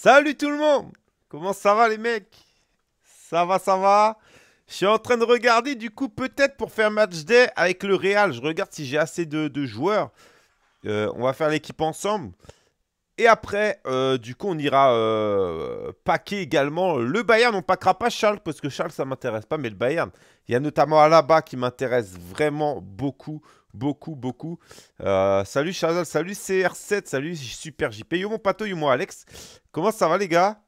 Salut tout le monde Comment ça va les mecs Ça va, ça va Je suis en train de regarder du coup peut-être pour faire match day avec le Real. Je regarde si j'ai assez de, joueurs. Euh, on va faire l'équipe ensemble. Et après, euh, du coup, on ira euh, également le Bayern. On packera pas Charles parce que Charles, ça m'intéresse pas, mais le Bayern. Il y a notamment Alaba qui m'intéresse vraiment beaucoup, beaucoup, beaucoup. Euh, salut Chazal, salut CR7, salut Super JP. Yo mon pato, yo mon Alex. Comment ça va les gars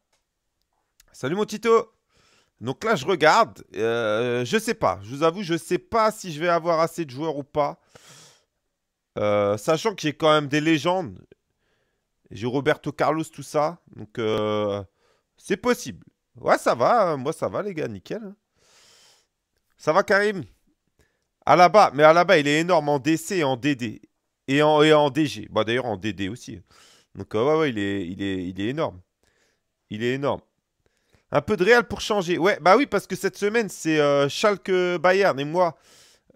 Salut mon Tito Donc là je regarde, euh, je sais pas, je vous avoue je sais pas si je vais avoir assez de joueurs ou pas. Euh, sachant que j'ai quand même des légendes, j'ai Roberto Carlos tout ça, donc euh, c'est possible. Ouais ça va, moi ça va les gars, nickel. Hein. Ça va Karim bas, mais à bas, il est énorme en DC et en DD. Et en, en DG. Bah d'ailleurs en DD aussi. Hein. Donc ouais, ouais, il est, il est, il est énorme. Il est énorme. Un peu de réel pour changer. Ouais, bah oui, parce que cette semaine, c'est euh, Schalke Bayern. Et moi,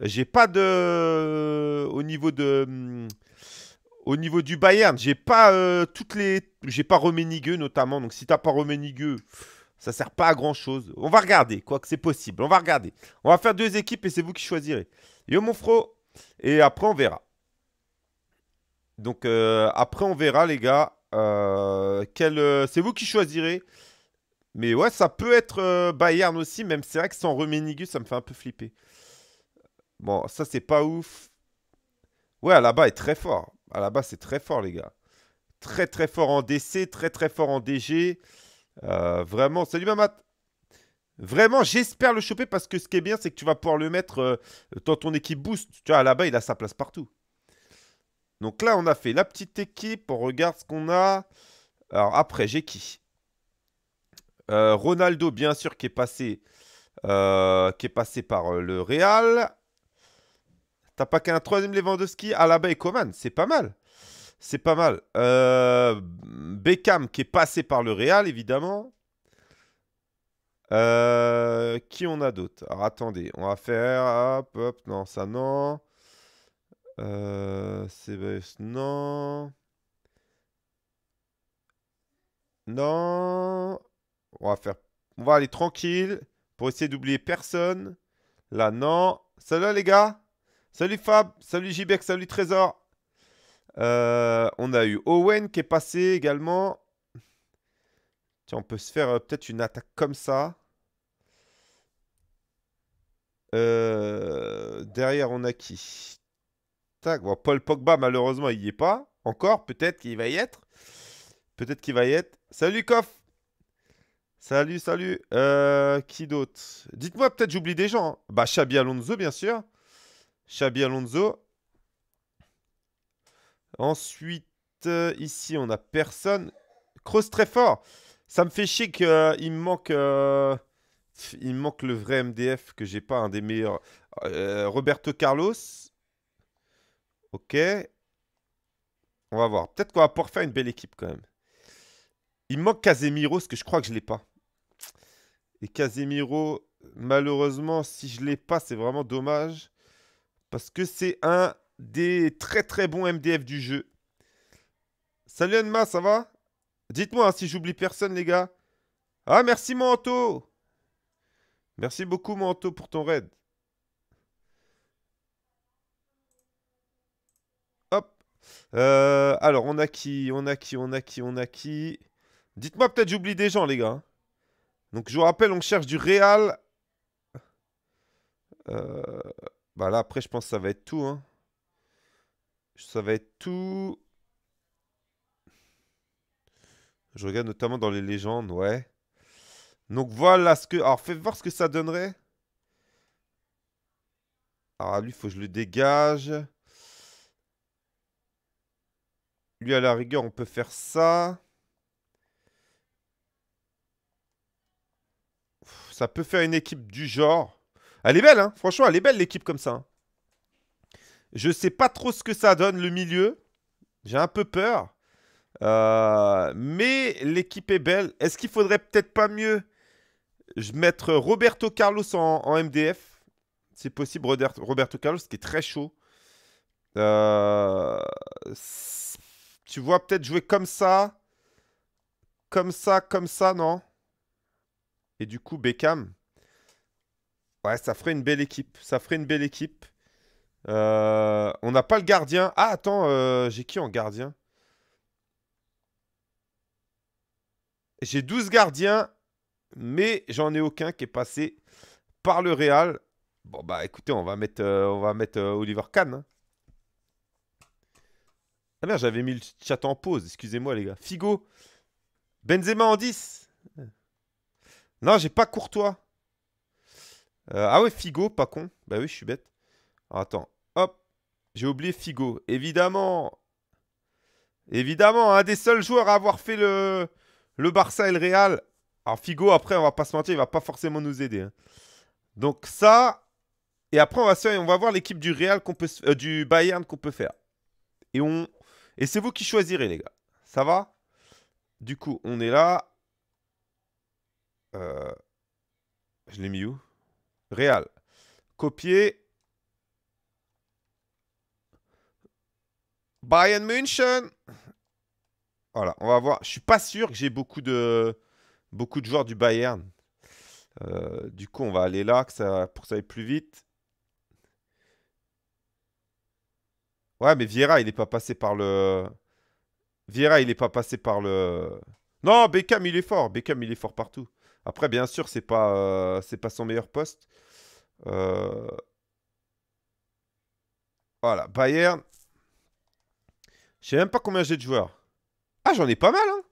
j'ai pas de. Au niveau de. Mm, au niveau du Bayern, j'ai pas euh, toutes les. J'ai pas Roménigueux notamment. Donc si t'as pas Roménigueux, ça sert pas à grand chose. On va regarder, quoi que c'est possible. On va regarder. On va faire deux équipes et c'est vous qui choisirez. Yo mon fro. Et après, on verra. Donc euh, après, on verra, les gars. Euh, quel, euh, c'est vous qui choisirez. Mais ouais, ça peut être euh, Bayern aussi, même c'est vrai que sans Remenigus, ça me fait un peu flipper. Bon, ça c'est pas ouf. Ouais, Alaba est très fort. À la base c'est très fort les gars. Très très fort en DC, très très fort en DG. vraiment, salut Mamat. Vraiment, j'espère le choper parce que ce qui est bien, c'est que tu vas pouvoir le mettre Tant ton équipe boost. Tu vois, bas il a sa place partout. Donc là, on a fait la petite équipe. On regarde ce qu'on a. Alors après, j'ai qui euh, Ronaldo, bien sûr, qui est passé, euh, qui est passé par euh, le Real. T'as pas qu'un troisième Lewandowski, la et Coman. C'est pas mal. C'est pas mal. Beckham, qui est passé par le Real, évidemment. qui on a d'autres Alors attendez, on va faire... hop, non, ça non. Euh, non. Non. On va faire. On va aller tranquille pour essayer d'oublier personne. Là, non. Salut les gars. Salut Fab. Salut Jibek. Salut Trésor. Euh, on a eu Owen qui est passé également. Tiens, on peut se faire euh, peut-être une attaque comme ça. Euh, derrière, on a qui bon, Paul Pogba, malheureusement, il n'y est pas. Encore, peut-être qu'il va y être. Peut-être qu'il va y être. Salut, Koff Salut, salut. Euh, qui d'autre Dites-moi, peut-être j'oublie des gens. Hein. Bah, Xabi Alonso, bien sûr. Xabi Alonso. Ensuite, euh, ici, on a personne. Cross très fort. Ça me fait chier qu'il euh, me manque... il me manque le vrai MDF que j'ai pas, un des meilleurs. Roberto Carlos. Ok. On va voir. Peut-être qu'on va pouvoir faire une belle équipe quand même. Il manque Casemiro, ce que je crois que je ne l'ai pas. Et Casemiro, malheureusement, si je ne l'ai pas, c'est vraiment dommage. Parce que c'est un des très très bons MDF du jeu. Salut Enma, ça va Dites-moi hein, si j'oublie personne, les gars. Ah, merci Manto Merci beaucoup Manto pour ton raid. Euh, alors, on a qui On a qui On a qui On a qui Dites-moi, peut-être j'oublie des gens, les gars. Hein. Donc, je vous rappelle, on cherche du Real. Euh, bah là, après, je pense que ça va être tout. Hein. Ça va être tout. Je regarde notamment dans les légendes, ouais. Donc voilà ce que... Alors, fais voir ce que ça donnerait. Alors, ah, lui, il faut que je le dégage. Lui, à la rigueur, on peut faire ça. Ça peut faire une équipe du genre. Elle est belle, hein Franchement, elle est belle, l'équipe comme ça. Hein. Je sais pas trop ce que ça donne, le milieu. J'ai un peu peur. Euh, mais l'équipe est belle. Est-ce qu'il faudrait peut-être pas mieux mettre Roberto Carlos en, MDF C'est possible, Roberto Carlos, qui est très chaud. Euh, tu vois, peut-être jouer comme ça. Comme ça, comme ça, non Et du coup, Beckham. Ouais, ça ferait une belle équipe. Ça ferait une belle équipe. Euh, on n'a pas le gardien. Ah, attends, euh, j'ai qui en gardien J'ai 12 gardiens, mais j'en ai aucun qui est passé par le Real. Bon, bah écoutez, on va mettre, euh, on va mettre Oliver Kahn. Hein. Ah merde, j'avais mis le chat en pause, excusez-moi les gars. Figo Benzema en 10 Non, j'ai pas Courtois. Euh, ah ouais, Figo, pas con. Bah oui, je suis bête. Attends, hop, j'ai oublié Figo. Évidemment, évidemment, un des seuls joueurs à avoir fait le, Barça et le Real. Alors Figo, après, on va pas se mentir, il va pas forcément nous aider. Hein. Donc ça, et après on va, on va voir l'équipe du Real qu'on peut, euh, du Bayern qu'on peut faire. Et on, et c'est vous qui choisirez, les gars. Ça va Du coup, on est là. Euh, je l'ai mis où Real. Copier. Bayern München. Voilà, on va voir. Je suis pas sûr que j'ai beaucoup de, beaucoup de joueurs du Bayern. Euh, du coup, on va aller là pour que ça aille plus vite. Ouais, mais Vieira, il n'est pas passé par le. Vieira, il n'est pas passé par le. Non, Beckham, il est fort. Beckham, il est fort partout. Après, bien sûr, c'est pas, euh, c'est pas son meilleur poste. Euh, voilà, Bayern. Je sais même pas combien j'ai de joueurs. Ah, j'en ai pas mal. Hein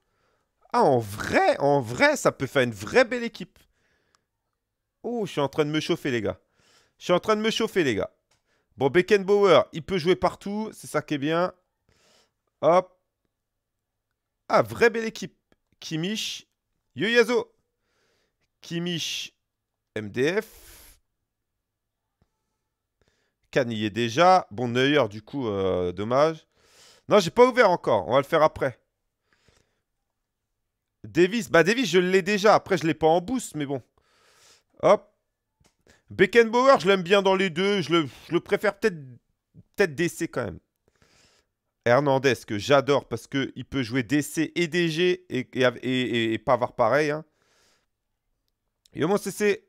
ah, en vrai, en vrai, ça peut faire une vraie belle équipe. Oh, je suis en train de me chauffer, les gars. Je suis en train de me chauffer, les gars. Bon, Beckenbauer, il peut jouer partout. C'est ça qui est bien. Hop. Ah, vraie belle équipe. Kimich. Yoyazo. Kimich. MDF. Can est déjà. Bon, Neuer, du coup, euh, dommage. Non, j'ai pas ouvert encore. On va le faire après. Davis. Bah, Davis, je l'ai déjà. Après, je l'ai pas en boost, mais bon. Hop. Beckenbauer, je l'aime bien dans les deux. Je le, préfère peut-être peut DC quand même. Hernandez, que j'adore parce qu'il peut jouer DC et DG et, pas avoir pareil. Hein. Et au moins, c'est.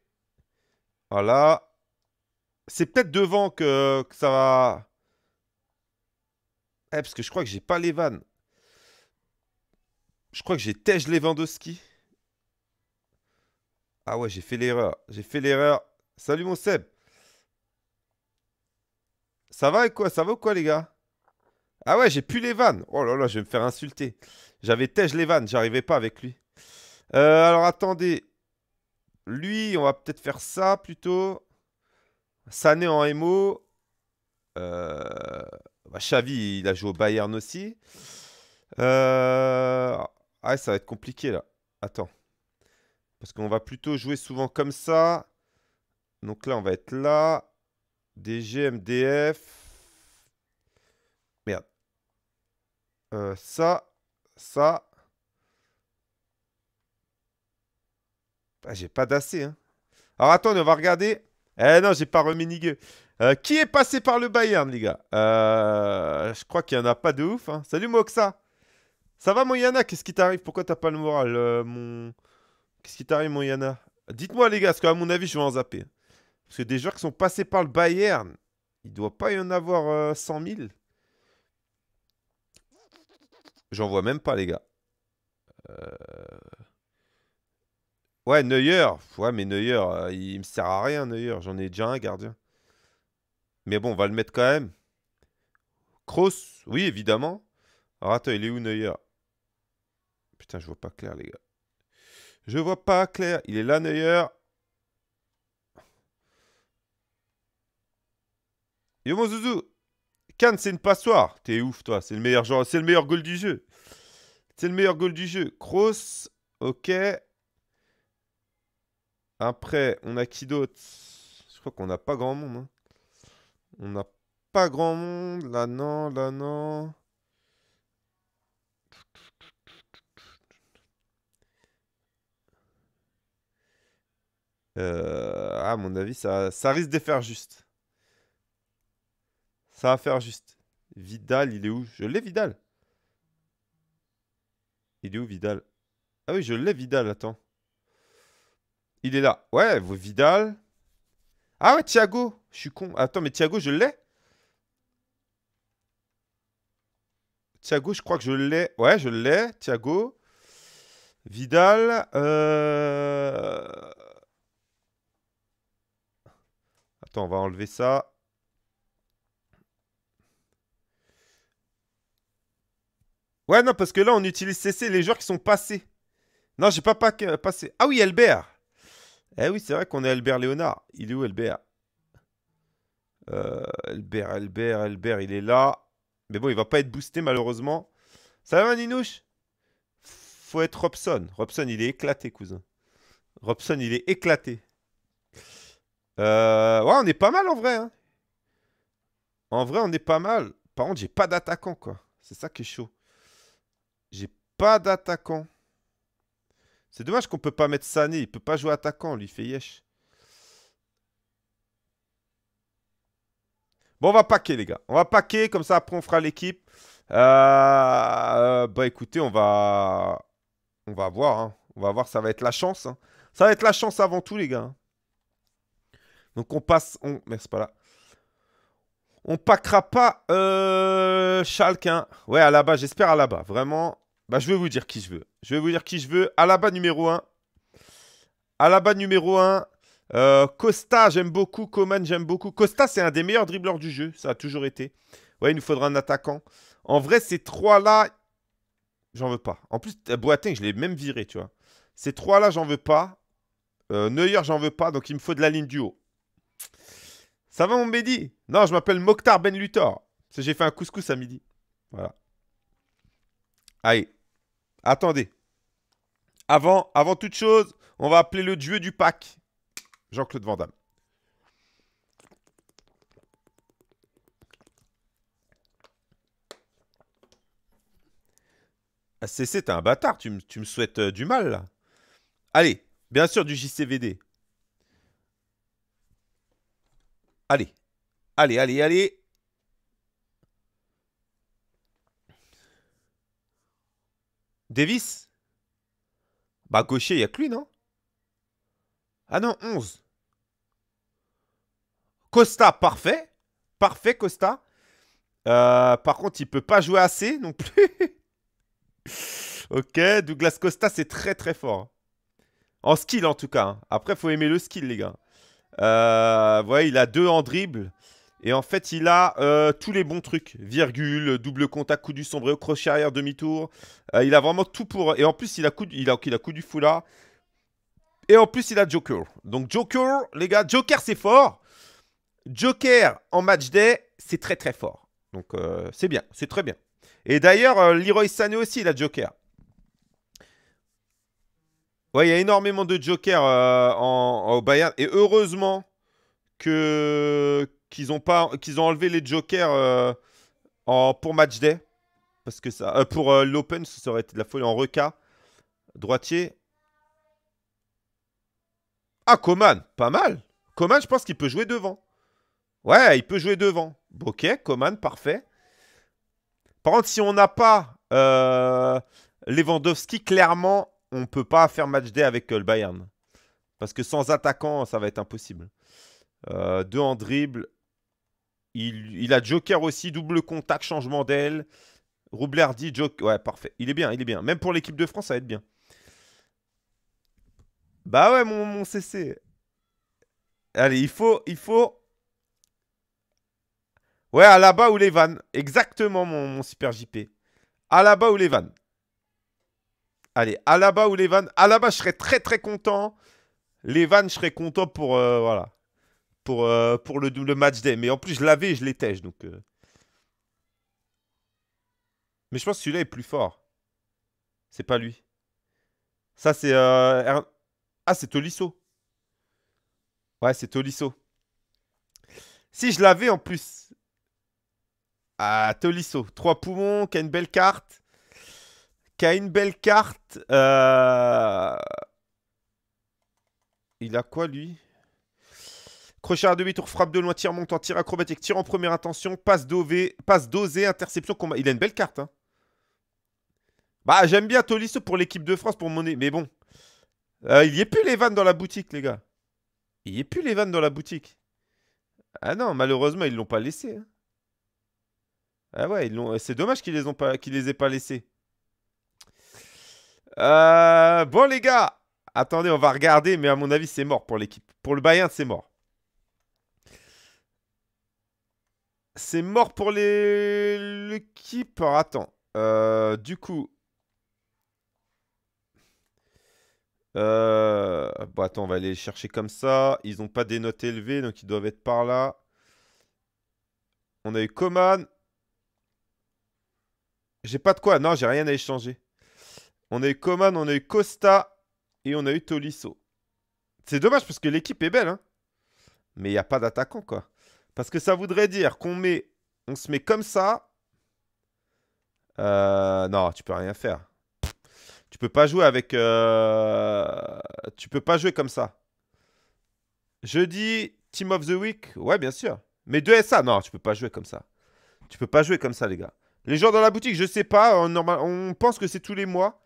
Voilà. C'est peut-être devant que, ça va. Eh, parce que je crois que j'ai pas les vannes. Je crois que j'ai Tej Lewandowski. Ah ouais, j'ai fait l'erreur. J'ai fait l'erreur. Salut mon Seb. Ça va et quoi Ça va ou quoi les gars Ah ouais, j'ai plus les vannes. Oh là là, je vais me faire insulter. J'avais tège les vannes, j'arrivais pas avec lui. Euh, alors attendez. Lui, on va peut-être faire ça plutôt. Sané en MO. Chavi, euh, bah, il a joué au Bayern aussi. Euh, ah, ça va être compliqué là. Attends. Parce qu'on va plutôt jouer souvent comme ça. Donc là, on va être là. DG, MDF. Merde. Euh, ça, ça. Ah, j'ai pas d'assez. Hein. Alors attendez, on va regarder. Eh non, j'ai pas re Euh, qui est passé par le Bayern, les gars euh, Je crois qu'il y en a pas de ouf. Hein. Salut Moxa. Ça va, mon Yana Qu'est-ce qui t'arrive Pourquoi t'as pas le moral, euh, mon Qu'est-ce qui t'arrive, mon Yana Dites-moi, les gars, parce qu'à mon avis, je vais en zapper. Parce que des joueurs qui sont passés par le Bayern, il ne doit pas y en avoir 100 euh, 000. J'en vois même pas, les gars. Euh, ouais, Neuer. Ouais, mais Neuer, euh, il me sert à rien, Neuer. J'en ai déjà un gardien. Mais bon, on va le mettre quand même. Kroos, oui, évidemment. Alors attends, il est où Neuer Putain, je vois pas clair, les gars. Je vois pas clair. Il est là, Neuer. Yo, mon Zouzou. Cannes, c'est une passoire. T'es ouf, toi. C'est le meilleur genre. C'est le meilleur goal du jeu. C'est le meilleur goal du jeu. Cross, ok. Après, on a qui d'autre Je crois qu'on n'a pas grand monde. Hein. On n'a pas grand monde. Là, non, là, non. Euh, à mon avis, ça, ça risque de faire juste. Ça va faire juste. Vidal, il est où Je l'ai, Vidal. Il est où, Vidal Ah oui, je l'ai, Vidal, attends. Il est là. Ouais, Vidal. Ah ouais, Thiago. Je suis con. Attends, mais Thiago, je l'ai Thiago, je crois que je l'ai. Ouais, je l'ai, Thiago. Vidal. Euh, attends, on va enlever ça. Ouais, non, parce que là, on utilise CC les joueurs qui sont passés. Non, j'ai pas, pas passé. Ah oui, Albert Eh oui, c'est vrai qu'on est Albert Léonard. Il est où, Albert euh, Albert, Albert, Albert, il est là. Mais bon, il va pas être boosté, malheureusement. Ça va, Ninouche Faut être Robson. Robson, il est éclaté, cousin. Robson, il est éclaté. Euh, ouais, on est pas mal en vrai. Hein. En vrai, on est pas mal. Par contre, j'ai pas d'attaquant, quoi. C'est ça qui est chaud pas d'attaquant. C'est dommage qu'on ne peut pas mettre Sané. Il peut pas jouer attaquant. Lui, fait yesh. Bon, on va paquer, les gars. On va paquer. Comme ça, après, on fera l'équipe. Euh, euh, bah, écoutez, on va... On va voir. Hein. On va voir. Ça va être la chance. Hein. Ça va être la chance avant tout, les gars. Hein. Donc, on passe... On... Mais pas là. On packera pas euh, Schalke. Ouais, à la bas j'espère à la bas Vraiment, bah, je vais vous dire qui je veux. Je vais vous dire qui je veux. Alaba numéro 1. Alaba numéro 1. Euh, Costa, j'aime beaucoup. Coman, j'aime beaucoup. Costa, c'est un des meilleurs dribbleurs du jeu. Ça a toujours été. Ouais, il nous faudra un attaquant. En vrai, ces trois-là, j'en veux pas. En plus, euh, Boateng, je l'ai même viré, tu vois. Ces trois-là, j'en veux pas. Euh, Neuer, j'en veux pas. Donc, il me faut de la ligne du haut. Ça va, mon Bédi Non, je m'appelle Mokhtar Ben Luthor. J'ai fait un couscous à midi. Voilà. Allez, Attendez. Avant, avant toute chose, on va appeler le dieu du pack. Jean-Claude Van Damme. Ah, c'est t'es un bâtard, tu, me souhaites euh, du mal là. Allez, bien sûr du JCVD. Allez, allez, allez, allez. Davis Bah, gaucher, il n'y a que lui, non Ah non, 11. Costa, parfait. Parfait, Costa. Euh, par contre, il peut pas jouer assez non plus. ok, Douglas Costa, c'est très très fort. Hein. En skill, en tout cas. Hein. Après, faut aimer le skill, les gars. Euh, ouais, il a deux en dribble. Et en fait, il a euh, tous les bons trucs. Virgule, double contact, coup du sombré, crochet arrière, demi-tour. Euh, il a vraiment tout pour... Et en plus, il a coup, il a, a coup du foulard. Et en plus, il a Joker. Donc Joker, les gars, Joker, c'est fort. Joker en match day, c'est très très fort. Donc euh, c'est bien, c'est très bien. Et d'ailleurs, Leroy Sané aussi, il a Joker. Oui, il y a énormément de Joker en, au Bayern. Et heureusement que, qu'ils ont, pas, qu'ils ont enlevé les jokers euh, pour match day. Parce que ça, euh, pour euh, l'Open, ça serait de la folie en reca. Droitier. Ah, Coman, pas mal. Coman, je pense qu'il peut jouer devant. Ouais, il peut jouer devant. Ok, Coman, parfait. Par contre, si on n'a pas Lewandowski, clairement, on ne peut pas faire match day avec le Bayern. Parce que sans attaquant, ça va être impossible. deux en dribble. Il, a Joker aussi, double contact, changement d'aile. dit Joker. Ouais, parfait. Il est bien, il est bien. Même pour l'équipe de France, ça va être bien. Bah ouais, mon, mon CC. Allez, il faut, il faut. Ouais, à là-bas ou les vannes. Exactement, mon, super JP. À la bas ou les vannes. Allez, à là-bas ou les vannes. À là-bas, je serais très très content. Les vannes, je serais content pour. Euh, voilà pour, euh, pour le, le match day. Mais en plus, je l'avais et je l'étais. Donc, euh. Mais je pense que celui-là est plus fort. C'est pas lui. Ça, c'est. Euh, ah, c'est Tolisso. Ouais, c'est Tolisso. Si je l'avais en plus. Ah, Tolisso. Trois poumons, qui a une belle carte. Qui a une belle carte. Il a quoi, lui Crochet à demi-tour, frappe de loin, tir montant, tir acrobatique, tir en première intention, passe, dosé, passe dosée, interception, combat. Il a une belle carte. Hein. Bah, j'aime bien Tolisso pour l'équipe de France, pour monnaie. Mais bon, euh, il n'y a plus les vannes dans la boutique, les gars. Il n'y a plus les vannes dans la boutique. Ah non, malheureusement, ils l'ont pas laissé. Hein. Ah ouais, c'est dommage qu'ils les, les aient pas laissés. Euh, bon, les gars, attendez, on va regarder, mais à mon avis, c'est mort pour l'équipe. Pour le Bayern, c'est mort. C'est mort pour l'équipe. attends. Euh, du coup. Euh, bon, attends, on va aller chercher comme ça. Ils n'ont pas des notes élevées, donc ils doivent être par là. On a eu Coman. J'ai pas de quoi. Non, j'ai rien à échanger. On a eu Coman, on a eu Costa et on a eu Tolisso. C'est dommage parce que l'équipe est belle. Hein. Mais il n'y a pas d'attaquant, quoi. Parce que ça voudrait dire qu'on met, se met comme ça. Euh, non, tu peux rien faire. Tu peux pas jouer avec. Euh, tu peux pas jouer comme ça. Jeudi, Team of the Week. Ouais, bien sûr. Mais 2 SA, non, tu peux pas jouer comme ça. Tu peux pas jouer comme ça, les gars. Les gens dans la boutique, je sais pas. On, on pense que c'est tous les mois.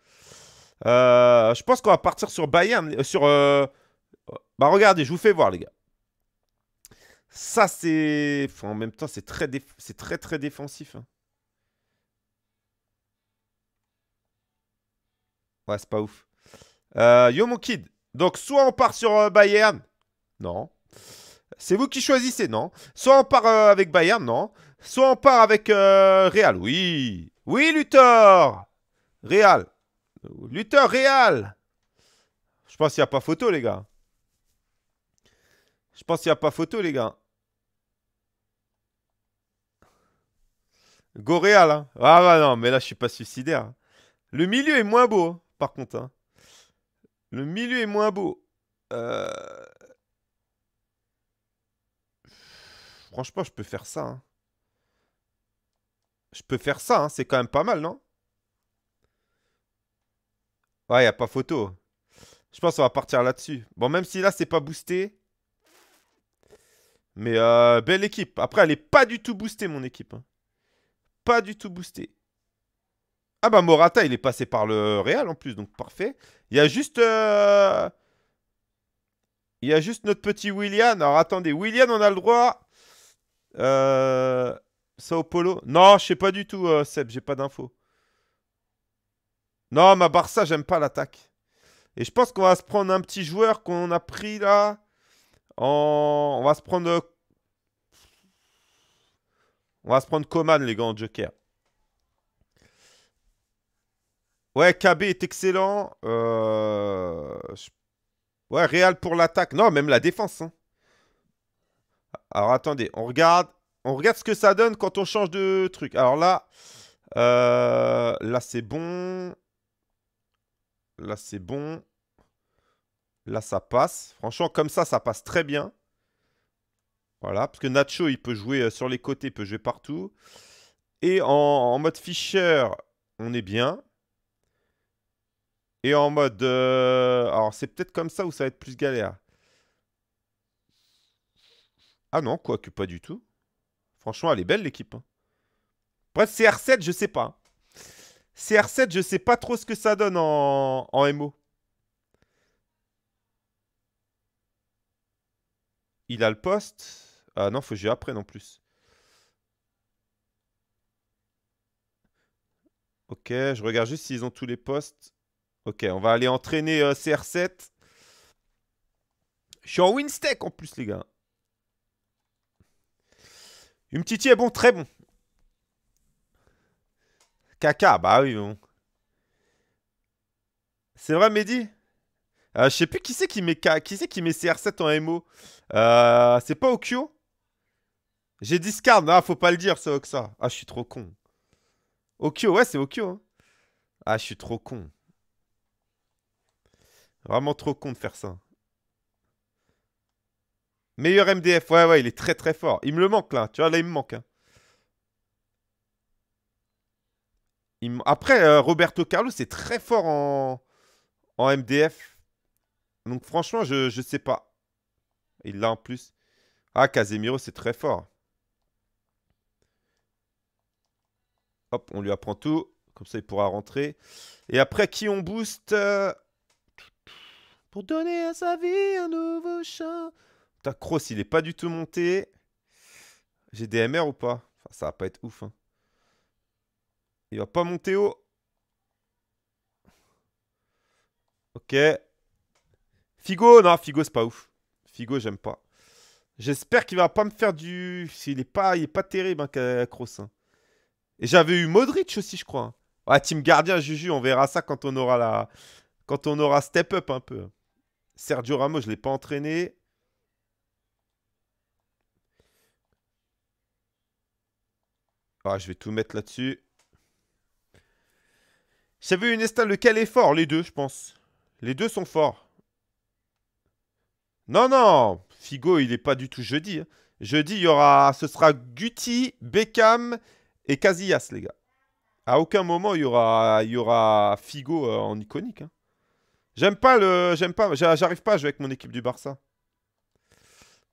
Euh, je pense qu'on va partir sur Bayern. Sur. Bah, regardez, je vous fais voir, les gars. Ça, c'est. en même temps, c'est très, très, très défensif. Hein. Ouais, c'est pas ouf. Euh, yo, mon kid. Donc, soit on part sur euh, Bayern. Non. C'est vous qui choisissez, non. Soit on part euh, avec Bayern, non. Soit on part avec Real. Oui. Oui, Luthor. Real. Luthor, Real. Je pense qu'il n'y a pas photo, les gars. Je pense qu'il n'y a pas photo, les gars. Goréal. Hein. Ah bah non, mais là, je suis pas suicidaire. Hein. Le milieu est moins beau, hein, par contre. Hein. Le milieu est moins beau. Euh, franchement, je peux faire ça. Je peux faire ça, c'est quand même pas mal, non Ouais, n'y a pas photo. Je pense qu'on va partir là-dessus. Bon, même si là, c'est pas boosté. Mais euh, belle équipe. Après, elle est pas du tout boostée, mon équipe pas du tout boosté. Ah bah Morata, il est passé par le Real en plus, donc parfait. Il y a juste... Euh, il y a juste notre petit William. Alors attendez, William, on a le droit... Euh, Sao Paulo Non, je sais pas du tout, euh, Seb, j'ai pas d'infos. Non, ma Barça, j'aime pas l'attaque. Et je pense qu'on va se prendre un petit joueur qu'on a pris là. On va se prendre on va se prendre command les gars, en joker. Ouais, KB est excellent. Euh, ouais, Réal pour l'attaque. Non, même la défense. Hein. Alors, attendez. On regarde, on regarde ce que ça donne quand on change de truc. Alors là, euh, là, c'est bon. Là, c'est bon. Là, ça passe. Franchement, comme ça, ça passe très bien. Voilà, parce que Nacho, il peut jouer euh, sur les côtés, il peut jouer partout. Et en, mode Fischer, on est bien. Et en mode... Euh, alors, c'est peut-être comme ça où ça va être plus galère. Ah non, quoi que pas du tout. Franchement, elle est belle, l'équipe. Après, hein. CR7, je sais pas. CR7, je sais pas trop ce que ça donne en, en MO. Il a le poste. Ah non, faut que j'y apprenne en plus. Ok, je regarde juste s'ils ont tous les postes. Ok, on va aller entraîner euh, CR7. Je suis en winstack en plus, les gars. Une petite est bon, très bon. Caca, bah oui, C'est vrai, Mehdi euh, Je sais plus qui c'est qui met, qui qui met CR7 en MO. Euh, c'est pas Okyo j'ai discard, ah, faut pas le dire, c'est ça. Ah, je suis trop con. Okio, ouais, c'est Okyo. Hein. Ah, je suis trop con. Vraiment trop con de faire ça. Meilleur MDF. Ouais, ouais, il est très très fort. Il me le manque là. Tu vois, là, il me manque. Hein. Après, euh, Roberto Carlos c'est très fort en, en MDF. Donc franchement, je ne sais pas. Il l'a en plus. Ah, Casemiro, c'est très fort. Hop, on lui apprend tout. Comme ça, il pourra rentrer. Et après, qui on booste euh, Pour donner à sa vie un nouveau champ. Putain, Cross, il n'est pas du tout monté. J'ai DMR ou pas enfin, Ça va pas être ouf. Hein. Il va pas monter haut. Ok. Figo, non, Figo, c'est pas ouf. Figo, j'aime pas. J'espère qu'il va pas me faire du... Il est pas, il est pas terrible, hein, Cross. Hein. Et j'avais eu Modric aussi, je crois. Ah, team gardien, Juju, on verra ça quand on aura la... quand on aura step up un peu. Sergio Ramos, je ne l'ai pas entraîné. Ah, je vais tout mettre là-dessus. J'avais une Estelle, lequel est fort Les deux, je pense. Les deux sont forts. Non, non Figo, il n'est pas du tout jeudi. Hein. Jeudi, il y aura... ce sera Guti, Beckham et Casillas, les gars. À aucun moment, il y aura, y aura Figo euh, en iconique. Hein. J'aime pas le. J'aime pas. J'arrive pas à jouer avec mon équipe du Barça.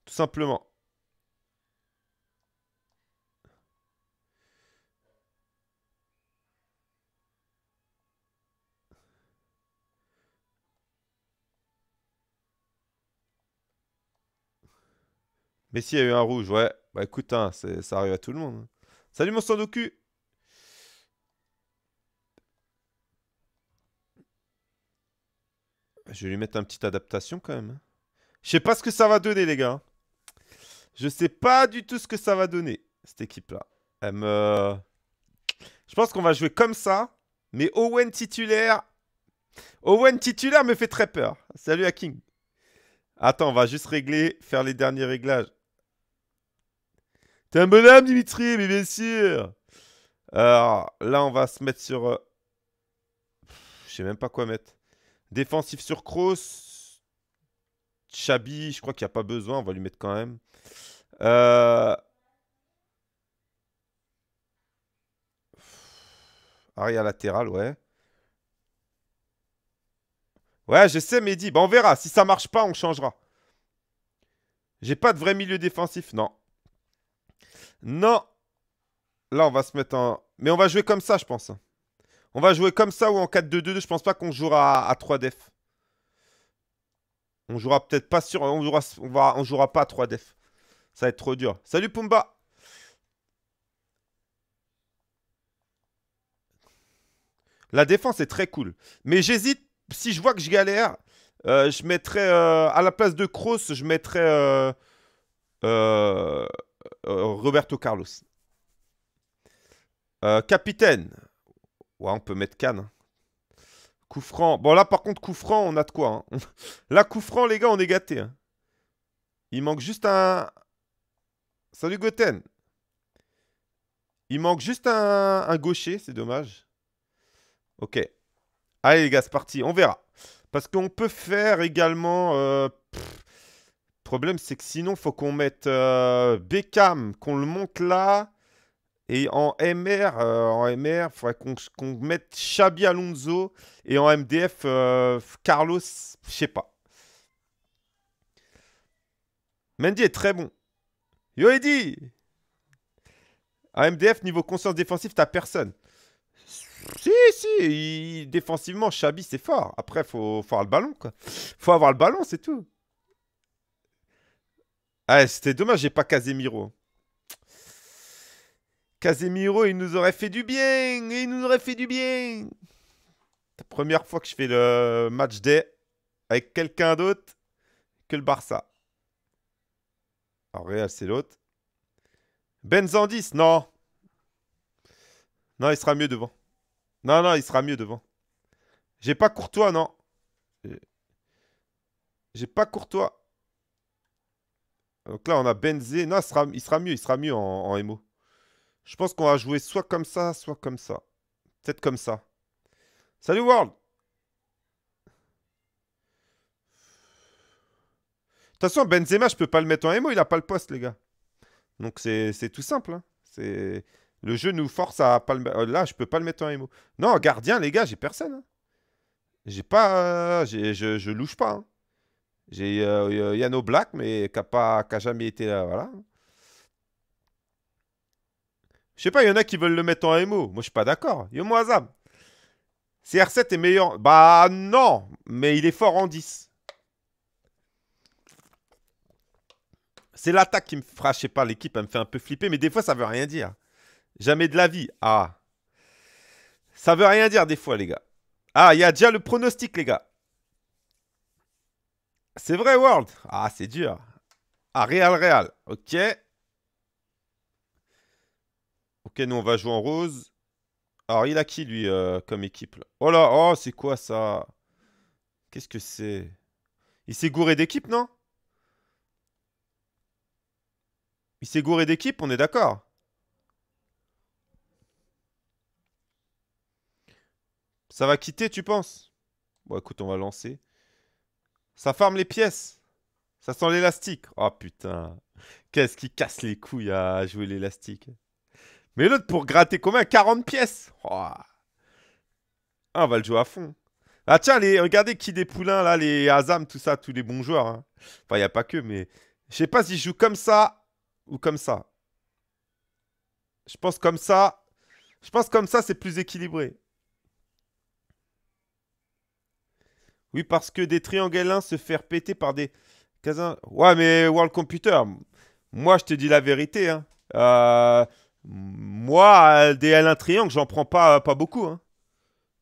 Tout simplement. Mais Messi a eu un rouge, ouais. Bah écoute, hein, ça arrive à tout le monde. Hein. Salut mon Sandoku Je vais lui mettre un petite adaptation quand même. Hein. Je sais pas ce que ça va donner les gars. Je sais pas du tout ce que ça va donner cette équipe là. me... Je pense qu'on va jouer comme ça. Mais Owen titulaire... Owen titulaire me fait très peur. Salut à King. Attends, on va juste régler, faire les derniers réglages un bonhomme, Dimitri, mais bien sûr. Alors, là, on va se mettre sur... Euh, je sais même pas quoi mettre. Défensif sur Kroos. Chabi, je crois qu'il n'y a pas besoin. On va lui mettre quand même. Euh, arrière latéral, ouais. Ouais, je sais, Mehdi. Ben on verra. Si ça marche pas, on changera. J'ai pas de vrai milieu défensif. Non, non. Là, on va se mettre en... Mais on va jouer comme ça, je pense. On va jouer comme ça ou en 4-2-2-2. Je pense pas qu'on jouera à, 3 def. On jouera peut-être pas sur... On jouera, on, va... on jouera pas à 3 def. Ça va être trop dur. Salut Pumba La défense est très cool. Mais j'hésite. Si je vois que je galère, euh, je mettrai euh, à la place de Kroos, je mettrai. Euh, euh euh, Roberto Carlos. Euh, capitaine. Ouais, on peut mettre Cannes. Hein. Coup franc. Bon, là, par contre, coup on a de quoi. Hein. là, coup franc, les gars, on est gâté. Hein. Il manque juste un... Salut, Goten. Il manque juste un, gaucher, c'est dommage. Ok. Allez, les gars, c'est parti. On verra. Parce qu'on peut faire également... Euh, problème, c'est que sinon, faut qu'on mette euh, Beckham, qu'on le monte là. Et en MR, euh, en MR, faudrait qu'on mette Xabi Alonso. Et en MDF, euh, Carlos, je sais pas. Mendy est très bon. Yo Eddy En MDF, niveau conscience défensive, t'as personne. Si, si, défensivement, Xabi, c'est fort. Après, faut, faut avoir le ballon, quoi. Faut avoir le ballon, c'est tout. Ah, c'était dommage, j'ai pas Casemiro. Casemiro, il nous aurait fait du bien Il nous aurait fait du bien La première fois que je fais le match day avec quelqu'un d'autre que le Barça. Alors, Real, c'est l'autre. Benzandis, non Non, il sera mieux devant. Non, non, il sera mieux devant. J'ai pas Courtois, non. J'ai pas Courtois. Donc là, on a Benzema, Non, il sera, mieux, il sera mieux en, en MO. Je pense qu'on va jouer soit comme ça, soit comme ça. Peut-être comme ça. Salut World De toute façon, Benzema, je peux pas le mettre en MO, il n'a pas le poste, les gars. Donc c'est tout simple. Hein. C'est Le jeu nous force à pas le euh, Là, je peux pas le mettre en MO. Non, gardien, les gars, j'ai personne. Hein. J'ai pas... Euh, je, je louche pas. Hein. J'ai Yano euh, euh, Black, mais qui n'a jamais été là. Voilà. Je sais pas, il y en a qui veulent le mettre en MO. Moi, je suis pas d'accord. Yomo Azam. CR7 est meilleur. Bah non, mais il est fort en 10. C'est l'attaque qui me fera, je sais pas, l'équipe, elle me fait un peu flipper, mais des fois, ça veut rien dire. Jamais de la vie. Ah. Ça veut rien dire des fois, les gars. Ah, il y a déjà le pronostic, les gars. C'est vrai, World Ah, c'est dur. Ah, Real, Real. Ok. Ok, nous, on va jouer en rose. Alors, il a qui, lui, euh, comme équipe Oh là, oh, c'est quoi, ça Qu'est-ce que c'est Il s'est gouré d'équipe, non Il s'est gouré d'équipe, on est d'accord Ça va quitter, tu penses Bon, écoute, on va lancer. Ça farme les pièces. Ça sent l'élastique. Oh putain. Qu'est-ce qui casse les couilles à jouer l'élastique. Mais l'autre, pour gratter combien 40 pièces. Oh. Ah, on va le jouer à fond. Ah tiens, les, regardez qui des poulains, là, les Azam, tout ça, tous les bons joueurs. Hein. Enfin, il n'y a pas que, mais... Je sais pas si je joue comme ça ou comme ça. Je pense comme ça. Je pense comme ça, c'est plus équilibré. Oui, parce que des L1 se faire péter par des casins. Ouais, mais World Computer, moi je te dis la vérité. Hein. Euh, moi, des L1 triangles, j'en prends pas, pas beaucoup. Hein.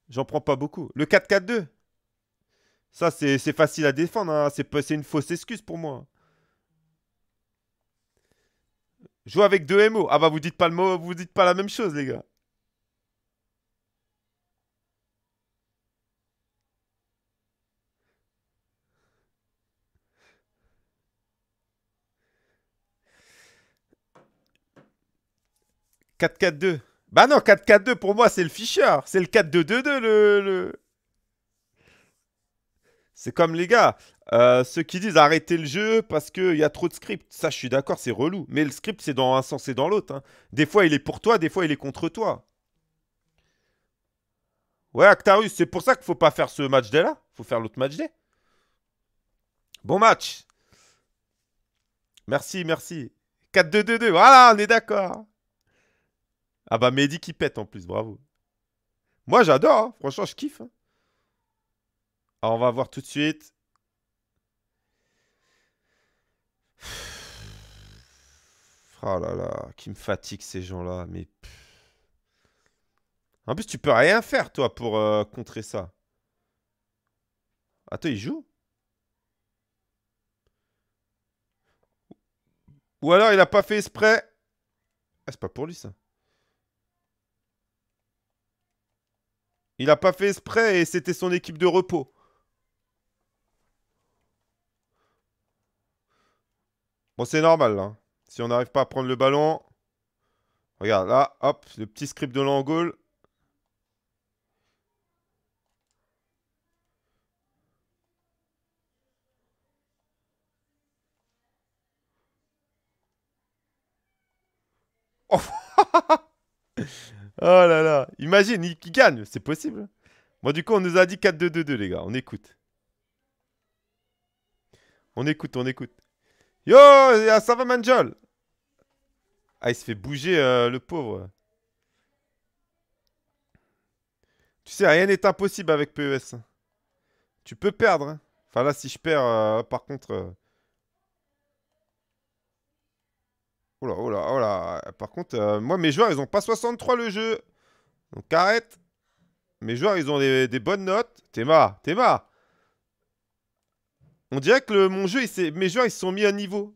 J'en prends pas beaucoup. Le 4-4-2. Ça, c'est facile à défendre. Hein. C'est une fausse excuse pour moi. Joue avec deux MO. Ah bah vous dites pas le mot, vous dites pas la même chose, les gars. 4-4-2. Bah non, 4-4-2 pour moi, c'est le Fischer. C'est le 4-2-2-2, le... C'est comme les gars, euh, ceux qui disent arrêtez le jeu parce qu'il y a trop de script. Ça, je suis d'accord, c'est relou. Mais le script, c'est dans un sens et dans l'autre. Hein. Des fois, il est pour toi, des fois, il est contre toi. Ouais, Actarus, c'est pour ça qu'il faut pas faire ce match dès là. faut faire l'autre match dès. Bon match. Merci, merci. 4-2-2-2, voilà, on est d'accord. Ah bah Mehdi qui pète en plus, bravo. Moi j'adore, hein. franchement je kiffe. Hein. Alors on va voir tout de suite. Oh là là, qui me fatigue ces gens-là, mais... En plus tu peux rien faire toi pour euh, contrer ça. Attends, il joue Ou alors il a pas fait exprès. Ah, c'est pas pour lui ça. Il n'a pas fait spray et c'était son équipe de repos. Bon, c'est normal, là. Hein. Si on n'arrive pas à prendre le ballon. Regarde, là, hop, le petit script de l'angle. Oh Oh là là. Imagine, il, gagne. C'est possible. Bon, du coup, on nous a dit 4-2-2-2, les gars. On écoute. On écoute, on écoute. Yo, ça va, Manjol Ah, il se fait bouger, euh, le pauvre. Tu sais, rien n'est impossible avec PES. Tu peux perdre. Hein. Enfin, là, si je perds, euh, par contre... Euh, Oh là, oh là, oh là. Par contre, euh, moi, mes joueurs, ils ont pas 63 le jeu. Donc arrête. Mes joueurs, ils ont des, bonnes notes. Théma, Théma. On dirait que mon jeu, il mes joueurs, ils se sont mis à niveau.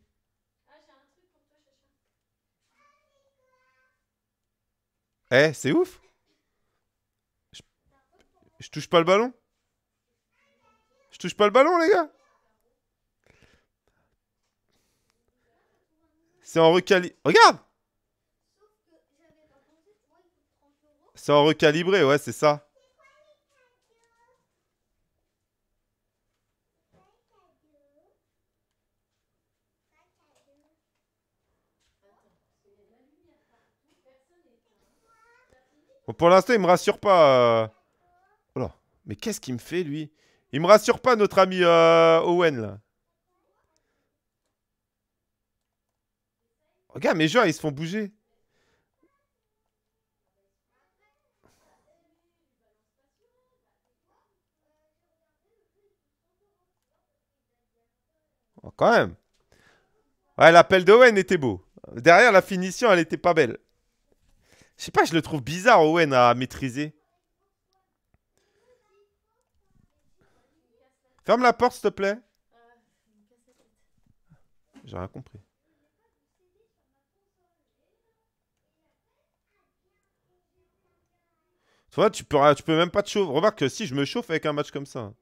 Eh, c'est ouf. je touche pas le ballon. Je touche pas le ballon, les gars. C'est en recalibré. Regarde C'est en recalibré, ouais, c'est ça. pour l'instant, il me rassure pas. Euh. Oh mais qu'est-ce qu'il me fait, lui Il me rassure pas, notre ami euh, Owen, là. Regarde, mes joueurs, ils se font bouger. Oh, quand même. Ouais, l'appel Owen était beau. Derrière, la finition, elle était pas belle. Je sais pas, je le trouve bizarre, Owen, à maîtriser. Ferme la porte, s'il te plaît. J'ai rien compris. tu peux, tu peux même pas te chauffer. Remarque que si je me chauffe avec un match comme ça. Hein.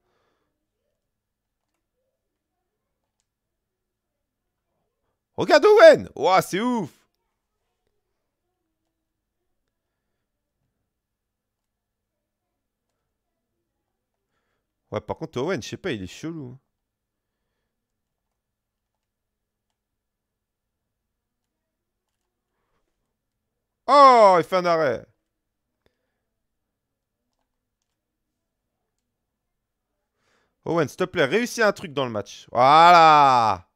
Regarde Owen Ouah, c'est ouf Ouais, par contre, Owen, je sais pas, il est chelou. Hein. Oh, il fait un arrêt Owen, s'il te plaît, réussis un truc dans le match. Voilà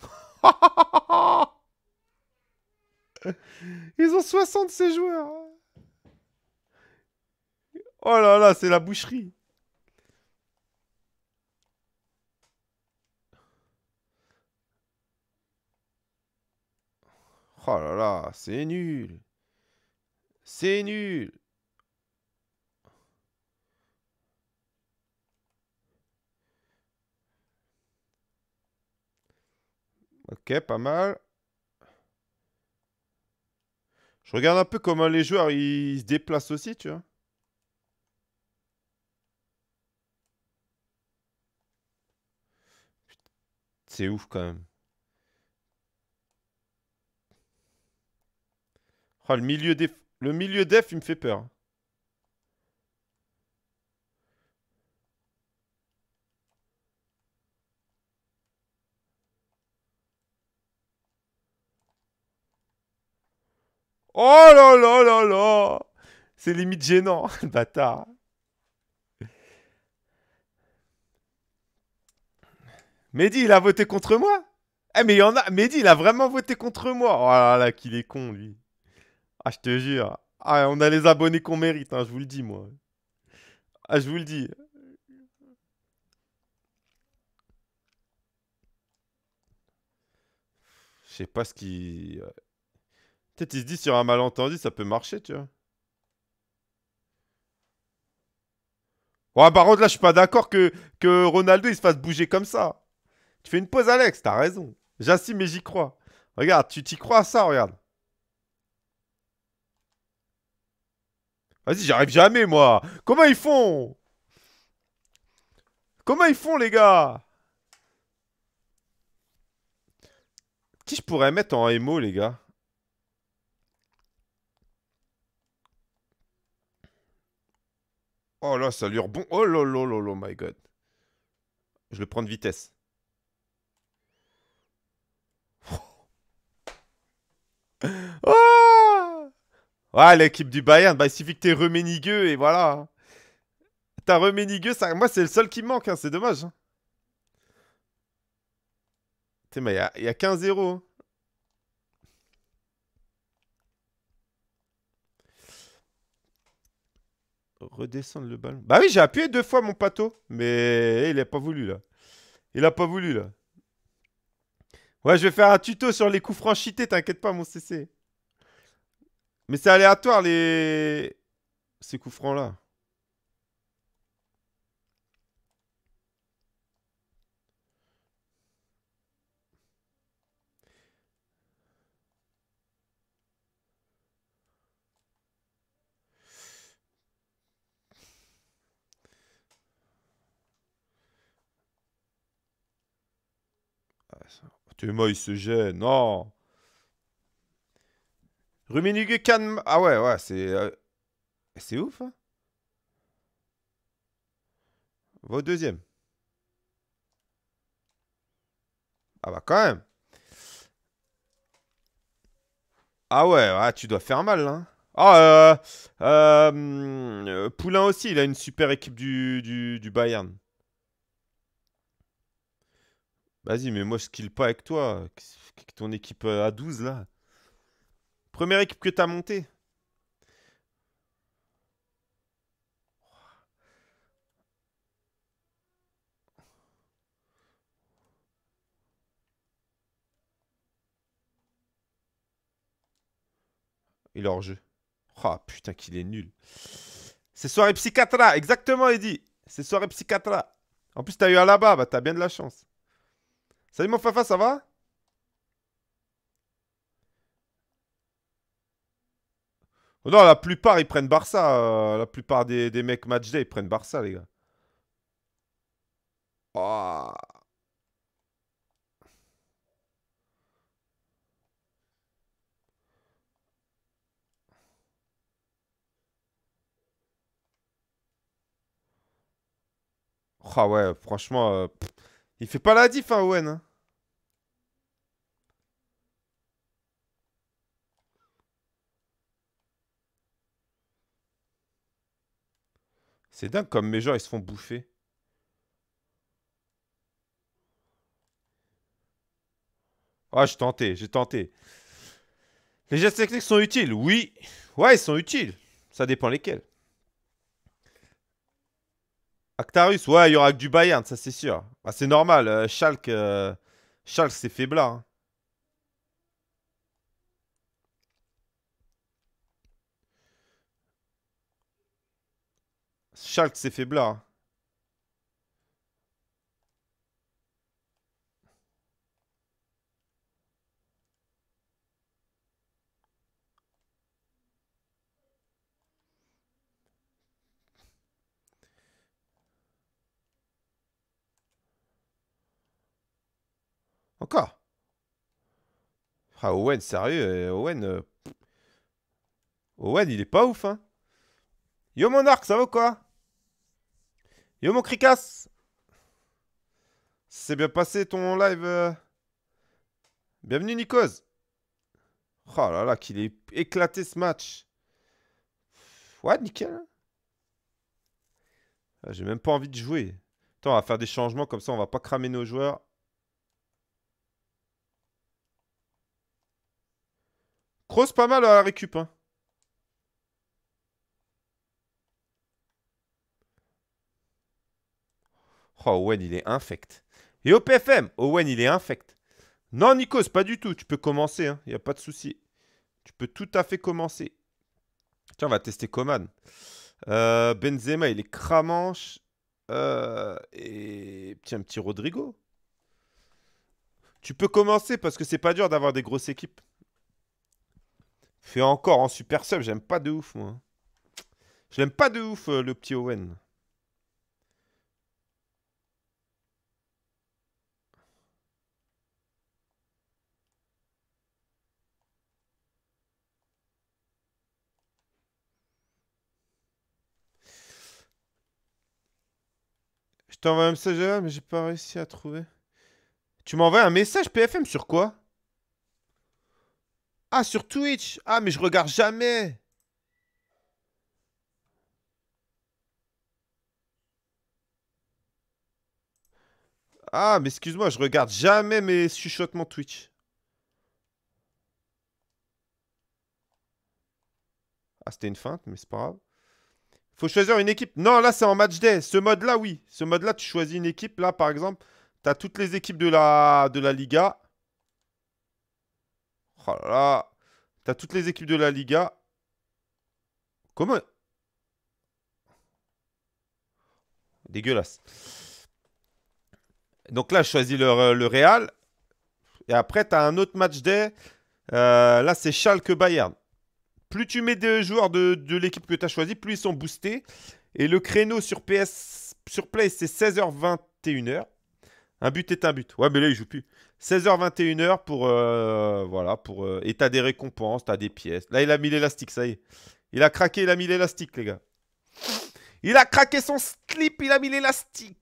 Ils ont 60 ces joueurs. Oh là là, c'est la boucherie. Oh là là, c'est nul. C'est nul. Ok, pas mal. Je regarde un peu comment les joueurs ils se déplacent aussi, tu vois. C'est ouf quand même. Oh, le milieu des... Le milieu def, il me fait peur. Oh là là là là C'est limite gênant, le bâtard. Mehdi, il a voté contre moi Eh mais il y en a... Mehdi, il a vraiment voté contre moi Oh là là, qu'il est con, lui. Ah, je te jure. Ah, on a les abonnés qu'on mérite, hein, je vous le dis, moi. Ah, je vous le dis. Je sais pas ce qui. Euh, peut-être il se dit sur un malentendu, ça peut marcher, tu vois. Ouais, par contre, là, je suis pas d'accord que, Ronaldo il se fasse bouger comme ça. Tu fais une pause, Alex, t'as raison. J'assume mais j'y crois. Regarde, tu t'y crois à ça, regarde. Vas-y, j'arrive jamais, moi Comment ils font Comment ils font, les gars Qui je pourrais mettre en MO, les gars Oh là, ça lui rebond. Oh là là là là, my god. Je le prends de vitesse. Ouais, ah, l'équipe du Bayern, bah, il suffit que t'es reménigueux et voilà. Hein. T'as reménigueux, ça... moi, c'est le seul qui me manque, hein, c'est dommage. Hein. Tu sais, il y a, 15-0. redescendre le ballon. Bah oui, j'ai appuyé deux fois mon pâteau, mais eh, il n'a pas voulu là. Il n'a pas voulu là. Ouais, je vais faire un tuto sur les coups franchités, t'inquiète pas mon CC. Mais c'est aléatoire, les... Ces coups francs-là. Ah, tu moi, il se gêne. Non. Rummenigge, Can... Ah ouais, ouais, c'est... Euh, c'est ouf. Hein Va au deuxième. Ah bah quand même. Ah ouais, ah, tu dois faire mal, hein. Ah, euh, euh hmm, Poulain aussi, il a une super équipe du, Bayern. Vas-y, mais moi, je skill pas avec toi. ton équipe euh, à 12, là. Première équipe que tu as montée. Il est hors jeu. Oh putain qu'il est nul. C'est soirée psychiatra, exactement Eddy. C'est soirée psychiatra. En plus t'as eu à là-bas, bah t'as bien de la chance. Salut mon Fafa, ça va Non, la plupart, ils prennent Barça. Euh, la plupart des, mecs match day, ils prennent Barça, les gars. Ah, ah ouais, franchement, euh, il fait pas la diff, hein, Owen. Hein. C'est dingue comme mes gens, ils se font bouffer. Ah, oh, j'ai tenté, j'ai tenté. Les gestes techniques sont utiles, oui. Ouais, ils sont utiles. Ça dépend lesquels. Actarus, ouais, il y aura que du Bayern, ça c'est sûr. Bah, c'est normal, euh, euh, Schalke, c'est faiblard. Hein. Schalke s'est fait blanc. Hein. Encore ah, Owen, sérieux, euh, Owen... Euh, Owen, il est pas ouf, hein Yo arc, ça va quoi Yo mon Cricasse C'est bien passé ton live euh. Bienvenue Nikos Oh là là, qu'il est éclaté ce match Ouais, nickel hein. ah, J'ai même pas envie de jouer. Attends, on va faire des changements, comme ça on va pas cramer nos joueurs. Cross pas mal euh, à la récup, hein. Owen, il est infect. Et au PFM, Owen, il est infect. Non, Nikos, pas du tout. Tu peux commencer, hein. il n'y a pas de souci. Tu peux tout à fait commencer. Tiens, on va tester Coman. Euh, Benzema, il est cramanche. Euh, et tiens, petit Rodrigo. Tu peux commencer parce que c'est pas dur d'avoir des grosses équipes. Fais encore en super sub, j'aime pas de ouf moi. Je l'aime pas de ouf euh, le petit Owen. Je t'envoie un message mais j'ai pas réussi à trouver. Tu m'envoies un message PFM sur quoi Ah, sur Twitch Ah, mais je regarde jamais Ah, mais excuse-moi, je regarde jamais mes chuchotements Twitch. Ah, c'était une feinte, mais c'est pas grave. Faut choisir une équipe. Non, là, c'est en match day. Ce mode-là, oui. Ce mode-là, tu choisis une équipe. Là, par exemple, tu as toutes les équipes de la, de la Liga. Oh là Tu as toutes les équipes de la Liga. Comment Dégueulasse. Donc là, je choisis le, euh, le Real. Et après, tu as un autre match day. Euh, là, c'est Schalke-Bayern plus tu mets des joueurs de, l'équipe que tu as choisi, plus ils sont boostés. Et le créneau sur PS sur Play, c'est 16h21h. Un but est un but. Ouais, mais là, il joue plus. 16h21h pour euh, voilà, pour euh, et t'as des récompenses, t'as des pièces. Là, il a mis l'élastique, ça y est. Il a craqué, il a mis l'élastique, les gars. Il a craqué son slip, il a mis l'élastique.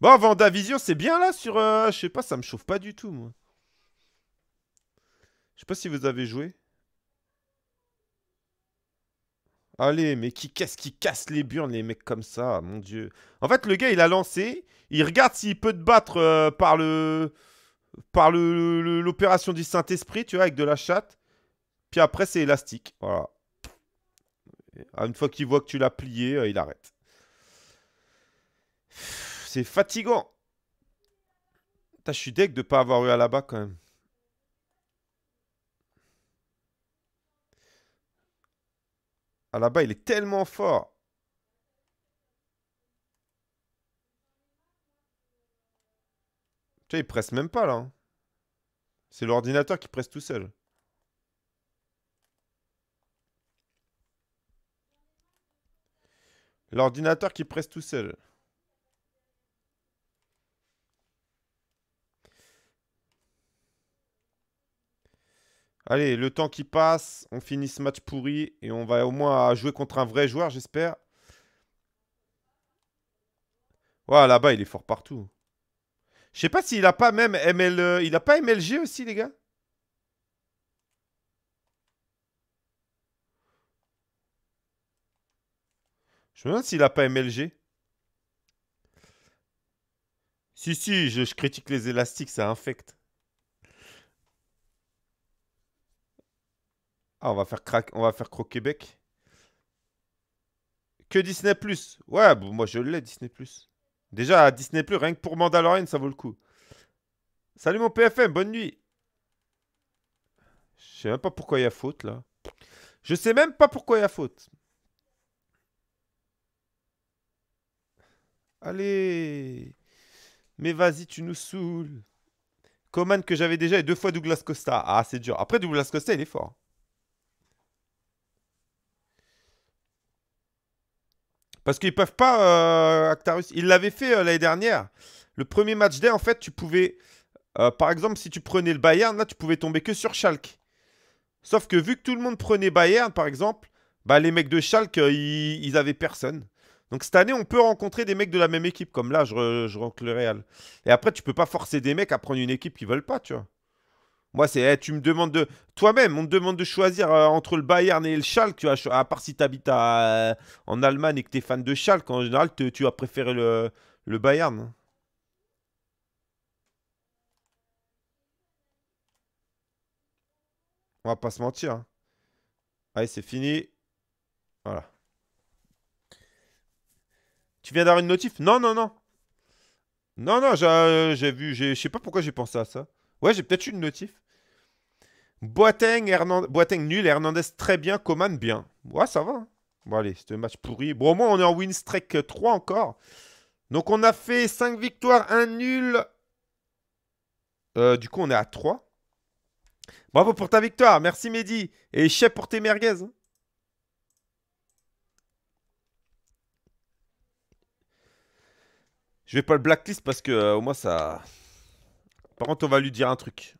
Bon, Vision, c'est bien là sur. Euh, je sais pas, ça me chauffe pas du tout, moi. Je sais pas si vous avez joué. Allez, mais qui qu'est-ce qui casse les burnes, les mecs comme ça, mon dieu. En fait, le gars, il a lancé. Il regarde s'il peut te battre euh, par le... Par l'opération le, du Saint-Esprit, tu vois, avec de la chatte. Puis après, c'est élastique. Voilà. Une fois qu'il voit que tu l'as plié, euh, il arrête. C'est fatigant. je suis deg de pas avoir eu à la bas quand même. Ah là-bas, il est tellement fort. Tu il presse même pas, là. Hein. C'est l'ordinateur qui presse tout seul. L'ordinateur qui presse tout seul. Allez, le temps qui passe, on finit ce match pourri et on va au moins jouer contre un vrai joueur, j'espère. Ouais, là-bas, il est fort partout. Je sais pas s'il a pas même ML... Euh, il a pas MLG aussi, les gars Je me demande s'il a pas MLG. Si, si, je critique les élastiques, ça infecte. Ah, on va faire crack, on va faire croquer Que Disney Plus Ouais, moi je l'ai Disney Plus. Déjà à Disney Plus, rien que pour Mandalorian, ça vaut le coup. Salut mon PFM, bonne nuit. Je sais même pas pourquoi il y a faute là. Je sais même pas pourquoi il y a faute. Allez. Mais vas-y, tu nous saoules. Command que j'avais déjà et deux fois Douglas Costa. Ah, c'est dur. Après, Douglas Costa, il est fort. Parce qu'ils peuvent pas, euh, Actarus. Ils l'avaient fait euh, l'année dernière. Le premier match day, en fait, tu pouvais. Euh, par exemple, si tu prenais le Bayern, là, tu pouvais tomber que sur Schalke. Sauf que vu que tout le monde prenait Bayern, par exemple, bah, les mecs de Schalke, ils, n'avaient avaient personne. Donc cette année, on peut rencontrer des mecs de la même équipe, comme là, je, je rentre le Real. Et après, tu peux pas forcer des mecs à prendre une équipe qu'ils veulent pas, tu vois. Moi, c'est, eh, tu me demandes de. Toi-même, on te demande de choisir euh, entre le Bayern et le Schalke. Tu à part si tu habites euh, en Allemagne et que tu es fan de Schalke, en général, tu as préféré le, Bayern. On va pas se mentir. Hein. Allez, c'est fini. Voilà. Tu viens d'avoir une notif Non, non, non. Non, non, euh, j'ai vu, je sais pas pourquoi j'ai pensé à ça. Ouais, j'ai peut-être eu une notif. Boateng, nul, Hernandez très bien, Coman bien. Ouais, ça va. Hein. Bon, allez, c'était un match pourri. Bon, au moins, on est en win streak 3 euh, encore. Donc, on a fait 5 victoires, 1 nul. Euh, du coup, on est à 3. Bravo pour ta victoire. Merci, Mehdi. Et chef pour tes merguez. Hein. Je vais pas le blacklist parce que, euh, au moins, ça... Par contre, on va lui dire un truc.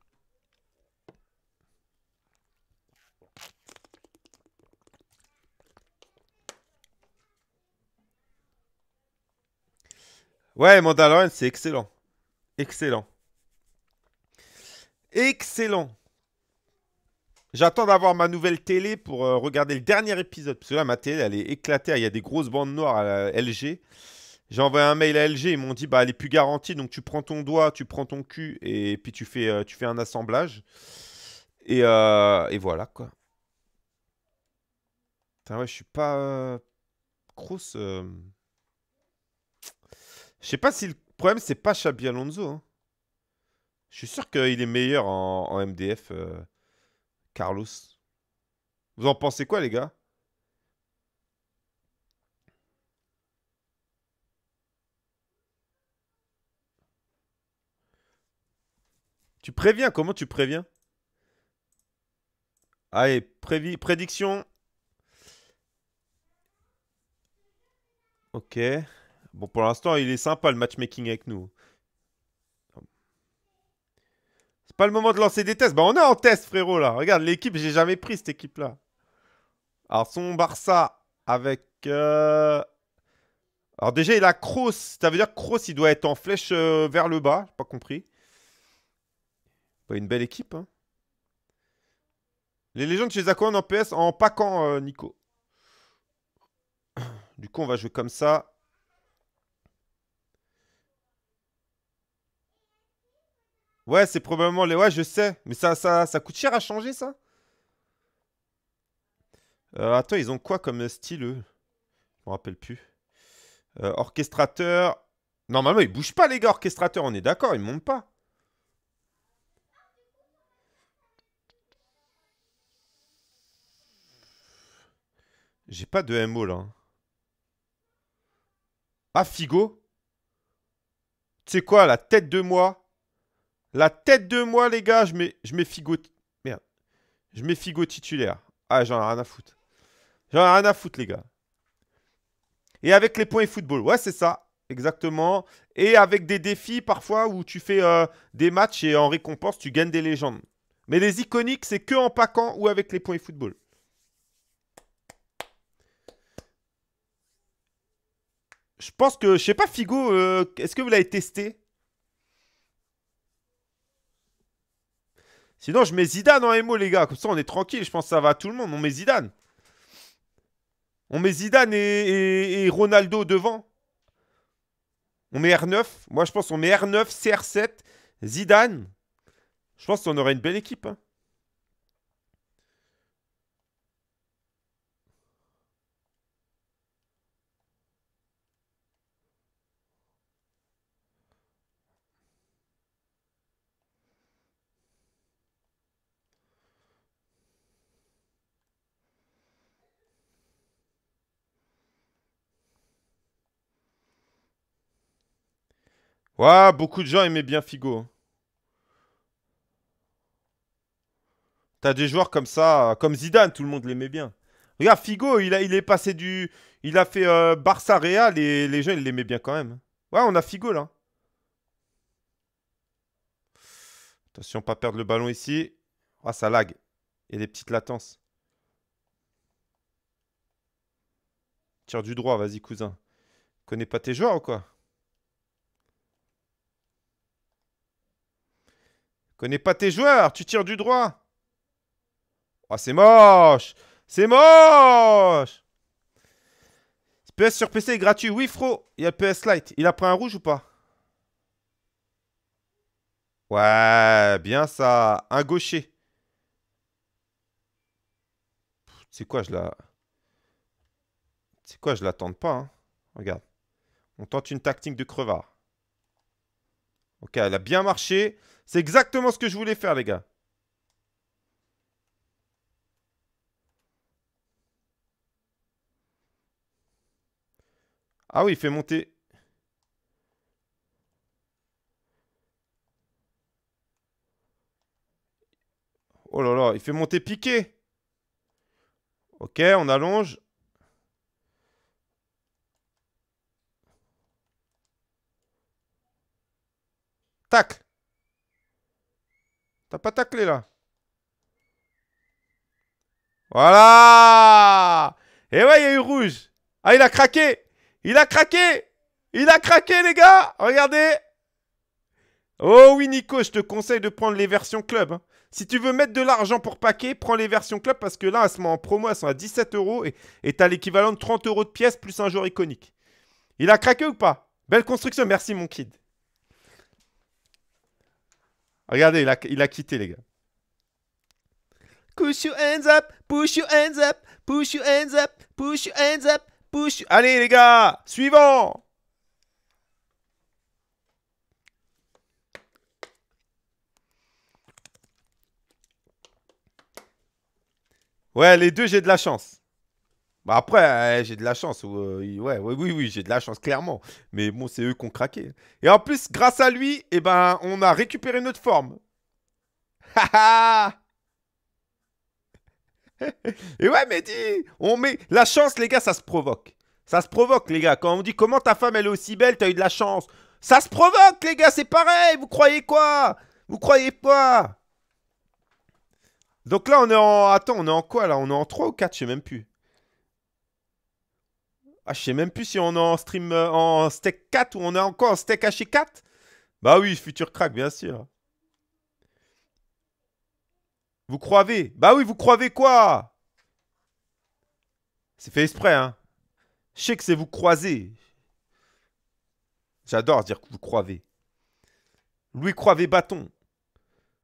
Ouais, Mandalorian, c'est excellent. Excellent. Excellent. J'attends d'avoir ma nouvelle télé pour euh, regarder le dernier épisode. Parce que là, ma télé, elle est éclatée. Il y a des grosses bandes noires à la LG. J'ai envoyé un mail à LG. Ils m'ont dit, bah, elle est plus garantie. Donc, tu prends ton doigt, tu prends ton cul et puis tu fais, euh, tu fais un assemblage. Et, euh, voilà, quoi. ouais, je suis pas... grosse... Je sais pas si le problème, c'est pas Xabi Alonso. Hein. Je suis sûr qu'il est meilleur en, MDF, euh, Carlos. Vous en pensez quoi, les gars Tu préviens Comment tu préviens Allez, prévi prédiction. Ok. Bon, pour l'instant, il est sympa le matchmaking avec nous. C'est pas le moment de lancer des tests. Bah, on est en test, frérot, là. Regarde, l'équipe, j'ai jamais pris cette équipe-là. Alors, son Barça avec. Euh, alors, déjà, il a Kroos. Ça veut dire que il doit être en flèche euh, vers le bas. J'ai pas compris. Pas une belle équipe. Hein. Les légendes chez Zakon en PS en paquant, euh, Nico. Du coup, on va jouer comme ça. Ouais, c'est probablement les. Ouais, je sais. Mais ça, ça, ça coûte cher à changer, ça euh, Attends, ils ont quoi comme style, eux Je me rappelle plus. Euh, orchestrateur. Normalement, ils bougent pas, les gars, orchestrateur. On est d'accord, ils montent pas. J'ai pas de MO, là. Hein. Ah, Figo Tu sais quoi, la tête de moi la tête de moi, les gars, je mets, je mets Figo. Merde. Je mets Figo titulaire. Ah, j'en ai rien à foutre. J'en ai rien à foutre, les gars. Et avec les points et football. Ouais, c'est ça. Exactement. Et avec des défis parfois où tu fais euh, des matchs et en récompense, tu gagnes des légendes. Mais les iconiques, c'est que en paquant ou avec les points et football. Je pense que, je sais pas, Figo, euh, est-ce que vous l'avez testé Sinon, je mets Zidane en MO, les gars. Comme ça, on est tranquille. Je pense que ça va à tout le monde. On met Zidane. On met Zidane et, Ronaldo devant. On met R9. Moi, je pense qu'on met R9, CR7, Zidane. Je pense qu'on aurait une belle équipe. Hein. Ouah, beaucoup de gens aimaient bien Figo. Hein. T'as des joueurs comme ça, comme Zidane, tout le monde l'aimait bien. Regarde, Figo, il, a, il est passé du... Il a fait euh, Barça-Real et les gens, l'aimaient bien quand même. Hein. Ouais, on a Figo, là. Attention, pas perdre le ballon ici. Ah, ça lag. Il y a des petites latences. Tire du droit, vas-y, cousin. Connais pas tes joueurs ou quoi Connais pas tes joueurs, tu tires du droit. Oh, c'est moche C'est moche PS sur PC est gratuit. Oui, Fro, il y a le PS Lite. Il a pris un rouge ou pas Ouais, bien ça. Un gaucher. C'est quoi, je la... C'est quoi, je l'attends pas. Hein? Regarde. On tente une tactique de crevard. Ok, elle a bien marché. C'est exactement ce que je voulais faire, les gars. Ah oui, il fait monter. Oh là là, il fait monter piqué. Ok, on allonge. Tac T'as pas ta clé là Voilà Et eh ouais, il y a eu rouge. Ah, il a craqué Il a craqué Il a craqué, les gars Regardez Oh oui, Nico, je te conseille de prendre les versions club. Hein. Si tu veux mettre de l'argent pour paquer, prends les versions club parce que là, à ce moment en promo, elles sont à 17 euros et t'as l'équivalent de 30 euros de pièces plus un joueur iconique. Il a craqué ou pas Belle construction, merci mon kid. Regardez, il a, il a quitté, les gars. Push your hands up, push your hands up, push your hands up, push your hands up, push. Your... Allez, les gars, suivant. Ouais, les deux, j'ai de la chance. Bah, après, eh, j'ai de la chance. Euh, ouais, oui, oui, oui j'ai de la chance, clairement. Mais bon, c'est eux qui ont craqué. Et en plus, grâce à lui, eh ben, on a récupéré notre forme. Et ouais, mais dis, on met... La chance, les gars, ça se provoque. Ça se provoque, les gars. Quand on dit comment ta femme, elle est aussi belle, t'as eu de la chance. Ça se provoque, les gars, c'est pareil. Vous croyez quoi Vous croyez pas Donc là, on est en... Attends, on est en quoi, là On est en 3 ou 4, je sais même plus. Ah, je sais même plus si on est en stream euh, en steak 4 ou on est encore en steak haché 4. Bah oui, futur crack, bien sûr. Vous croyez Bah oui, vous croyez quoi C'est fait exprès, hein. Je sais que c'est vous croisez. J'adore dire que vous croyez. Louis croyez bâton.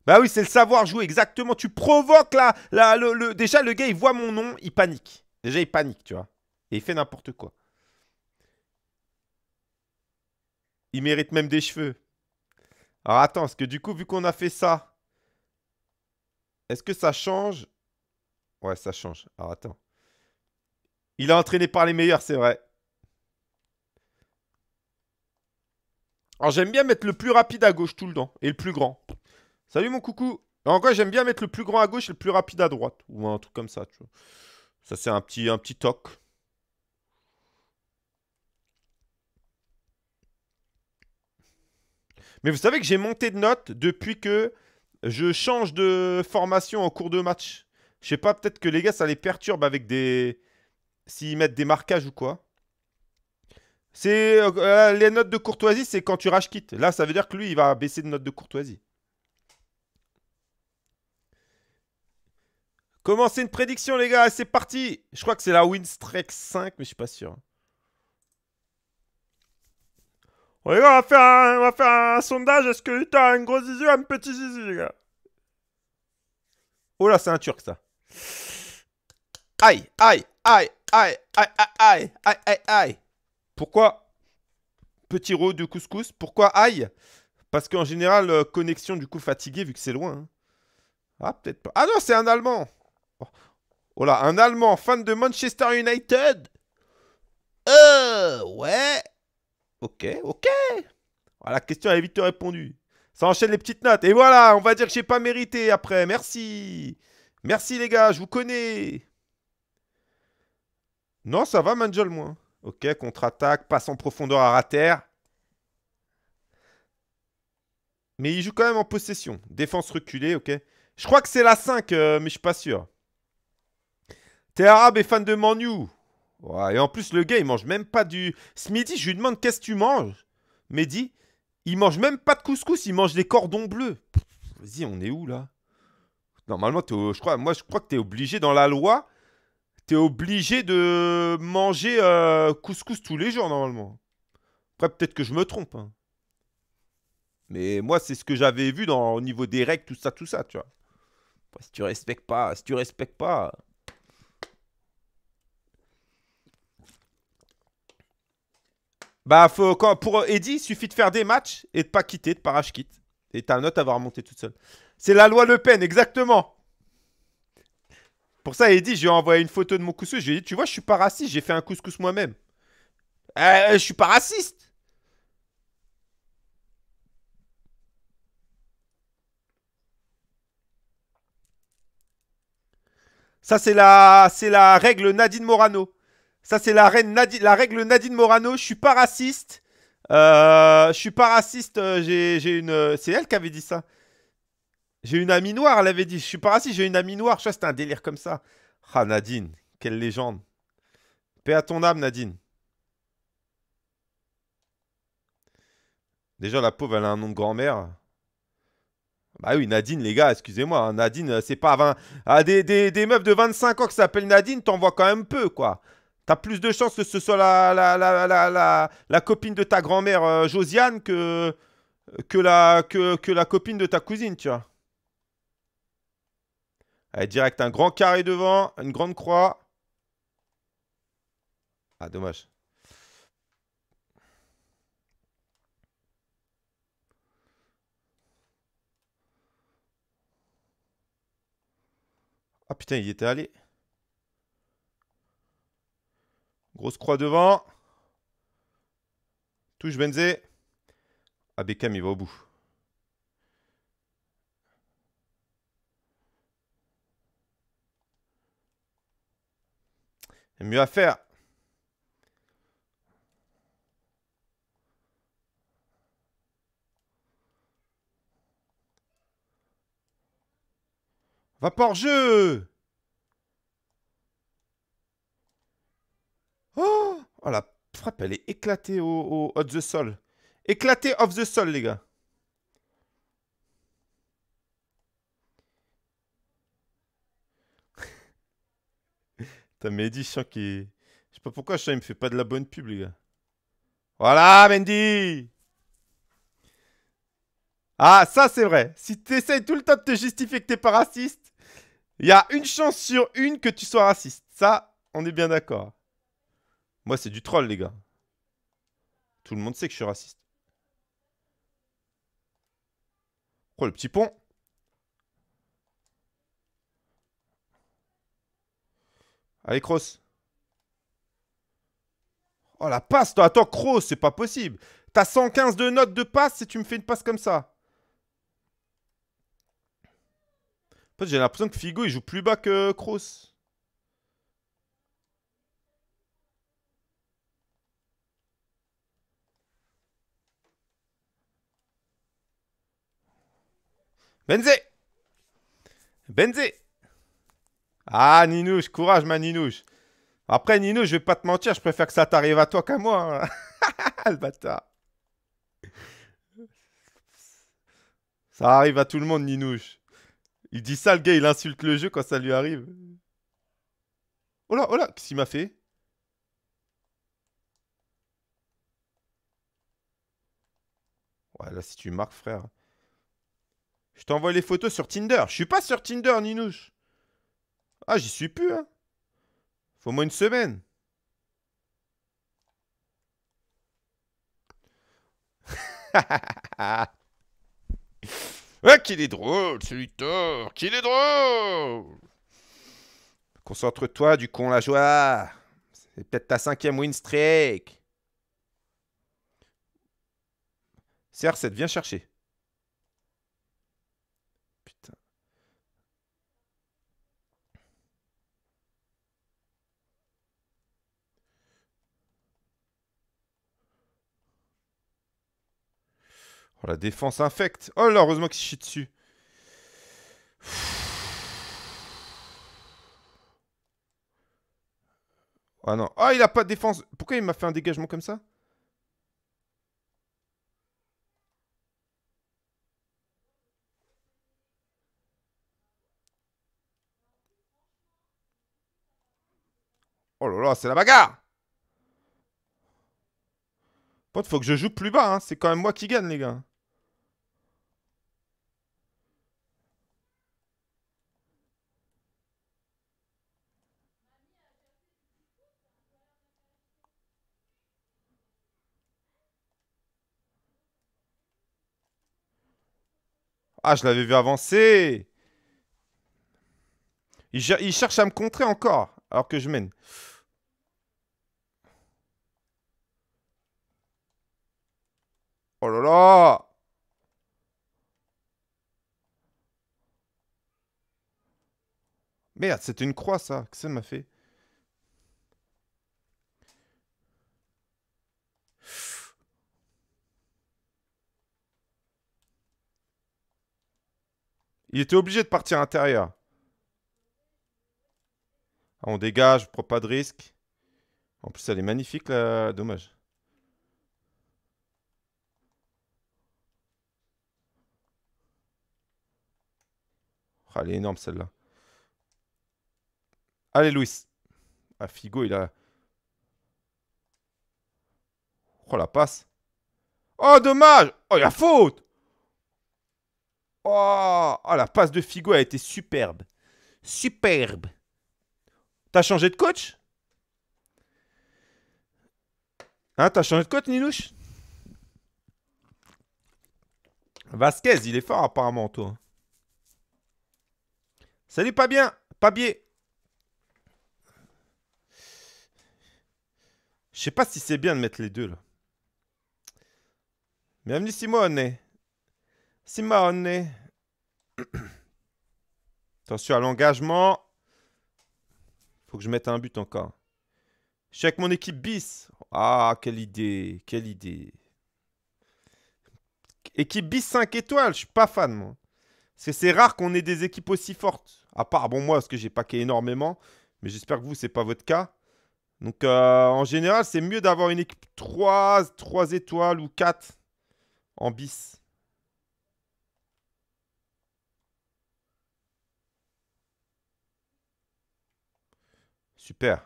Bah oui, c'est le savoir jouer, exactement. Tu provoques là. là Déjà, le gars, il voit mon nom, il panique. Déjà, il panique, tu vois. Et il fait n'importe quoi. Il mérite même des cheveux. Alors attends, est-ce que du coup, vu qu'on a fait ça, est-ce que ça change Ouais, ça change. Alors attends. Il a entraîné par les meilleurs, c'est vrai. Alors j'aime bien mettre le plus rapide à gauche tout le temps et le plus grand. Salut mon coucou. En quoi j'aime bien mettre le plus grand à gauche et le plus rapide à droite ou un truc comme ça, Ça c'est un petit un petit toc. Mais vous savez que j'ai monté de notes depuis que je change de formation en cours de match. Je sais pas, peut-être que les gars, ça les perturbe avec des. S'ils mettent des marquages ou quoi. C'est euh, les notes de courtoisie, c'est quand tu rage Là, ça veut dire que lui, il va baisser de notes de courtoisie. Commencez une prédiction, les gars, c'est parti. Je crois que c'est la Winstreak 5, mais je suis pas sûr. On va faire un, on va faire un sondage. Est-ce que t'as un gros zizi ou un petit zizi, les gars Oh là, c'est un turc, ça. Aïe, aïe, aïe, aïe, aïe, aïe, aïe, aïe, aïe. Pourquoi Petit rot de couscous. Pourquoi aïe Parce qu'en général, euh, connexion du coup fatiguée vu que c'est loin. Hein. Ah, peut-être pas. Ah non, c'est un Allemand. Oh. oh là, un Allemand, fan de Manchester United. Euh, ouais. Ok, ok. Ah, la question est vite répondue. Ça enchaîne les petites notes. Et voilà, on va dire que j'ai pas mérité après. Merci. Merci les gars, je vous connais. Non, ça va, Manjol, moins. Ok, contre-attaque, passe en profondeur à Rater. Mais il joue quand même en possession. Défense reculée, ok. Je crois que c'est la 5, euh, mais je suis pas sûr. T'es arabe et fan de Manu et en plus, le gars, il mange même pas du. Ce midi, je lui demande qu'est-ce que tu manges. Mehdi, il mange même pas de couscous, il mange des cordons bleus. Vas-y, on est où là Normalement, je crois, moi, je crois que es obligé dans la loi. tu es obligé de manger euh, couscous tous les jours, normalement. Après, peut-être que je me trompe. Hein. Mais moi, c'est ce que j'avais vu dans, au niveau des règles, tout ça, tout ça, tu vois. si tu respectes pas, si tu respectes pas. Bah, pour Eddy, il suffit de faire des matchs et de pas quitter, de parage quitte. Et un note, à avoir monté toute seule. C'est la loi Le Pen, exactement. Pour ça, Eddy, j'ai envoyé une photo de mon couscous. J'ai dit, tu vois, je suis pas raciste, j'ai fait un couscous moi-même. Euh, je suis pas raciste. Ça, c'est la... la règle Nadine Morano. Ça, c'est la, la, règle Nadine Morano. Je suis pas raciste. Euh, je suis pas raciste. Euh, j'ai une. Euh, c'est elle qui avait dit ça. J'ai une amie noire, elle avait dit. Je suis pas raciste, j'ai une amie noire. Je c'était un délire comme ça. Ah, Nadine, quelle légende. Paix à ton âme, Nadine. Déjà, la pauvre, elle a un nom de grand-mère. Bah oui, Nadine, les gars, excusez-moi. Hein. Nadine, euh, c'est pas 20. Ah, des, meufs de 25 ans qui s'appellent Nadine, t'en vois quand même peu, quoi. T'as plus de chances que ce soit la, la, la, la copine de ta grand-mère euh, Josiane que, que, la, que, que, la copine de ta cousine, tu vois. Allez, direct, un grand carré devant, une grande croix. Ah, dommage. Ah putain, il était allé. Grosse croix devant. Touche Benzé. Ah, il va au bout. mieux à faire. Va par jeu Oh, oh, la frappe, elle est éclatée au, the sol. Éclatée off the sol, les gars. T'as Mehdi, je qui. Je sais pas pourquoi, je il me fait pas de la bonne pub, les gars. Voilà, Mendy Ah, ça, c'est vrai. Si tu t'essayes tout le temps de te justifier que t'es pas raciste, il y a une chance sur une que tu sois raciste. Ça, on est bien d'accord. Moi, c'est du troll, les gars. Tout le monde sait que je suis raciste. Oh, le petit pont Allez, Cross. Oh, la passe toi. Attends, Cross, c'est pas possible T'as 115 de notes de passe et tu me fais une passe comme ça En j'ai l'impression que Figo, il joue plus bas que cross Benzé Benzé Ah, Ninouche, courage, ma Ninouche. Après, Ninouche, je vais pas te mentir, je préfère que ça t'arrive à toi qu'à moi. Hein. le Ça arrive à tout le monde, Ninouche. Il dit ça, le gars, il insulte le jeu quand ça lui arrive. Oh là, oh là, qu'est-ce qu'il m'a fait Ouais, là, si tu marques, frère. Je t'envoie les photos sur Tinder. Je suis pas sur Tinder, Ninouche. Ah, j'y suis plus, hein. Faut moi moins une semaine. Ah, qu'il est drôle, celui là Qu'il est drôle. Concentre-toi, du con la joie. C'est peut-être ta cinquième win streak. r viens chercher. Oh, la défense infecte. Oh là, heureusement qu'il je chie dessus. Ah non. Oh il a pas de défense. Pourquoi il m'a fait un dégagement comme ça Oh là là, c'est la bagarre faut que je joue plus bas, hein. c'est quand même moi qui gagne, les gars. Ah, je l'avais vu avancer. Il, cherche à me contrer encore, alors que je mène. Oh là là Merde, c'était une croix, ça. que ça m'a fait Il était obligé de partir à l'intérieur. Ah, on dégage, prend prend pas de risque. En plus, elle est magnifique, là. Dommage. Ah, elle est énorme, celle-là. Allez, Louis. Ah, Figo, il a... Oh, la passe. Oh, dommage Oh, il a faute Oh, oh, la passe de Figo a été superbe. Superbe. T'as changé de coach Hein, t'as changé de coach, Ninouche Vasquez, il est fort apparemment, toi. Salut, pas bien, Pas bien. Je sais pas si c'est bien de mettre les deux, là. Bienvenue, Simone. Hein. Simone. Attention à l'engagement. Faut que je mette un but encore. Je suis avec mon équipe bis. Ah, quelle idée. Quelle idée. Équipe bis 5 étoiles. Je suis pas fan, moi. Parce que c'est rare qu'on ait des équipes aussi fortes. À part, bon, moi, parce que j'ai paqué énormément. Mais j'espère que vous, c'est pas votre cas. Donc, euh, en général, c'est mieux d'avoir une équipe 3, 3 étoiles ou 4 en bis. Super.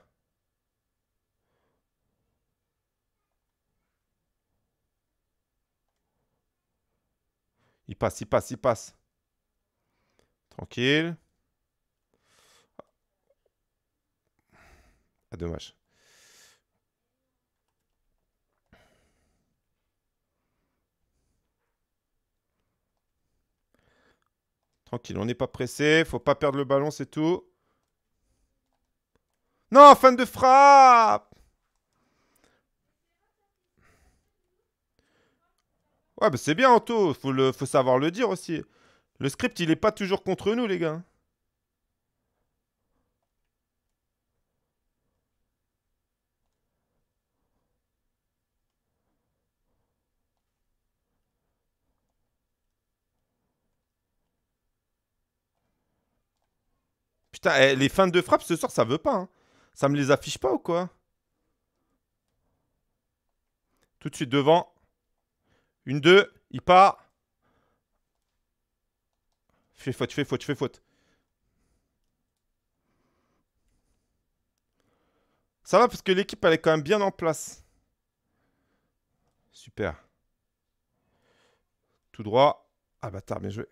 Il passe, il passe, il passe. Tranquille. Ah, dommage. Tranquille, on n'est pas pressé, faut pas perdre le ballon, c'est tout. Non, fin de frappe Ouais, bah c'est bien, Anto. Faut, le, faut savoir le dire aussi. Le script, il est pas toujours contre nous, les gars. Putain, eh, les fins de frappe ce soir, ça veut pas. Hein. Ça me les affiche pas ou quoi Tout de suite devant. Une, deux. Il part. fais faute, fais faute, fais faute. Ça va parce que l'équipe elle est quand même bien en place. Super. Tout droit. Ah bâtard, bien joué.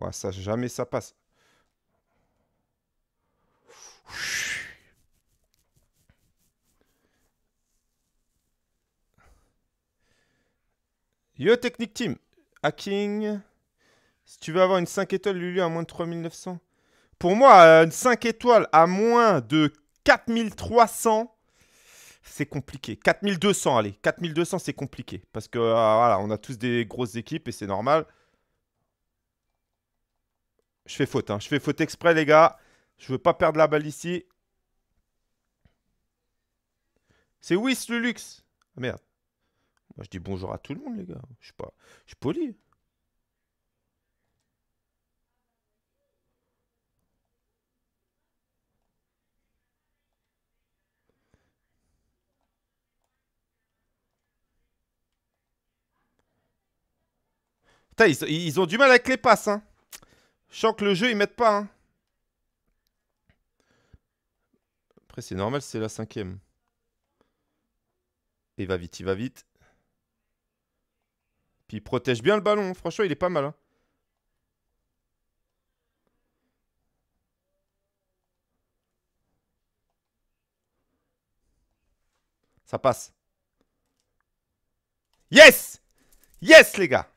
Ouais, ça, jamais ça passe. Yo technique Team, hacking. Si tu veux avoir une 5 étoiles, Lulu à moins de 3900. Pour moi, euh, une 5 étoiles à moins de 4300, c'est compliqué. 4200, allez. 4200, c'est compliqué. Parce que, euh, voilà, on a tous des grosses équipes et c'est normal. Je fais faute. Hein. Je fais faute exprès, les gars. Je veux pas perdre la balle ici. C'est Whis le luxe. Ah, merde. Moi, je dis bonjour à tout le monde, les gars. Je suis pas... Je suis poli. Putain, ils ont du mal avec les passes, hein. Je que le jeu, ils mettent pas. Hein. Après, c'est normal, c'est la cinquième. il va vite, il va vite. Puis il protège bien le ballon. Franchement, il est pas mal. Hein. Ça passe. Yes Yes, les gars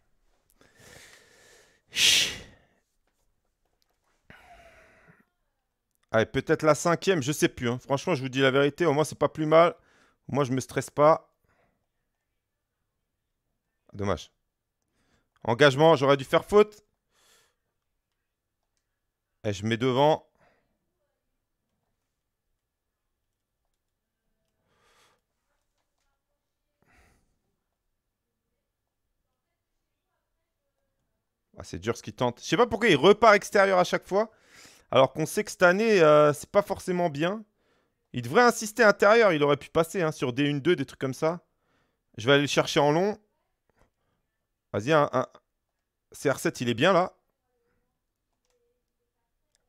Chut. Allez, peut-être la cinquième, je sais plus. Hein. Franchement, je vous dis la vérité, au moins c'est pas plus mal. Moi, je me stresse pas. Dommage. Engagement, j'aurais dû faire faute. Et je mets devant. Ah, c'est dur ce qu'il tente. Je sais pas pourquoi il repart extérieur à chaque fois. Alors qu'on sait que cette année, euh, c'est pas forcément bien. Il devrait insister intérieur. Il aurait pu passer hein, sur D1-2, des trucs comme ça. Je vais aller le chercher en long. Vas-y, un, CR7, il est bien là.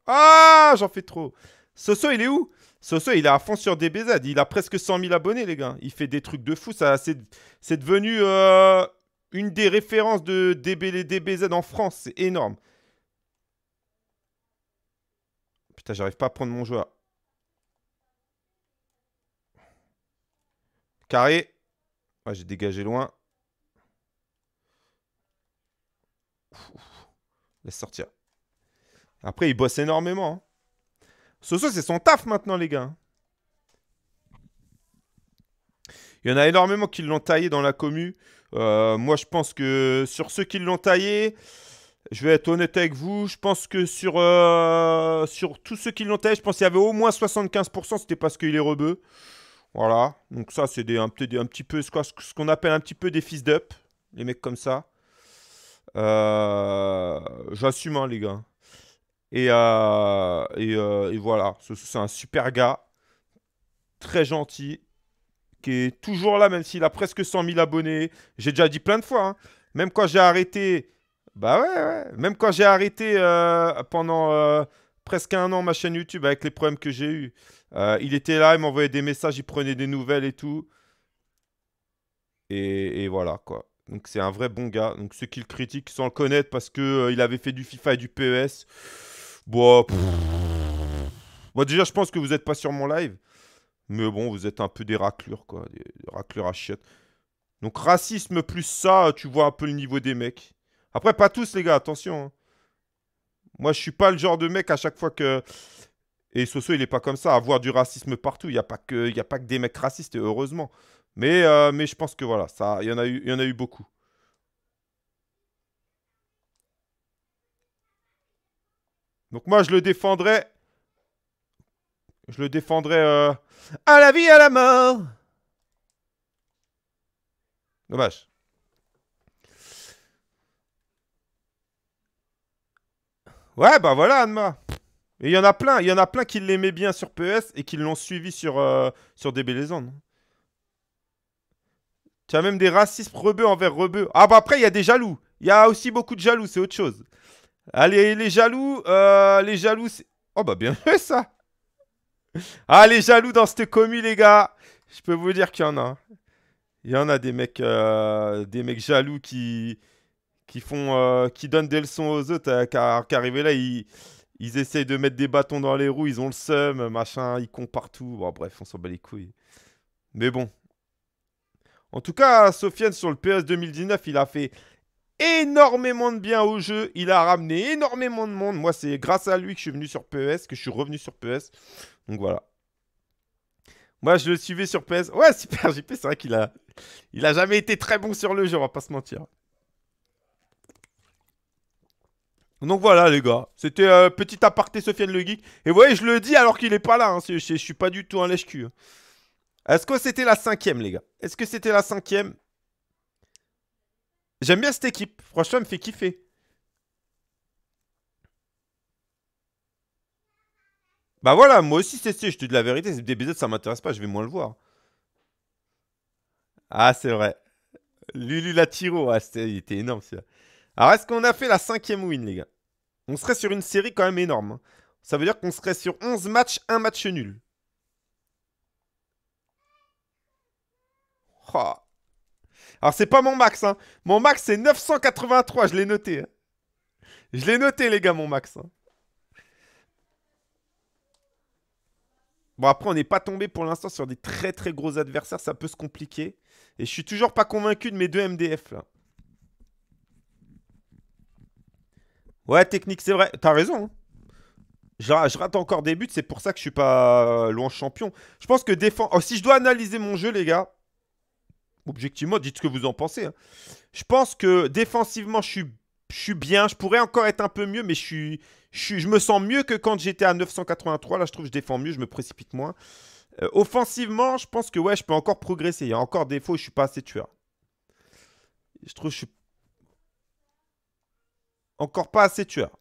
Ah, j'en fais trop. Soso, il est où Soso, il est à fond sur DBZ. Il a presque 100 000 abonnés, les gars. Il fait des trucs de fou. Ça, c'est devenu euh, une des références de DB, DBZ en France. C'est énorme. Putain, j'arrive pas à prendre mon joueur. Carré. j'ai dégagé loin. Laisse sortir. Après, il bosse énormément. Hein. Soso, c'est son taf maintenant, les gars. Il y en a énormément qui l'ont taillé dans la commu. Euh, moi, je pense que sur ceux qui l'ont taillé, je vais être honnête avec vous, je pense que sur, euh, sur tous ceux qui l'ont je pense qu'il y avait au moins 75%, c'était parce qu'il est rebeu. Voilà, donc ça c'est un, un, petit peu ce, qu'on appelle un petit peu des fils d'up, les mecs comme ça. Euh, j'assume hein, les gars. Et, euh, voilà, c'est un super gars, très gentil, qui est toujours là même s'il a presque 100 000 abonnés. J'ai déjà dit plein de fois, hein. même quand j'ai arrêté bah ouais, ouais. Même quand j'ai arrêté euh, pendant euh, presque un an ma chaîne YouTube avec les problèmes que j'ai eus, euh, il était là, il m'envoyait des messages, il prenait des nouvelles et tout. Et, et voilà, quoi. Donc c'est un vrai bon gars. Donc ceux qui le critiquent sans le connaître parce que il avait fait du FIFA et du PES, bon, déjà je pense que vous n'êtes pas sur mon live, mais bon vous êtes un peu des raclures quoi, des, des raclures à chiottes. Donc racisme plus ça, tu vois un peu le niveau des mecs. Après, pas tous, les gars, attention. Hein. Moi, je suis pas le genre de mec à chaque fois que. Et Soso, il est pas comme ça, Avoir du racisme partout. Il n'y a, pas que... a que des mecs racistes, heureusement. Mais, euh, mais je pense que voilà, ça, il y en a eu, y en a eu beaucoup. Donc moi, je le défendrai. Je le défendrai euh, à la vie, à la mort. Dommage. Ouais, bah voilà, Anma. Et il y en a plein, il y en a plein qui l'aimaient bien sur PS e et qui l'ont suivi sur, euh, sur DB Tu as même des racistes rebeux envers rebeux. Ah bah après, il y a des jaloux. Il y a aussi beaucoup de jaloux, c'est autre chose. Allez, les jaloux, euh, les jaloux, c'est... Oh bah bien fait, ça Ah les jaloux dans cette commu les gars Je peux vous dire qu'il y en a. Il y en a des mecs, euh, des mecs jaloux qui, qui font, euh, qui donnent des leçons aux autres, euh, car qu'arriver là, ils, essayent de mettre des bâtons dans les roues, ils ont le seum, machin, ils comptent partout. bref, on s'en bat les couilles. Mais bon. En tout cas, Sofiane, sur le PS 2019, il a fait énormément de bien au jeu. Il a ramené énormément de monde. Moi, c'est grâce à lui que je suis venu sur PS, que je suis revenu sur PS Donc voilà. Moi, je le suivais sur PS. Ouais, super, JP, c'est vrai qu'il a... Il a jamais été très bon sur le jeu, on va pas se mentir. Donc voilà les gars, c'était euh, petit aparté Sofiane le Geek. Et vous voyez, je le dis alors qu'il est pas là, hein. je, suis pas du tout un lèche-cul. Hein. Est-ce que c'était la cinquième les gars Est-ce que c'était la cinquième J'aime bien cette équipe, franchement elle me fait kiffer. Bah voilà, moi aussi c'est je te dis la vérité, c'est des bizarres, ça m'intéresse pas, je vais moins le voir. Ah c'est vrai. Lulu Latiro, ah, il était énorme Alors, est-ce qu'on a fait la cinquième win, les gars on serait sur une série quand même énorme. Hein. Ça veut dire qu'on serait sur 11 matchs, un match nul. Alors c'est pas mon max. Hein. Mon max c'est 983, je l'ai noté. Hein. Je l'ai noté les gars mon max. Bon après on n'est pas tombé pour l'instant sur des très très gros adversaires, ça peut se compliquer. Et je suis toujours pas convaincu de mes deux MDF là. Ouais, technique, c'est vrai. T'as raison. Hein. Je, rate encore des buts, c'est pour ça que je suis pas euh, loin champion. Je pense que défensivement oh, si je dois analyser mon jeu, les gars, objectivement, dites ce que vous en pensez. Hein. Je pense que défensivement, je suis, je suis bien. Je pourrais encore être un peu mieux, mais je, suis, je, me sens mieux que quand j'étais à 983. Là, je trouve que je défends mieux, je me précipite moins. Euh, offensivement, je pense que ouais, je peux encore progresser. Il y a encore des où je suis pas assez tueur. Je trouve que je suis encore pas assez tueur.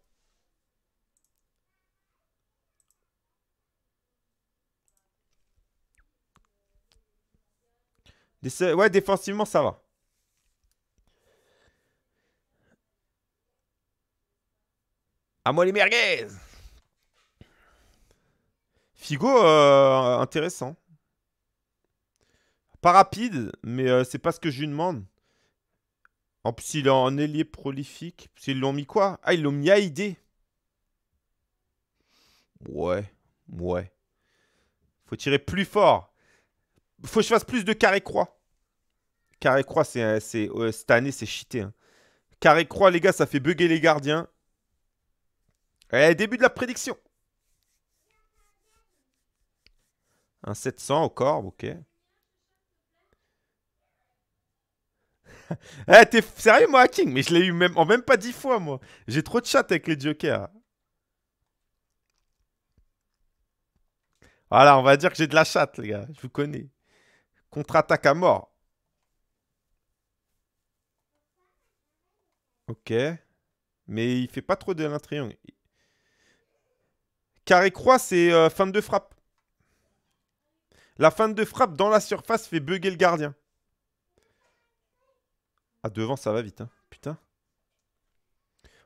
Ouais, défensivement, ça va. À moi les merguez Figo, euh, intéressant. Pas rapide, mais euh, c'est pas ce que je lui demande. En plus, il est en ailier prolifique. Ils l'ont mis quoi Ah, ils l'ont mis à idée Ouais, ouais. Faut tirer plus fort. Faut que je fasse plus de carré-croix. Carré-croix, c'est, euh, euh, cette année, c'est cheaté. Hein. Carré-croix, les gars, ça fait bugger les gardiens. Eh, début de la prédiction. Un 700 au corps, ok. eh, t'es sérieux, moi, hacking Mais je l'ai eu même, en même pas dix fois, moi. J'ai trop de chat avec les jokers. Voilà, on va dire que j'ai de la chatte, les gars. Je vous connais. Contre-attaque à mort. Ok. Mais il fait pas trop de l'intriangle. Carré-croix, c'est euh, fin de frappe. La fin de frappe dans la surface fait bugger le gardien. Ah, devant, ça va vite, hein. Putain.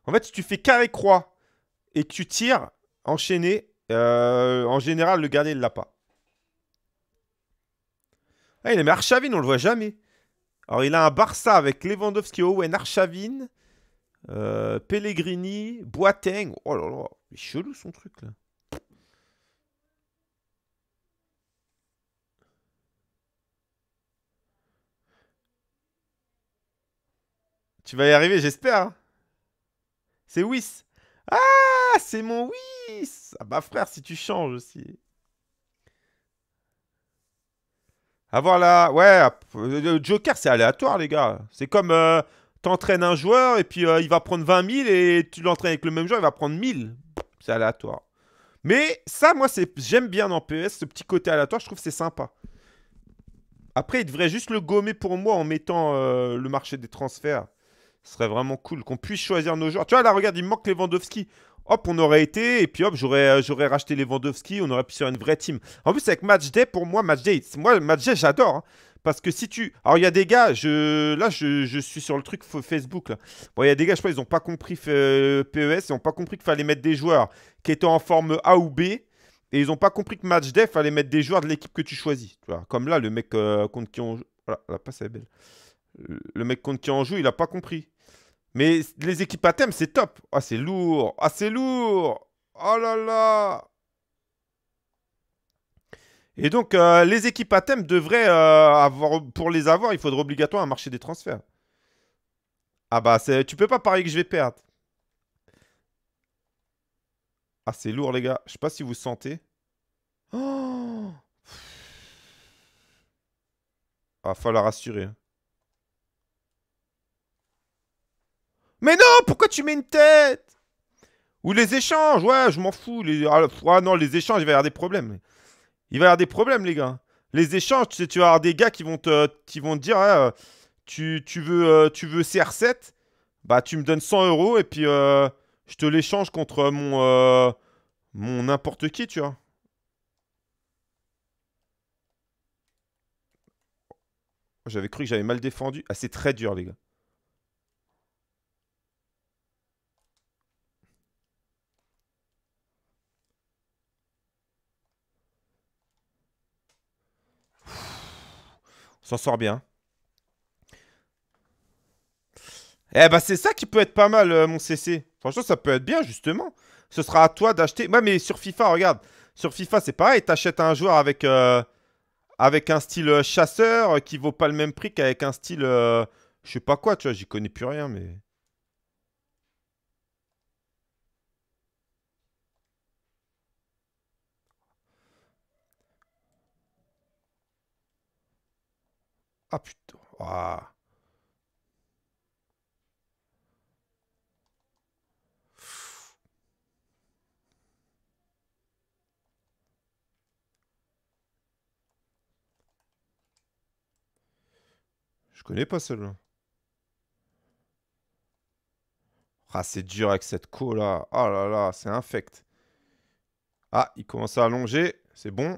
En fait, si tu fais carré-croix et que tu tires enchaîné, euh, en général, le gardien, ne l'a pas. Ah, il a on le voit jamais. Alors, il a un Barça avec Lewandowski, Owen, Archavine. Euh, Pellegrini, Boateng. Oh là là, il est chelou son truc, là. Tu vas y arriver, j'espère. Hein. C'est Whis. Ah, c'est mon Whis. Ah bah frère, si tu changes aussi. Avoir la... Ouais, le Joker, c'est aléatoire, les gars. C'est comme... tu euh, T'entraînes un joueur et puis euh, il va prendre 20 000 et tu l'entraînes avec le même joueur, il va prendre 1000. C'est aléatoire. Mais ça, moi, j'aime bien en PS, e ce petit côté aléatoire, je trouve c'est sympa. Après, il devrait juste le gommer pour moi en mettant euh, le marché des transferts. Ce serait vraiment cool qu'on puisse choisir nos joueurs. Tu vois, là, regarde, il me les Lewandowski. Hop, on aurait été, et puis hop, j'aurais, euh, j'aurais racheté Lewandowski, on aurait pu faire une vraie team. En plus, avec Match Day, pour moi, Matchday, moi, Matchday, j'adore. Hein. parce que si tu... Alors, il y a des gars, je... là, je, suis sur le truc Facebook, là. Bon, il y a des gars, je crois, ils n'ont pas compris euh, PES, ils n'ont pas compris qu'il fallait mettre des joueurs qui étaient en forme A ou B, et ils n'ont pas compris que match day, fallait mettre des joueurs de l'équipe que tu choisis. vois, comme là, le mec euh, contre qui on Voilà, la passe est belle. Le mec contre qui on joue, il n'a pas compris. Mais les équipes à thème, c'est top. Ah, c'est lourd. Ah, c'est lourd. Oh là là. Et donc, euh, les équipes à thème devraient euh, avoir, pour les avoir, il faudrait obligatoirement un marché des transferts. Ah bah, tu peux pas parier que je vais perdre. Ah, c'est lourd, les gars. Je sais pas si vous sentez. Oh ah, falloir rassurer. Hein. Mais non, pourquoi tu mets une tête Ou les échanges, ouais, je m'en fous. Les... Ah, ah non, les échanges, il va y avoir des problèmes. Il va y avoir des problèmes, les gars. Les échanges, tu sais, tu vas avoir des gars qui vont te, qui vont dire, euh, tu, veux, euh, tu veux CR7, bah tu me donnes 100 euros et puis euh, je te l'échange contre mon mon n'importe qui, tu vois. J'avais cru que j'avais mal défendu. Ah, c'est très dur, les gars. s'en sort bien. Eh bah c'est ça qui peut être pas mal euh, mon CC. Franchement ça peut être bien justement. Ce sera à toi d'acheter. Ouais mais sur FIFA regarde. Sur FIFA c'est pareil. T'achètes un joueur avec, euh, avec un style euh, chasseur qui vaut pas le même prix qu'avec un style... je sais pas quoi tu vois. J'y connais plus rien mais... Ah putain. Ah. Je connais pas celle-là. Ah, c'est dur avec cette co là. Ah oh là là, c'est infect. Ah, il commence à allonger. C'est bon.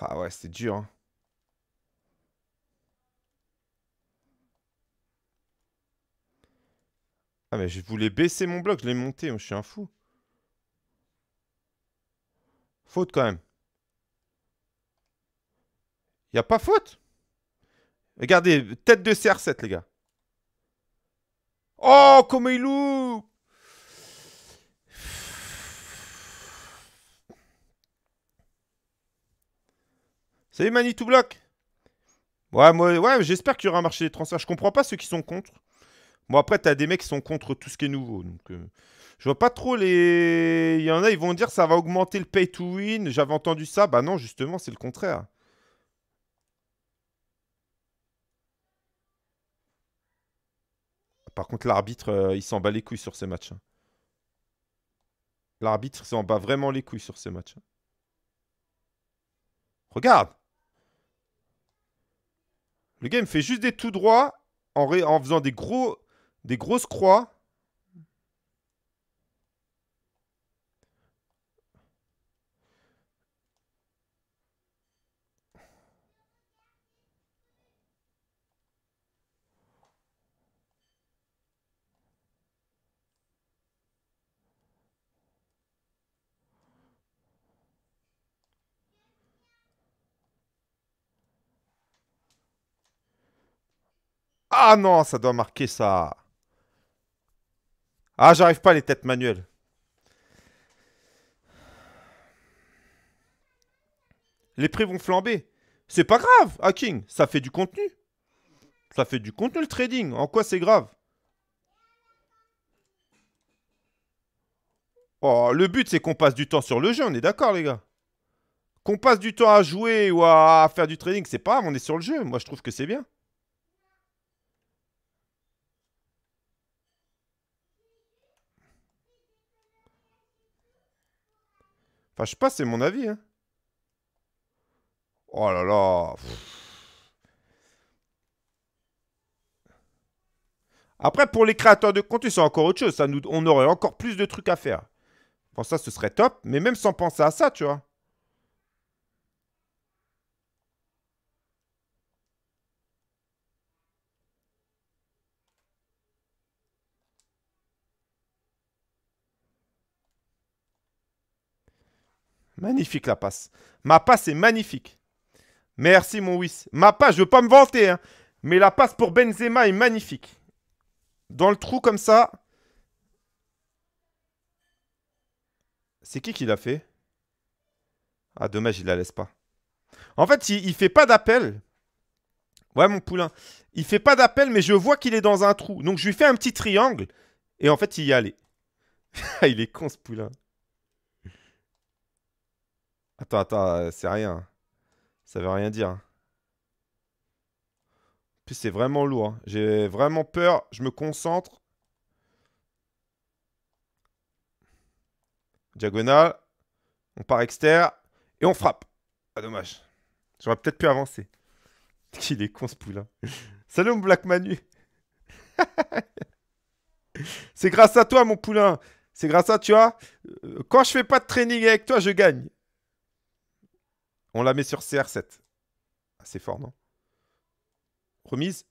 Ah ouais, c'était dur. Hein. Ah mais je voulais baisser mon bloc, je l'ai monté, je suis un fou. Faute quand même. Y a pas faute Regardez, tête de CR7 les gars. Oh, comme il loupe Salut Mani 2 bloc Ouais, moi, ouais, j'espère qu'il y aura un marché des transferts. Je comprends pas ceux qui sont contre. Bon, après, t'as des mecs qui sont contre tout ce qui est nouveau. Donc, euh, je vois pas trop les. Il y en a, ils vont dire ça va augmenter le pay to win. J'avais entendu ça. Bah non, justement, c'est le contraire. Par contre, l'arbitre, euh, il s'en bat les couilles sur ces matchs. Hein. L'arbitre s'en bat vraiment les couilles sur ces matchs. Hein. Regarde le gars, fait juste des tout droits en, en faisant des, gros, des grosses croix Ah non, ça doit marquer ça. Ah, j'arrive pas à les têtes manuelles. Les prix vont flamber. C'est pas grave, hacking. Ça fait du contenu. Ça fait du contenu le trading. En quoi c'est grave Oh, le but c'est qu'on passe du temps sur le jeu, on est d'accord les gars. Qu'on passe du temps à jouer ou à faire du trading, c'est pas grave, on est sur le jeu. Moi je trouve que c'est bien. je sais pas, c'est mon avis. Hein. Oh là là. Après, pour les créateurs de contenu, c'est encore autre chose. Ça nous, on aurait encore plus de trucs à faire. bon, ça, ce serait top. Mais même sans penser à ça, tu vois. Magnifique la passe. Ma passe est magnifique. Merci mon Wiss. Ma passe, je veux pas me vanter, hein. mais la passe pour Benzema est magnifique. Dans le trou comme ça. C'est qui qui l'a fait Ah dommage, il la laisse pas. En fait, il, ne fait pas d'appel. Ouais mon poulain, il fait pas d'appel, mais je vois qu'il est dans un trou. Donc je lui fais un petit triangle et en fait il y allait. Ah il est con ce poulain. Attends, attends, euh, c'est rien. Ça veut rien dire. Puis c'est vraiment lourd. Hein. J'ai vraiment peur. Je me concentre. Diagonale. On part externe. Et on frappe. Ah, dommage. J'aurais peut-être pu avancer. Qu'il est con ce poulain. Salut mon Black Manu. c'est grâce à toi mon poulain. C'est grâce à toi. Euh, quand je fais pas de training avec toi, je gagne. On la met sur CR7. Assez fort, non Remise.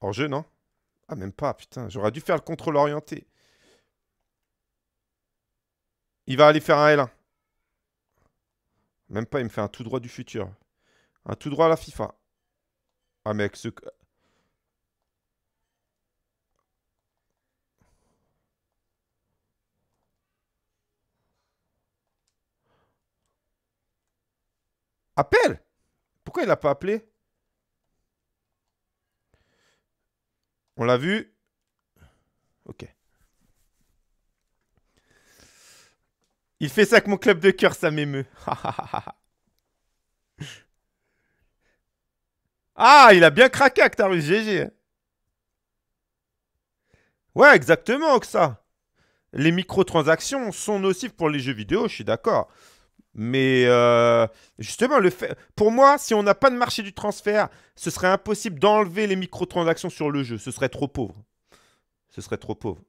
En jeu, non Ah, même pas, putain. J'aurais dû faire le contrôle orienté. Il va aller faire un L1. Même pas, il me fait un tout droit du futur. Un tout droit à la FIFA. Ah mec, ce... Appelle Pourquoi il n'a pas appelé On l'a vu. Ok. Il fait ça avec mon club de cœur, ça m'émeut. ah, il a bien craqué, Actarus, GG. Hein. Ouais, exactement, que ça. Les microtransactions sont nocives pour les jeux vidéo, je suis d'accord. Mais euh, justement, le pour moi, si on n'a pas de marché du transfert, ce serait impossible d'enlever les microtransactions sur le jeu. Ce serait trop pauvre. Ce serait trop pauvre.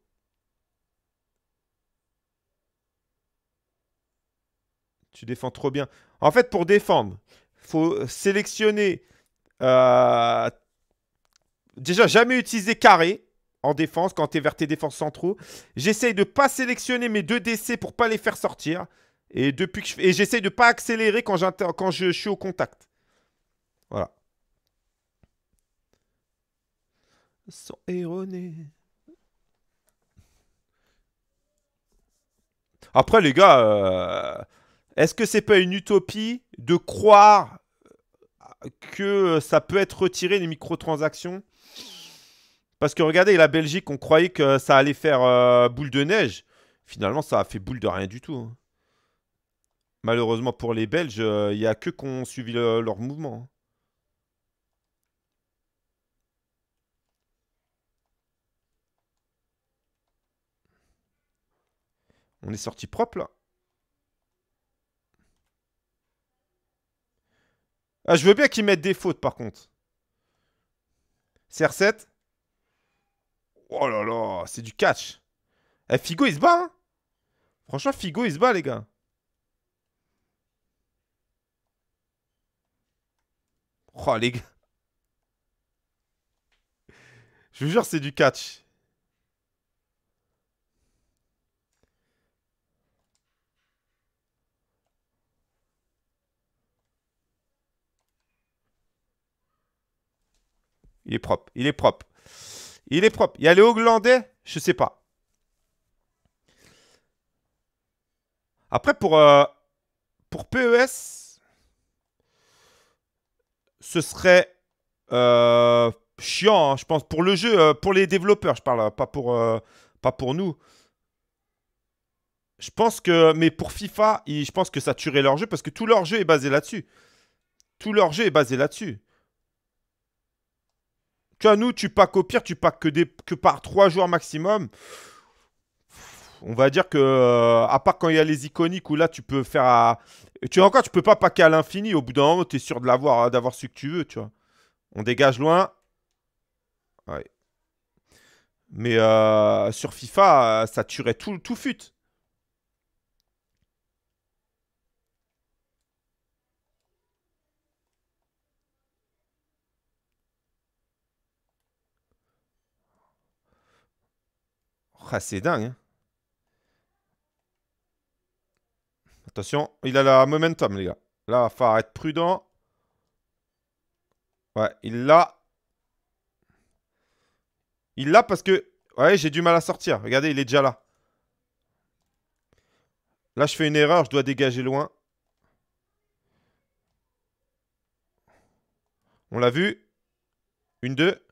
Tu défends trop bien. En fait, pour défendre, faut sélectionner. Euh, déjà, jamais utiliser carré en défense quand tu es vers tes défenses centraux. J'essaye de pas sélectionner mes deux décès pour pas les faire sortir. Et depuis que j'essaie de pas accélérer quand, quand je suis au contact. Voilà. sont erroné. Après les gars, euh, est-ce que c'est pas une utopie de croire que ça peut être retiré les microtransactions Parce que regardez, la Belgique, on croyait que ça allait faire euh, boule de neige. Finalement, ça a fait boule de rien du tout. Hein. Malheureusement pour les Belges, euh, il n'y a que qu'on suivi leur mouvement. Hein. On est sorti propre là. Ah, je veux bien qu'ils mettent des fautes par contre. CR7. Oh là là, c'est du catch. Eh, Figo il se bat. Hein. Franchement, Figo il se bat les gars. Oh, Je vous jure, c'est du catch. Il est propre. Il est propre. Il est propre. Il y a les Hollandais Je sais pas. Après, pour, euh, pour PES, ce serait euh, chiant, hein, je pense, pour le jeu, euh, pour les développeurs, je parle, pas pour, euh, pas pour nous. Je pense que, mais pour FIFA, je pense que ça tuerait leur jeu parce que tout leur jeu est basé là-dessus. Tout leur jeu est basé là-dessus. Tu vois, nous, tu packs au pire, tu packs que, que par 3 joueurs maximum on va dire que, euh, à part quand il y a les iconiques où là tu peux faire à. Tu encore, tu peux pas packer à l'infini. Au bout d'un moment, tu es sûr hein, d'avoir d'avoir ce que tu veux, tu vois. On dégage loin. Ouais. Mais euh, sur FIFA, euh, ça tuerait tout, tout fut. Ah, c'est dingue. Hein. Attention, il a la momentum, les gars. Là, il être prudent. Ouais, il l'a. Il l'a parce que... Ouais, j'ai du mal à sortir. Regardez, il est déjà là. Là, je fais une erreur. Je dois dégager loin. On l'a vu. Une, deux.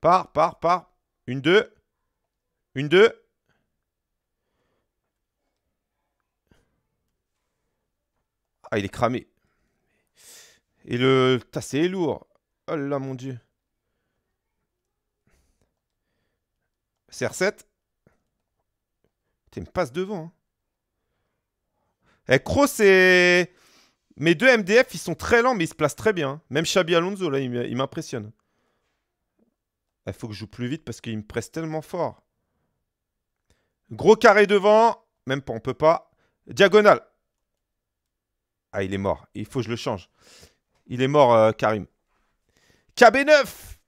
Par, par, par. Une, deux. Une, deux. Ah, il est cramé. Et le... tasse est lourd. Oh là, mon dieu. CR7. T'es il me passe devant. Hein. Eh, Kroos et... Mes deux MDF, ils sont très lents, mais ils se placent très bien. Hein. Même Xabi Alonso, là, il m'impressionne. Il eh, faut que je joue plus vite parce qu'il me presse tellement fort. Gros carré devant. Même pas, on peut pas. Diagonale. Ah, il est mort. Il faut que je le change. Il est mort, euh, Karim. KB9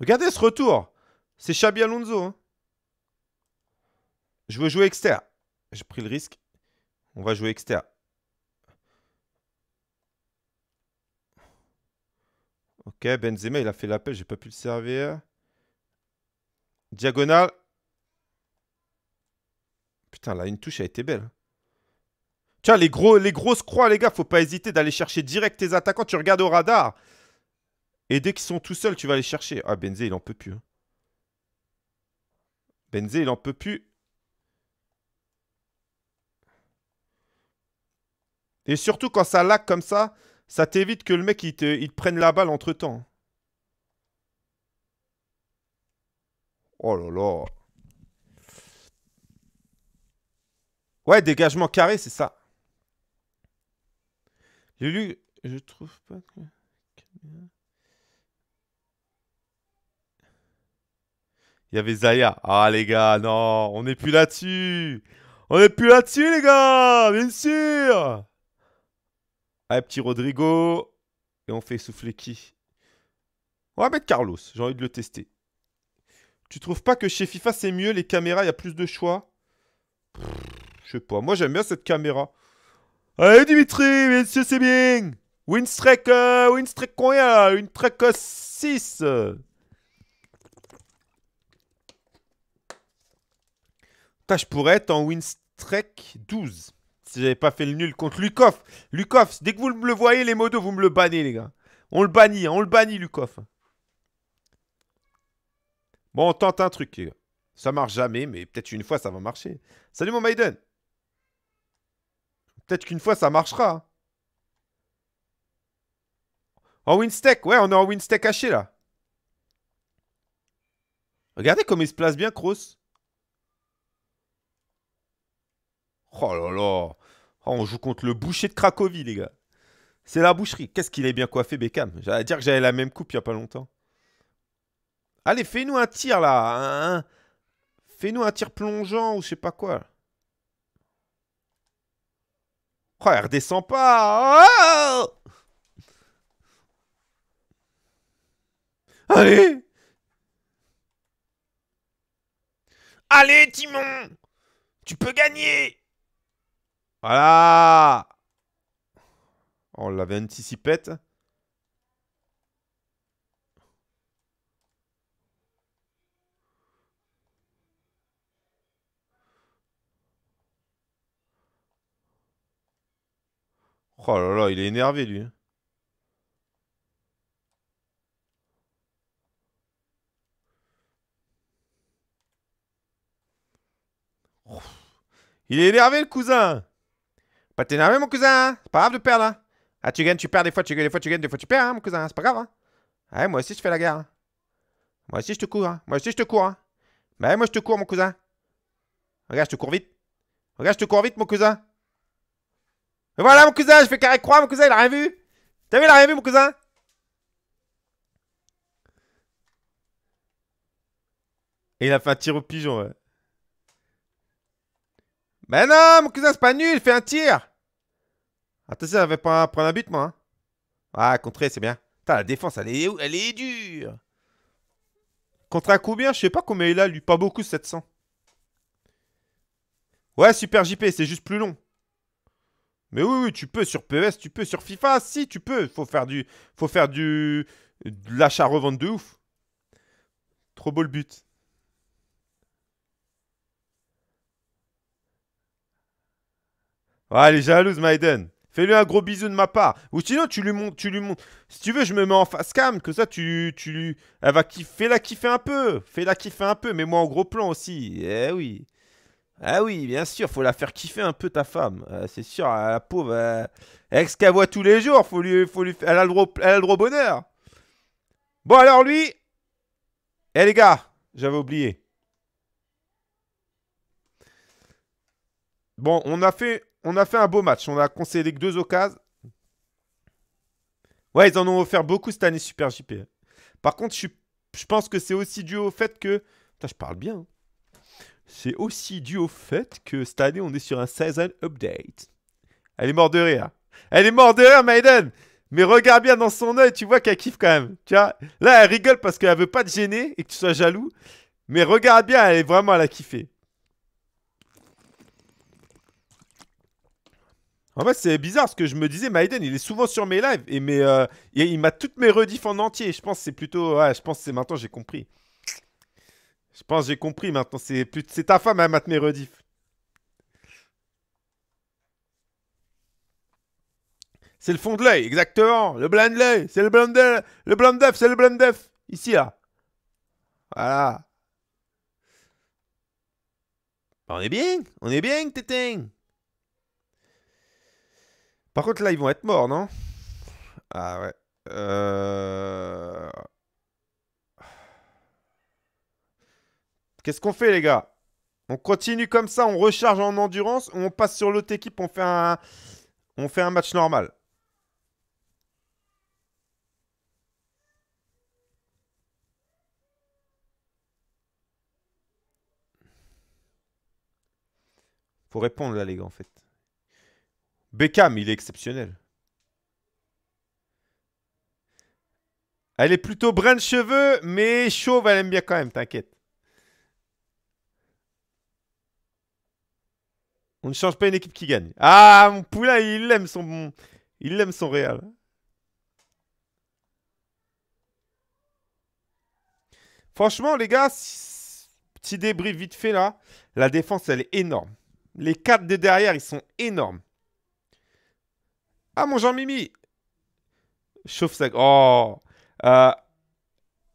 Regardez ce retour. C'est Xabi Alonso. Hein. Je veux jouer exter. J'ai pris le risque. On va jouer exter. Ok, Benzema, il a fait l'appel. J'ai pas pu le servir. Diagonale. Putain, là, une touche a été belle. Tiens, les, gros, les grosses croix, les gars, faut pas hésiter d'aller chercher direct tes attaquants. Tu regardes au radar. Et dès qu'ils sont tout seuls, tu vas les chercher. Ah, Benzé, il en peut plus. Hein. Benzé, il en peut plus. Et surtout, quand ça laque comme ça, ça t'évite que le mec, il te, il te prenne la balle entre-temps. Oh là là Ouais, dégagement carré, c'est ça. J'ai Lulu, je trouve pas Il y avait Zaya. Ah les gars, non, on n'est plus là-dessus. On n'est plus là-dessus les gars, bien sûr. Allez, petit Rodrigo. Et on fait souffler qui On va mettre Carlos, j'ai envie de le tester. Tu trouves pas que chez FIFA c'est mieux, les caméras, il y a plus de choix je sais pas. Moi, j'aime bien cette caméra. Allez, Dimitri, Monsieur, c'est bien. Winstrek, euh, combien 6. Putain, je pourrais être en Winstrek 12. Si j'avais pas fait le nul contre Lukov. Lukov, dès que vous me le voyez, les modos, vous me le bannez, les gars. On le bannit, hein, on le bannit, Lukov. Bon, on tente un truc, les gars. Ça marche jamais, mais peut-être une fois, ça va marcher. Salut, mon Maiden Peut-être qu'une fois, ça marchera. Hein. En winstack, ouais, on est en winstack haché là. Regardez comme il se place bien, Cross. Oh là là. Oh, on joue contre le boucher de Cracovie, les gars. C'est la boucherie. Qu'est-ce qu'il est bien coiffé, Beckham. J'allais dire que j'avais la même coupe il n'y a pas longtemps. Allez, fais-nous un tir là. Hein, hein. Fais-nous un tir plongeant ou je sais pas quoi. Oh, elle redescend pas Allez Allez, Timon Tu peux gagner Voilà oh, On l'avait anticipé. Oh là là, il est énervé lui. Hein. Il est énervé le cousin Pas t'énerver mon cousin hein. C'est pas grave de perdre hein Ah tu gagnes, tu perds, des fois tu gagnes, des fois tu gagnes, des fois tu perds hein, mon cousin, hein, c'est pas grave hein ah Ouais moi aussi je fais la guerre Moi aussi je te cours hein, moi aussi je te cours hein Bah moi je te cours mon cousin Regarde je te cours vite Regarde je te cours vite mon cousin voilà mon cousin, je fais carré croix, mon cousin, il a rien vu. T'as vu, il a rien vu, mon cousin Et il a fait un tir au pigeon, ouais. Ben non, mon cousin, c'est pas nul, il fait un tir. Attention, il va pas prendre un but, moi. Hein. Ah, contrer, c'est bien. Putain, la défense, elle est, elle est dure. Contre coup combien Je sais pas combien il a, lui. Pas beaucoup, 700. Ouais, super JP, c'est juste plus long. Mais oui, tu peux sur PES, tu peux sur FIFA, si tu peux. Faut faire du, faut faire du, de l'achat-revente de ouf. Trop beau le but. Ouais, elle est jalouse, Maiden. Fais-lui un gros bisou de ma part. Ou sinon, tu lui montres... tu lui montres. Si tu veux, je me mets en face cam, que ça, tu, tu lui, elle va kiffer, fais-la kiffer un peu, fais-la kiffer un peu, mais moi en gros plan aussi. Eh oui. Ah oui, bien sûr, faut la faire kiffer un peu ta femme. Euh, c'est sûr, euh, la pauvre, euh, qu'elle voit tous les jours, faut lui, elle, a le droit, bonheur. Bon, alors lui. Eh les gars, j'avais oublié. Bon, on a, fait, on a fait un beau match. On a concédé que deux occasions. Ouais, ils en ont offert beaucoup cette année, Super JP. Par contre, je, je pense que c'est aussi dû au fait que. Putain, je parle bien. Hein c'est aussi dû au fait que cette année, on est sur un season update. Elle est morte de rire. Elle est morte de rire, Maiden Mais regarde bien dans son oeil, tu vois qu'elle kiffe quand même. Tu vois Là, elle rigole parce qu'elle veut pas te gêner et que tu sois jaloux. Mais regarde bien, elle est vraiment, à la kiffer. En fait, c'est bizarre ce que je me disais. Maiden, il est souvent sur mes lives et mais euh, il, m'a toutes mes rediffs en entier. Je pense c'est plutôt, ouais, je pense c'est maintenant j'ai compris. Je pense j'ai compris maintenant. C'est ta femme à mettre mes rediff C'est le fond de l'œil, exactement. Le blind de l'œil, c'est le blind Le blind d'œuf, c'est le blanc d'œuf. Ici, là. Voilà. Bah, on est bien, on est bien, téting. Par contre, là, ils vont être morts, non Ah ouais. Euh... Qu'est-ce qu'on fait, les gars On continue comme ça, on recharge en endurance on passe sur l'autre équipe, on fait un, on fait un match normal Faut répondre là, les gars, en fait. Beckham, il est exceptionnel. Elle est plutôt brun de cheveux, mais chauve, elle aime bien quand même, t'inquiète. On ne change pas une équipe qui gagne. Ah, mon poulain, il aime son... Il aime son Real. Franchement, les gars, petit débris vite fait là. La défense, elle est énorme. Les 4 de derrière, ils sont énormes. Ah, mon Jean-Mimi Chauffe ça. Oh euh,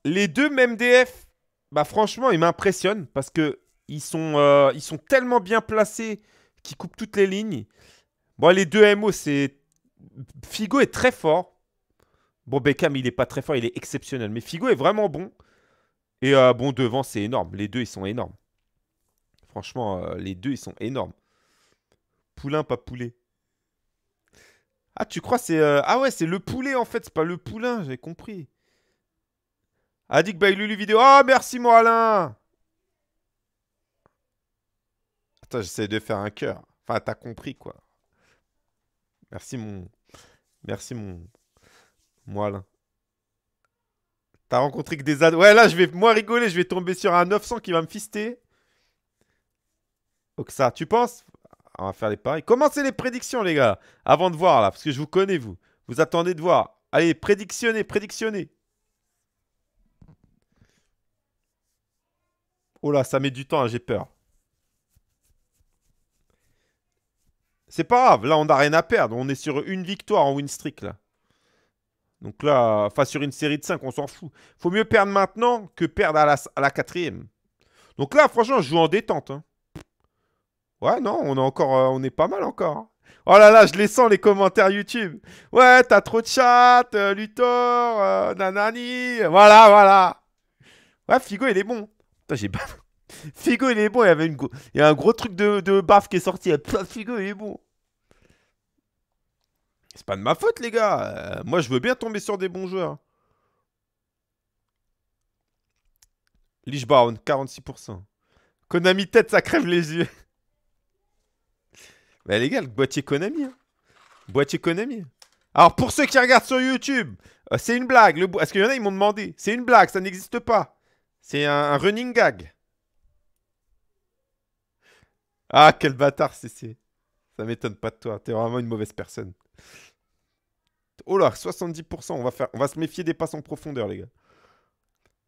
Les deux mêmes DF, bah franchement, ils m'impressionnent parce que ils sont, euh, ils sont tellement bien placés qui coupe toutes les lignes. Bon, les deux MO, c'est. Figo est très fort. Bon, Beckham, il n'est pas très fort, il est exceptionnel. Mais Figo est vraiment bon. Et euh, bon, devant, c'est énorme. Les deux, ils sont énormes. Franchement, euh, les deux, ils sont énormes. Poulain, pas poulet. Ah, tu crois c'est. Euh, ah ouais, c'est le poulet en fait, c'est pas le poulain, j'ai compris. Adik Bailulu vidéo. Oh, merci, moi, Alain j'essaie de faire un cœur. Enfin, t'as compris, quoi. Merci, mon. Merci, mon. Moi, là. T'as rencontré que des ados. Ouais, là, je vais. Moi, rigoler, je vais tomber sur un 900 qui va me fister. ça, tu penses On va faire les pareils. Commencez les prédictions, les gars. Avant de voir, là. Parce que je vous connais, vous. Vous attendez de voir. Allez, prédictionnez, prédictionnez. Oh là, ça met du temps, hein, j'ai peur. C'est pas grave, là on n'a rien à perdre. On est sur une victoire en win streak là. Donc là, enfin sur une série de 5, on s'en fout. Faut mieux perdre maintenant que perdre à la, à la quatrième. Donc là, franchement, je joue en détente. Hein. Ouais, non, on est encore, euh, on est pas mal encore. Hein. Oh là là, je les sens les commentaires YouTube. Ouais, t'as trop de chat, euh, Luthor, euh, nanani. Voilà, voilà. Ouais, Figo, il est bon. Putain, j'ai pas. Figo, il est bon, il y avait une il y a un gros truc de, de baffe qui est sorti. Figo, il est bon. C'est pas de ma faute, les gars. Euh, moi, je veux bien tomber sur des bons joueurs. Lich Brown, 46%. Konami tête, ça crève les yeux. bah, les gars, le boîtier Konami. Hein. Boîtier Konami. Alors, pour ceux qui regardent sur YouTube, euh, c'est une blague. Le... est-ce qu'il y en a, ils m'ont demandé. C'est une blague, ça n'existe pas. C'est un running gag. Ah, quel bâtard, CC. Ça m'étonne pas de toi. T'es vraiment une mauvaise personne. Oh là, 70%. On va, faire... on va se méfier des passes en profondeur, les gars.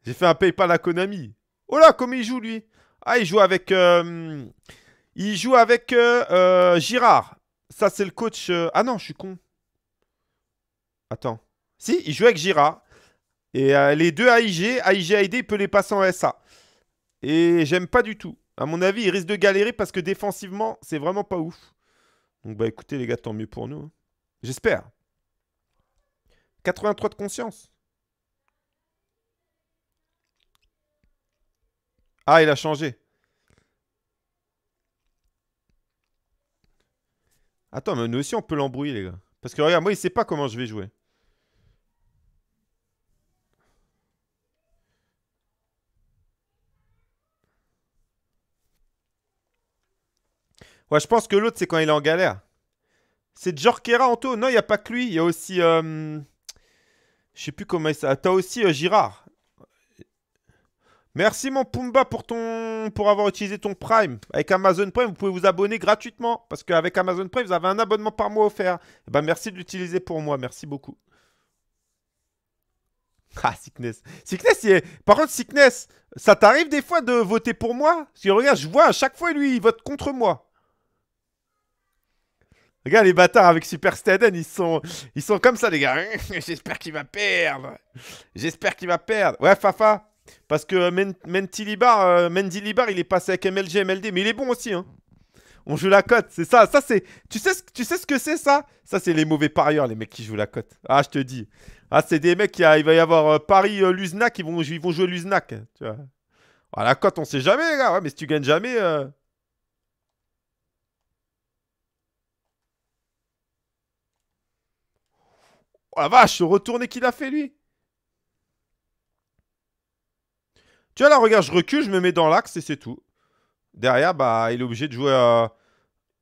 J'ai fait un PayPal à Konami. Oh là, comment il joue, lui Ah, il joue avec... Euh, il joue avec euh, euh, Girard. Ça, c'est le coach... Ah non, je suis con. Attends. Si, il joue avec Girard. Et les deux AIG, AIG AID, il peut les passer en SA. Et j'aime pas du tout. À mon avis, il risque de galérer parce que défensivement, c'est vraiment pas ouf. Donc bah écoutez les gars, tant mieux pour nous. Hein. J'espère. 83 de conscience. Ah, il a changé. Attends, mais nous aussi on peut l'embrouiller les gars. Parce que regarde, moi il sait pas comment je vais jouer. Ouais, je pense que l'autre, c'est quand il est en galère. C'est Jorquera Anto. Non, il n'y a pas que lui. Il y a aussi. Euh, je sais plus comment il s'appelle. T'as aussi euh, Girard. Merci mon Pumba pour ton pour avoir utilisé ton Prime. Avec Amazon Prime, vous pouvez vous abonner gratuitement parce qu'avec Amazon Prime, vous avez un abonnement par mois offert. Eh ben, merci de l'utiliser pour moi, merci beaucoup. Ah Sickness. Sickness, il par contre Sickness, ça t'arrive des fois de voter pour moi Parce que regarde, je vois à chaque fois lui, il vote contre moi. Regarde les bâtards avec Super Staden, ils sont, ils sont comme ça, les gars. J'espère qu'il va perdre. J'espère qu'il va perdre. Ouais, Fafa. Parce que euh, Mendy Libar, il est passé avec MLG, MLD, mais il est bon aussi. Hein. On joue la cote, c'est ça. Ça c'est, tu sais, ce... tu sais ce que c'est ça Ça c'est les mauvais parieurs, les mecs qui jouent la cote. Ah, je te dis. Ah, c'est des mecs qui, il va y avoir euh, Paris euh, Luznac, ils vont, ils vont jouer Luznac. Tu vois. Ah, la cote, on sait jamais, les gars. Ouais, mais si tu gagnes jamais. Euh, Oh la vache, le qu'il a fait lui Tu vois là, regarde, je recule, je me mets dans l'axe et c'est tout. Derrière, bah, il est obligé de jouer euh,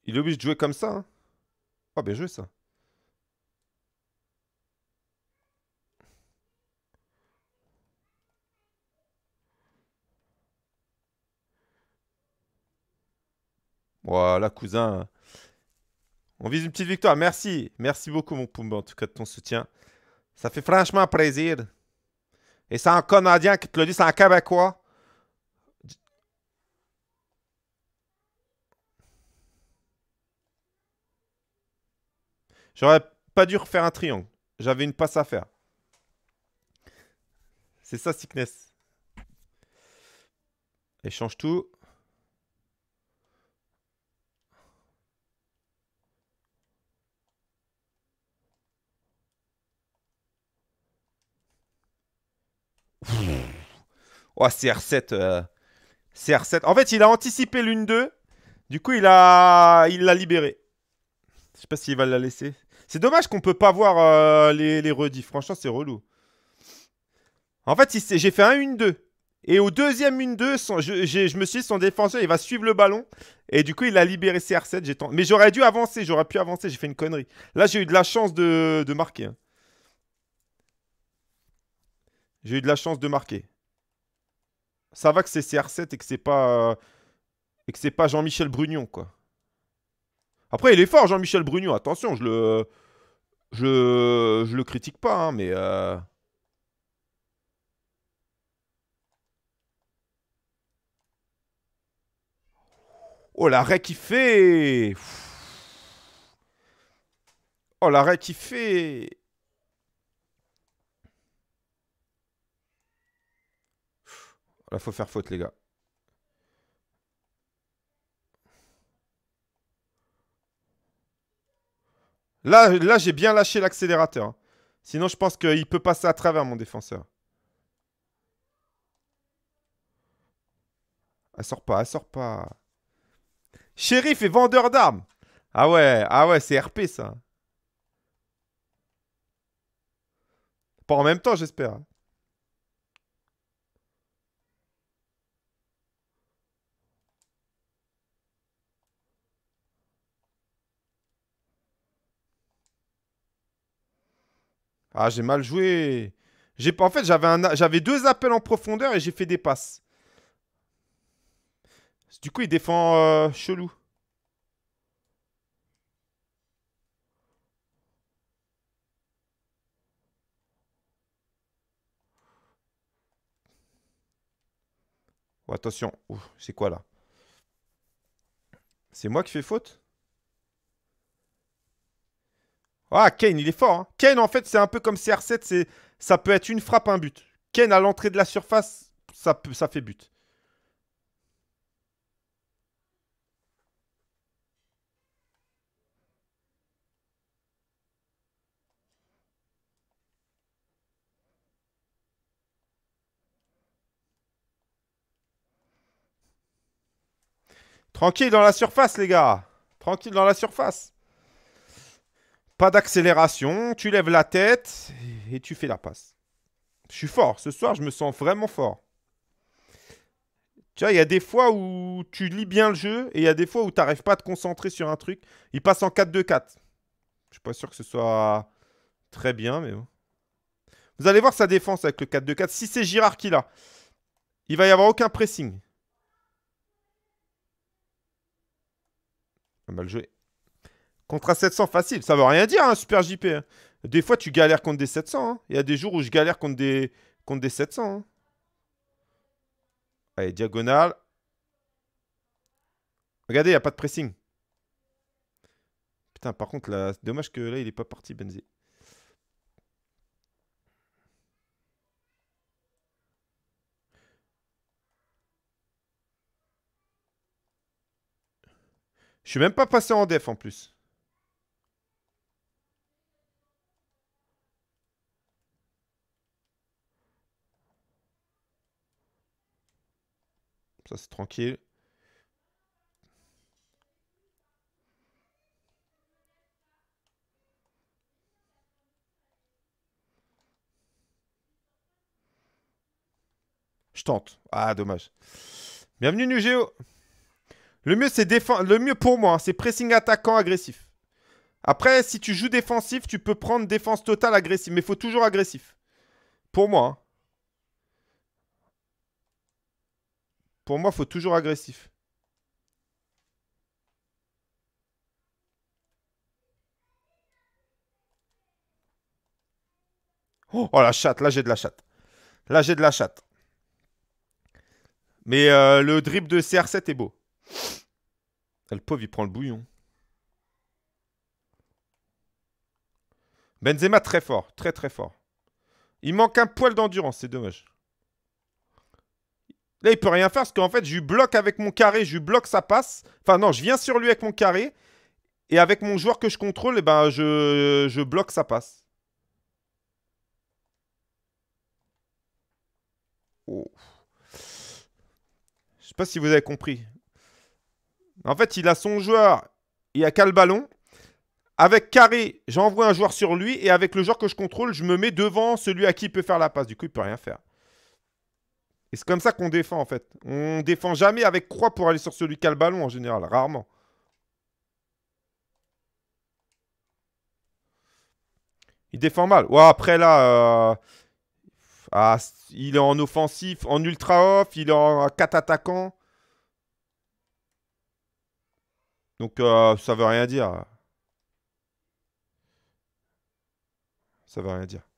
Il est obligé de jouer comme ça. Hein. Oh, bien joué ça. Voilà, cousin. On vise une petite victoire. Merci. Merci beaucoup, mon Pumba, en tout cas, de ton soutien. Ça fait franchement plaisir. Et c'est un Canadien qui te le dit, c'est un Québécois. J'aurais pas dû refaire un triangle. J'avais une passe à faire. C'est ça, Sickness. Échange tout. Oh, CR7. Euh, CR7. En fait, il a anticipé l'une d'eux. Du coup, il a, l'a libéré. Je sais pas s'il va la laisser. C'est dommage qu'on peut pas voir euh, les, redis. Franchement, c'est relou. En fait, j'ai fait un une 2 Et au deuxième une-deux, je, me suis dit, son défenseur, il va suivre le ballon. Et du coup, il a libéré CR7. Mais j'aurais dû avancer, j'aurais pu avancer, j'ai fait une connerie. Là, j'ai eu de la chance de marquer. Hein. J'ai eu de la chance de marquer. Ça va que c'est CR7 et que c'est pas. que c'est pas Jean-Michel Brugnon, quoi. Après, il est fort, Jean-Michel Brugnon. Attention, je le. Je, le critique pas, hein, mais. Euh, oh, l'arrêt qui fait Oh, l'arrêt qui fait Là, faut faire faute, les gars. Là, là j'ai bien lâché l'accélérateur. Hein. Sinon, je pense qu'il peut passer à travers mon défenseur. Elle sort pas, elle sort pas. Shérif et vendeur d'armes. Ah ouais, ah ouais, c'est RP ça. Pas en même temps, j'espère. Hein. Ah, j'ai mal joué. J'ai En fait, j'avais un... j'avais deux appels en profondeur et j'ai fait des passes. Du coup, il défend euh, chelou. attention. C'est quoi là C'est moi qui fais faute ah, Kane, il est fort. Hein. Kane, en fait, c'est un peu comme CR7, ça peut être une frappe, un but. Kane, à l'entrée de la surface, ça, peut... ça fait but. Tranquille dans la surface, les gars. Tranquille dans la surface. Pas d'accélération, tu lèves la tête et tu fais la passe. Je suis fort, ce soir je me sens vraiment fort. Tu vois, il y a des fois où tu lis bien le jeu et il y a des fois où tu n'arrives pas à te concentrer sur un truc. Il passe en 4-2-4. Je ne suis pas sûr que ce soit très bien, mais bon. Vous allez voir sa défense avec le 4-2-4. Si c'est Girard qui là, il va y avoir aucun pressing. Mal ah bah, joué. Contre un 700 facile, ça veut rien dire, un hein, super JP. Hein. Des fois, tu galères contre des 700. Hein. Il y a des jours où je galère contre des, contre des 700. Allez, diagonale. Regardez, il n'y a pas de pressing. Putain, par contre, là, dommage que là, il n'est pas parti, Benzé. Je suis même pas passé en def en plus. Ça, c'est tranquille. Je tente. Ah, dommage. Bienvenue Nugeo. Le mieux, c'est Le mieux pour moi, hein, c'est pressing attaquant agressif. Après, si tu joues défensif, tu peux prendre défense totale agressive, mais il faut toujours agressif. Pour moi. Hein. Pour moi, faut toujours agressif. Oh, oh, la chatte, là j'ai de la chatte. Là j'ai de la chatte. Mais euh, le drip de CR7 est beau. Ah, le pauvre, il prend le bouillon. Benzema très fort, très très fort. Il manque un poil d'endurance, c'est dommage. Là, il peut rien faire parce qu'en fait, je lui bloque avec mon carré, je lui bloque sa passe. Enfin, non, je viens sur lui avec mon carré. Et avec mon joueur que je contrôle, eh ben, je, bloque sa passe. Je oh. Je sais pas si vous avez compris. En fait, il a son joueur, il a qu'à le ballon. Avec carré, j'envoie un joueur sur lui. Et avec le joueur que je contrôle, je me mets devant celui à qui il peut faire la passe. Du coup, il peut rien faire. Et c'est comme ça qu'on défend en fait. On défend jamais avec croix pour aller sur celui qui a le ballon en général, rarement. Il défend mal. Ouais, après là, euh, ah, il est en offensif, en ultra off, il est en 4 euh, attaquants. Donc euh, ça veut rien dire. Ça veut rien dire.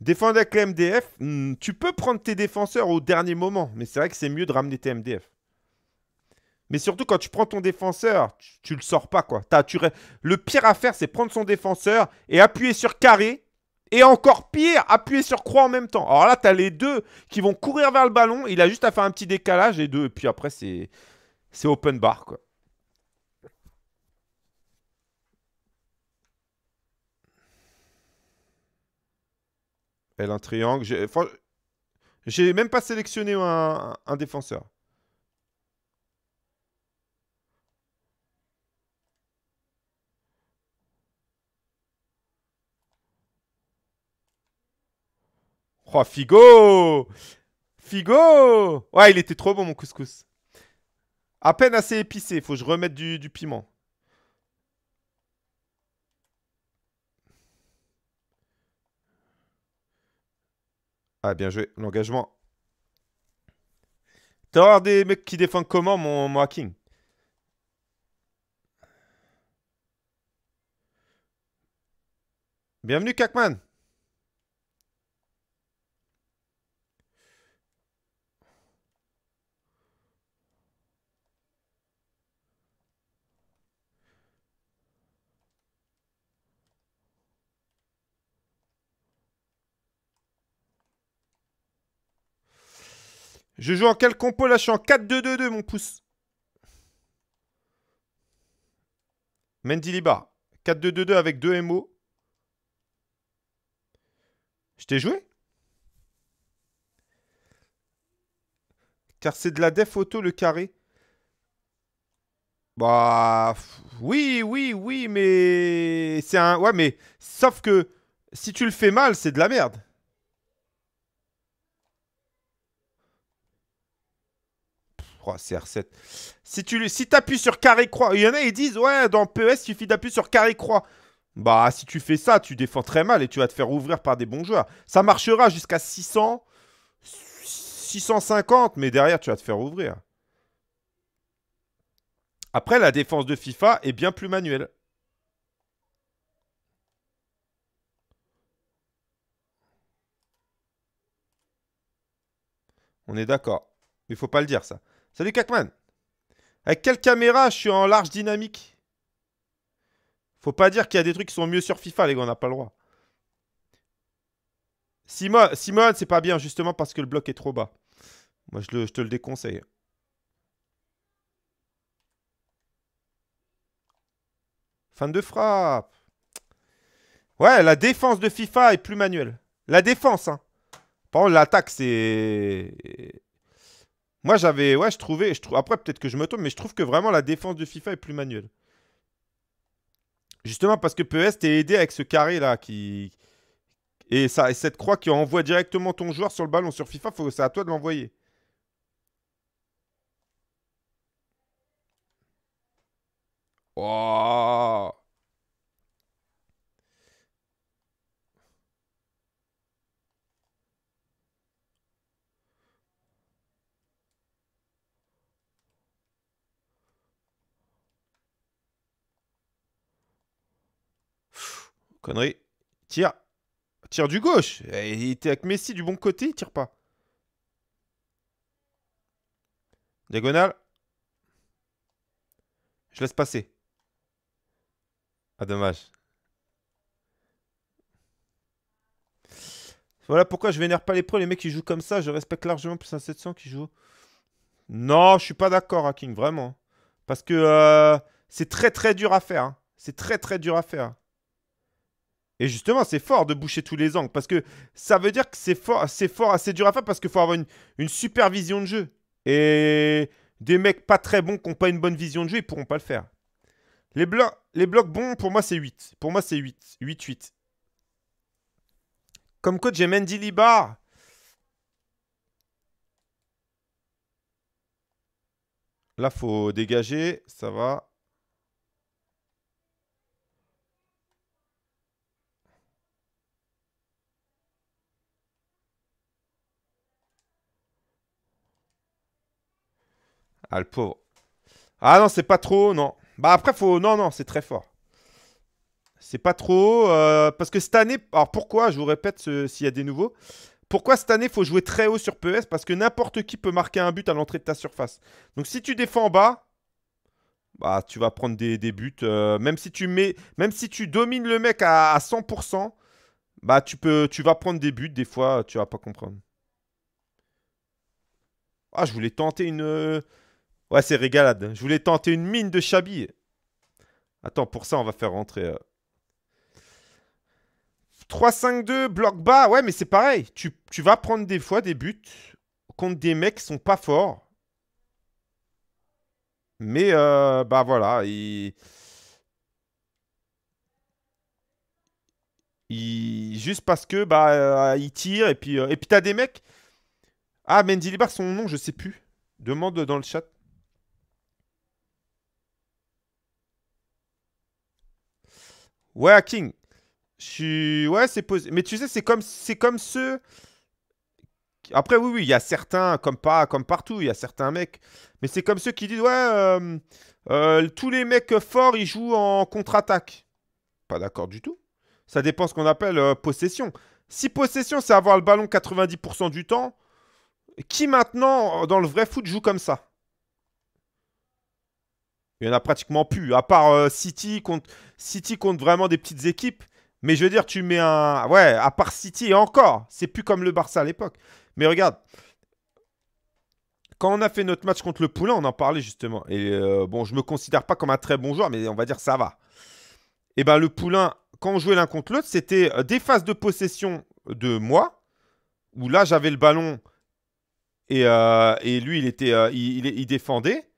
Défendre avec les MDF, hmm, tu peux prendre tes défenseurs au dernier moment, mais c'est vrai que c'est mieux de ramener tes MDF. Mais surtout, quand tu prends ton défenseur, tu, le sors pas, quoi. As, tu, le pire à faire, c'est prendre son défenseur et appuyer sur carré. Et encore pire, appuyer sur croix en même temps. Alors là, tu as les deux qui vont courir vers le ballon. Il a juste à faire un petit décalage, et deux. Et puis après, c'est open bar, quoi. Elle un triangle. J'ai même pas sélectionné un, défenseur. Oh, Figo Figo Ouais, il était trop bon, mon couscous. À peine assez épicé. Faut que je remette du piment. Ah, bien joué, l'engagement. T'as des mecs qui défendent comment mon, mon hacking Bienvenue, Kakman Je joue en quel compo Là, je suis en 4-2-2-2, mon pouce. Liba. 4-2-2-2 avec 2 MO. Je t'ai joué Car c'est de la def auto, le carré. Bah... Oui, oui, oui, mais... C'est un... Ouais, mais... Sauf que... Si tu le fais mal, c'est de la merde. CR7. Si tu si appuies sur carré croix, il y en a, qui disent, ouais, dans PES, il suffit d'appuyer sur carré croix. Bah, si tu fais ça, tu défends très mal et tu vas te faire ouvrir par des bons joueurs. Ça marchera jusqu'à 600, 650, mais derrière, tu vas te faire ouvrir. Après, la défense de FIFA est bien plus manuelle. On est d'accord. Il faut pas le dire, ça. Salut Kakman. Avec quelle caméra je suis en large dynamique Faut pas dire qu'il y a des trucs qui sont mieux sur FIFA, les gars, on n'a pas le droit. Simone, c'est pas bien, justement, parce que le bloc est trop bas. Moi, je, je te le déconseille. Fin de frappe. Ouais, la défense de FIFA est plus manuelle. La défense, hein. Par contre, l'attaque, c'est... Moi, j'avais. Ouais, je trouvais. Je Après, peut-être que je me trompe, mais je trouve que vraiment la défense de FIFA est plus manuelle. Justement parce que PES t'es aidé avec ce carré là qui. Et, ça, cette croix qui envoie directement ton joueur sur le ballon sur FIFA, c'est à toi de l'envoyer. Oh Connerie. Tire. Tire du gauche. Il était avec Messi du bon côté, il tire pas. Diagonale. Je laisse passer. Ah, dommage. Voilà pourquoi je vénère pas les pros, les mecs qui jouent comme ça. Je respecte largement plus un 700 qui joue. Non, je suis pas d'accord, King, vraiment. Parce que euh, c'est très très dur à faire. Hein. C'est très très dur à faire. Et justement, c'est fort de boucher tous les angles parce que ça veut dire que c'est fort, c'est fort assez dur à faire parce qu'il faut avoir une, une supervision de jeu. Et des mecs pas très bons qui n'ont pas une bonne vision de jeu, ils pourront pas le faire. Les, les blocs bons, pour moi, c'est 8. Pour moi, c'est 8. 8-8. Comme coach, j'ai Mendy Libar. Là, faut dégager. Ça va. Ah, le pauvre. Ah non, c'est pas trop, non. Bah après, faut... Non, non, c'est très fort. C'est pas trop... Euh, parce que cette année... Alors pourquoi, je vous répète s'il y a des nouveaux. Pourquoi cette année, il faut jouer très haut sur PES Parce que n'importe qui peut marquer un but à l'entrée de ta surface. Donc si tu défends en bas, bah tu vas prendre des, des buts. Euh, même, si tu mets... même si tu domines le mec à, à 100%, bah tu, peux... tu vas prendre des buts. Des fois, tu vas pas comprendre. Ah, je voulais tenter une... Euh, Ouais, c'est régalade. Je voulais tenter une mine de Chabi. Attends, pour ça, on va faire rentrer... 3-5-2, euh. bloc bas. Ouais, mais c'est pareil. Tu, vas prendre des fois des buts contre des mecs qui sont pas forts. Mais, euh, bah voilà, il... Juste parce que, bah, euh, il tire. Et puis, et puis t'as des mecs... Ah, Mendy Libar, son nom, je sais plus. Demande dans le chat. Ouais, King, Je Ouais, c'est Mais tu sais, c'est comme, c'est comme ceux. Après, oui, oui, il y a certains, comme, pas, comme partout, il y a certains mecs. Mais c'est comme ceux qui disent Ouais, euh, euh, tous les mecs forts, ils jouent en contre-attaque. Pas d'accord du tout. Ça dépend ce qu'on appelle euh, possession. Si possession, c'est avoir le ballon 90% du temps, qui maintenant, dans le vrai foot, joue comme ça il n'y en a pratiquement plus. À part euh, City, contre City vraiment des petites équipes. Mais je veux dire, tu mets un. Ouais, à part City, et encore, c'est plus comme le Barça à l'époque. Mais regarde, quand on a fait notre match contre le Poulain, on en parlait justement. Et euh, bon, je ne me considère pas comme un très bon joueur, mais on va dire ça va. Et eh bien, le Poulain, quand on jouait l'un contre l'autre, c'était euh, des phases de possession de moi, où là, j'avais le ballon et, et lui, il, était, il, il défendait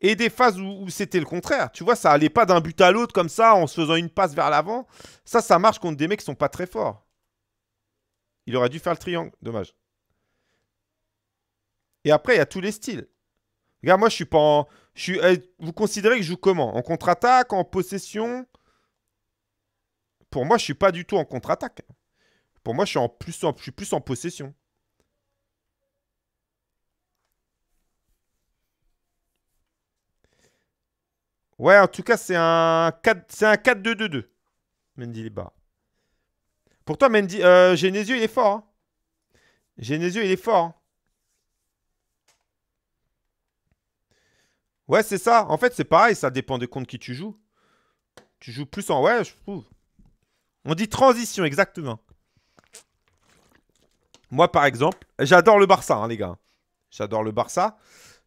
et des phases où, c'était le contraire. Tu vois, ça allait pas d'un but à l'autre comme ça en se faisant une passe vers l'avant. Ça, ça marche contre des mecs qui sont pas très forts. Il aurait dû faire le triangle, dommage. Et après, il y a tous les styles. Regarde, moi, je suis pas en... Je suis... Eh, vous considérez que je joue comment En contre-attaque, en possession Pour moi, je suis pas du tout en contre-attaque. Pour moi, je suis, en plus je suis plus en possession. Ouais, en tout cas, c'est un 4-2-2-2. Mendy bas. Pour toi, Mendy, euh, il est fort. Hein. il est fort. Hein. Ouais, c'est ça. En fait, c'est pareil. Ça dépend des comptes qui tu joues. Tu joues plus en... Ouais, je trouve. On dit transition, exactement. Moi, par exemple, j'adore le Barça, hein, les gars. J'adore le Barça.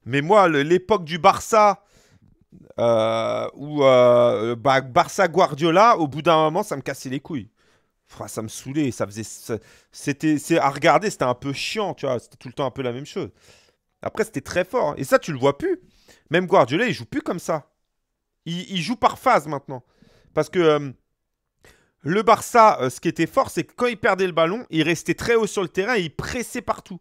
Mais moi, l'époque du Barça euh, ou euh, Barça Guardiola, au bout d'un moment, ça me cassait les couilles. ça me saoulait, ça faisait, c'était, à regarder, c'était un peu chiant, tu vois, c'était tout le temps un peu la même chose. Après, c'était très fort, hein. et ça, tu le vois plus. Même Guardiola, il joue plus comme ça. Il, joue par phase maintenant, parce que euh, le Barça, ce qui était fort, c'est que quand il perdait le ballon, il restait très haut sur le terrain, et il pressait partout.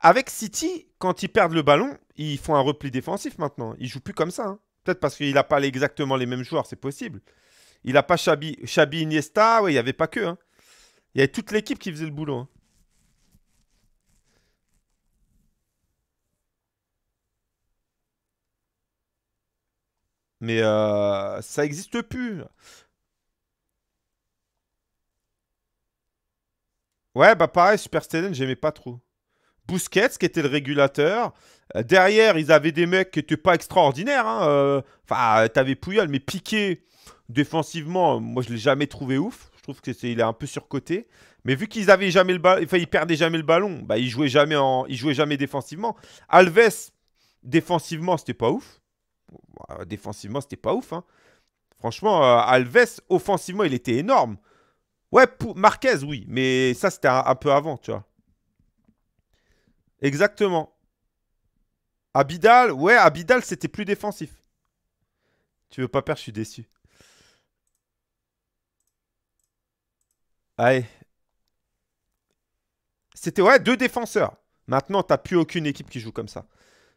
Avec City, quand ils perdent le ballon, ils font un repli défensif maintenant. Ils jouent plus comme ça. Hein. Peut-être parce qu'il n'a pas exactement les mêmes joueurs, c'est possible. Il n'a pas Chabi, Iniesta, Oui, il n'y avait pas que. Hein. Il y avait toute l'équipe qui faisait le boulot. Hein. Mais euh, ça n'existe plus. Ouais, bah pareil, Super je j'aimais pas trop. Busquets qui était le régulateur. Euh, derrière, ils avaient des mecs qui n'étaient pas extraordinaires. Hein, euh, enfin, t'avais Puyol, mais Piqué, défensivement, moi je l'ai jamais trouvé ouf. Je trouve que c'est, il est un peu surcoté. Mais vu qu'ils avaient jamais le ballon, ils perdaient jamais le ballon, bah, ils jouaient jamais jouaient jamais défensivement. Alves, défensivement, c'était pas ouf. Euh, défensivement, c'était pas ouf. Hein. Franchement, Alves, offensivement, il était énorme. Ouais, Marquez, oui, mais ça, c'était un, peu avant, tu vois. Exactement. Abidal, ouais, Abidal, c'était plus défensif. Tu veux pas perdre, je suis déçu. Allez. C'était, ouais, deux défenseurs. Maintenant, t'as plus aucune équipe qui joue comme ça.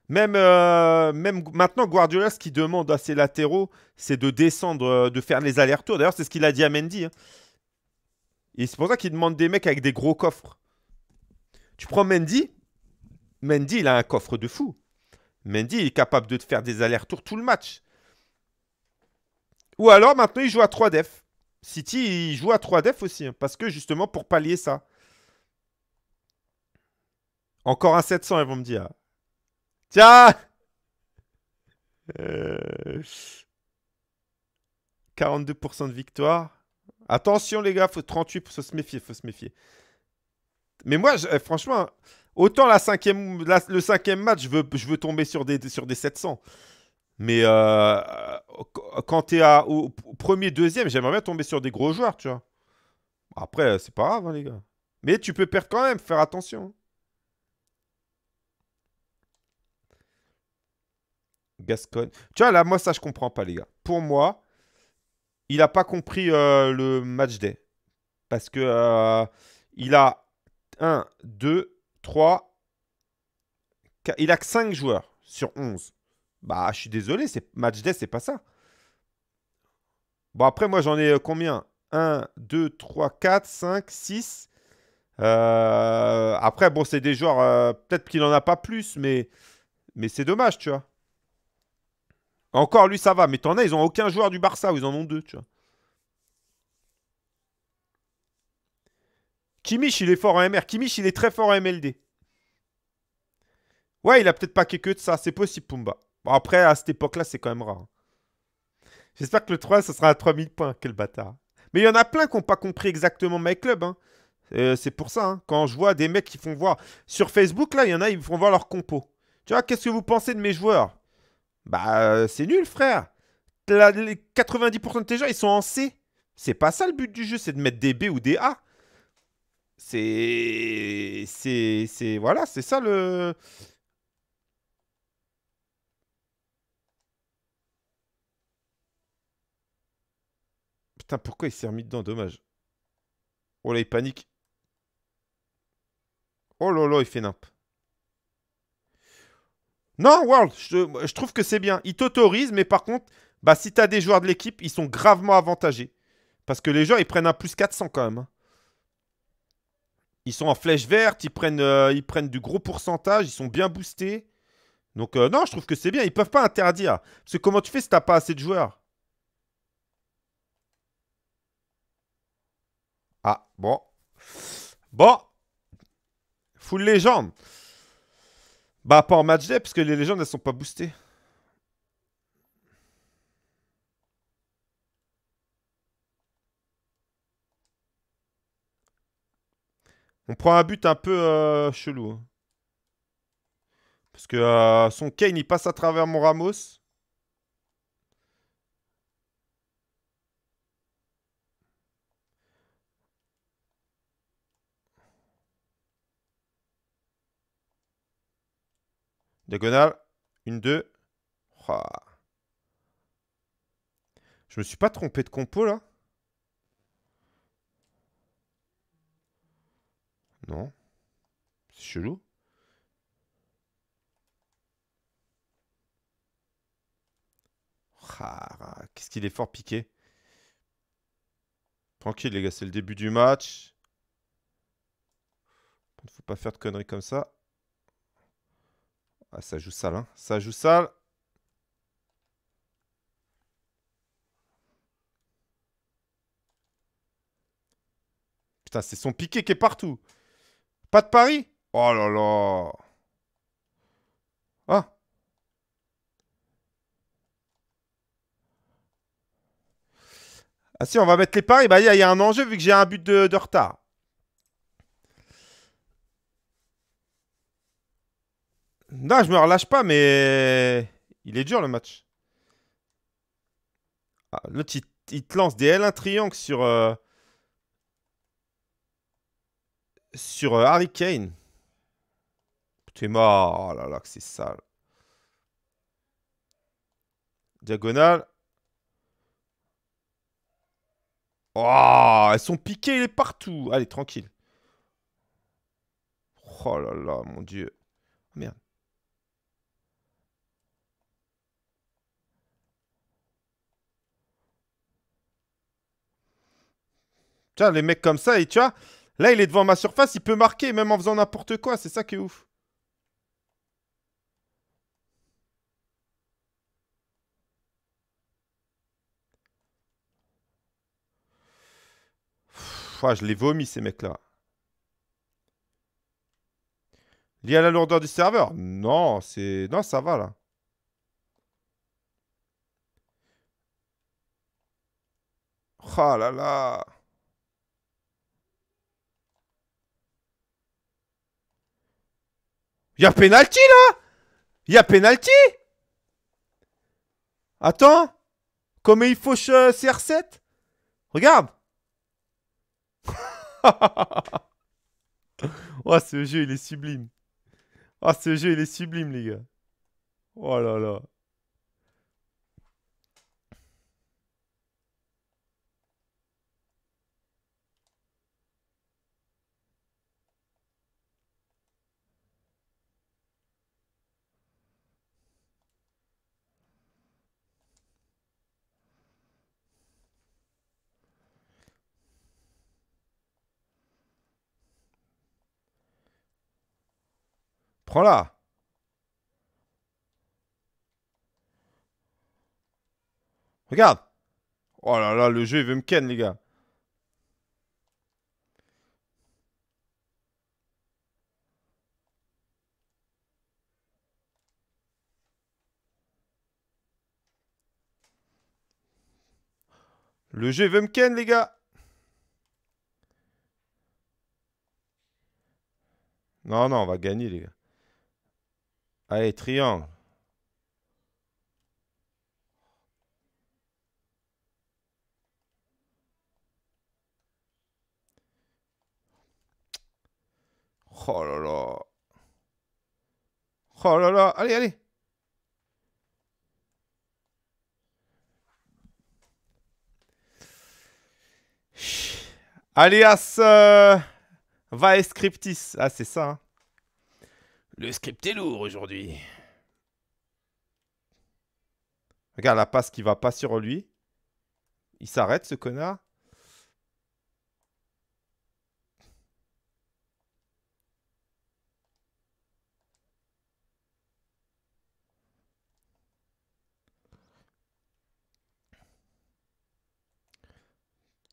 Même, euh, même maintenant, Guardiola, ce qu'il demande à ses latéraux, c'est de descendre, euh, de faire les allers-retours. D'ailleurs, c'est ce qu'il a dit à Mendy. Hein. Et c'est pour ça qu'il demande des mecs avec des gros coffres. Tu prends Mendy, Mendy, il a un coffre de fou. Mendy il est capable de te faire des allers-retours tout le match. Ou alors maintenant il joue à 3 def. City il joue à 3 def aussi, hein, parce que justement pour pallier ça. Encore un 700, ils vont me dire. Tiens 42% euh, de victoire. Attention les gars, faut 38 pour se méfier, faut se méfier. Mais moi, eh, franchement, Autant la le cinquième match, je veux, je veux tomber sur des, sur des 700. Mais euh, euh, quand tu es à, au, premier, deuxième, j'aimerais bien tomber sur des gros joueurs, tu vois. Après, c'est pas grave, hein, les gars. Mais tu peux perdre quand même, faire attention. Hein. Gascon. Tu vois, là, moi, ça, je comprends pas, les gars. Pour moi, il n'a pas compris euh, le match day. Parce que il a 1, 2, 3, il a que 5 joueurs sur 11. Bah, je suis désolé, c'est match day, c'est pas ça. Bon, après, moi, j'en ai euh, combien 1, 2, 3, 4, 5, 6. après, bon, c'est des joueurs, euh, peut-être qu'il n'en a pas plus, mais, mais c'est dommage, tu vois. Encore, lui, ça va, mais t'en as, ils n'ont aucun joueur du Barça, ils en ont deux, tu vois. Kimmich, il est fort en MR. Kimmich, il est très fort en MLD. Ouais, il a peut-être pas que de ça. C'est possible, Pumba. Bon, après, à cette époque-là, c'est quand même rare. J'espère que le 3, ça sera à 3000 points. Quel bâtard. Mais il y en a plein qui n'ont pas compris exactement mes clubs. Hein. Euh, c'est pour ça. Hein. Quand je vois des mecs qui font voir. Sur Facebook, là, il y en a, ils font voir leur compo. Tu vois, qu'est-ce que vous pensez de mes joueurs Bah, euh, c'est nul, frère. les 90% de tes gens ils sont en C. C'est pas ça le but du jeu, c'est de mettre des B ou des A. C'est. C'est. Voilà, c'est ça le. Putain, pourquoi il s'est remis dedans Dommage. Oh là, il panique. Oh là là, il fait n'impe. Non, World, je, trouve que c'est bien. Il t'autorise, mais par contre, bah, si t'as des joueurs de l'équipe, ils sont gravement avantagés. Parce que les gens ils prennent un plus 400 quand même. Hein. Ils sont en flèche verte, ils prennent, euh, ils prennent du gros pourcentage, ils sont bien boostés. Donc euh, non, je trouve que c'est bien. Ils peuvent pas interdire. Parce que comment tu fais si t'as pas assez de joueurs Ah, bon. Bon. Full légende. Bah, pas en match day, parce que les légendes, elles sont pas boostées. On prend un but un peu euh, chelou. Hein. Parce que euh, son Kane, il passe à travers mon Ramos. Diagonale. Une, deux. Je me suis pas trompé de compo, là. Non. C'est chelou. Ah, qu'est-ce qu'il est fort piqué. Tranquille les gars, c'est le début du match. Il ne faut pas faire de conneries comme ça. Ah, ça joue sale, hein. Ça joue sale. Putain, c'est son piqué qui est partout. Pas de paris? Oh là là Ah Ah si, on va mettre les paris. Bah, il y, a un enjeu vu que j'ai un but de, retard. Non, je me relâche pas, mais il est dur le match. Le ah, L'autre, il, te lance des L1 triangle sur, euh, sur euh, Harry Kane. T'es mort. Oh là là, que c'est sale. Diagonale. Oh, elles sont piquées, il est partout. Allez, tranquille. Oh là là, mon dieu. Oh, merde. Tiens, les mecs comme ça, et tu vois, Là, il est devant ma surface, il peut marquer, même en faisant n'importe quoi. C'est ça qui est ouf. Ah, je les vomis, ces mecs-là. Lié à la lourdeur du serveur Non, c'est... Non, ça va, là. Oh là là Y'a pénalty là Y'a pénalty Attends Comment il faut euh, CR7 Regarde Oh ce jeu il est sublime Oh ce jeu il est sublime les gars Oh là là prends Regarde. Oh là là, le jeu, veut me ken, les gars. Le jeu veut me ken, les gars. Non, non, on va gagner, les gars. Allez, ah, triangle. Oh là là. Oh là là. Allez, allez. Alias euh, scriptis. Ah, c'est ça. Hein. Le script est lourd aujourd'hui. Regarde la passe qui va pas sur lui. Il s'arrête ce connard.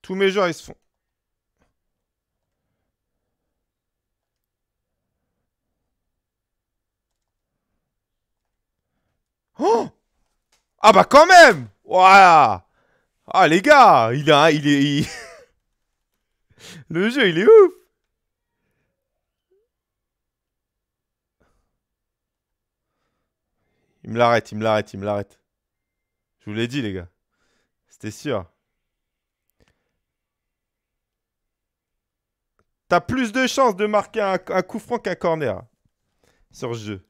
Tous mes joueurs ils se font. Oh ah bah quand même Voilà Ah les gars, il a, il est, le jeu il est ouf. Il me l'arrête, il me l'arrête, il me l'arrête. Je vous l'ai dit les gars, c'était sûr. T'as plus de chances de marquer un, un coup franc qu'un corner sur ce jeu.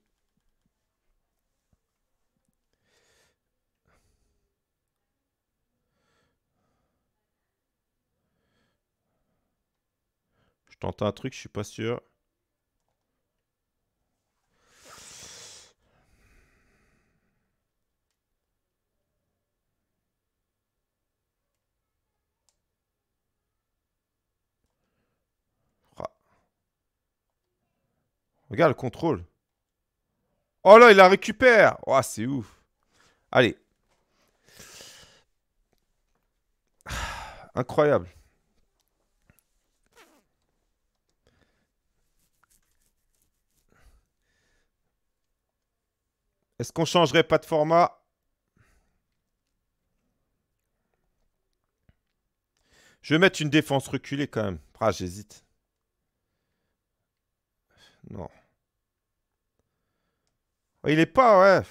t'entends un truc, je suis pas sûr. Regarde le contrôle. Oh là, il la récupère. Oh, c'est ouf. Allez. Incroyable. Est-ce qu'on changerait pas de format Je vais mettre une défense reculée quand même. Ah, j'hésite. Non. Oh, il est pas, ouais.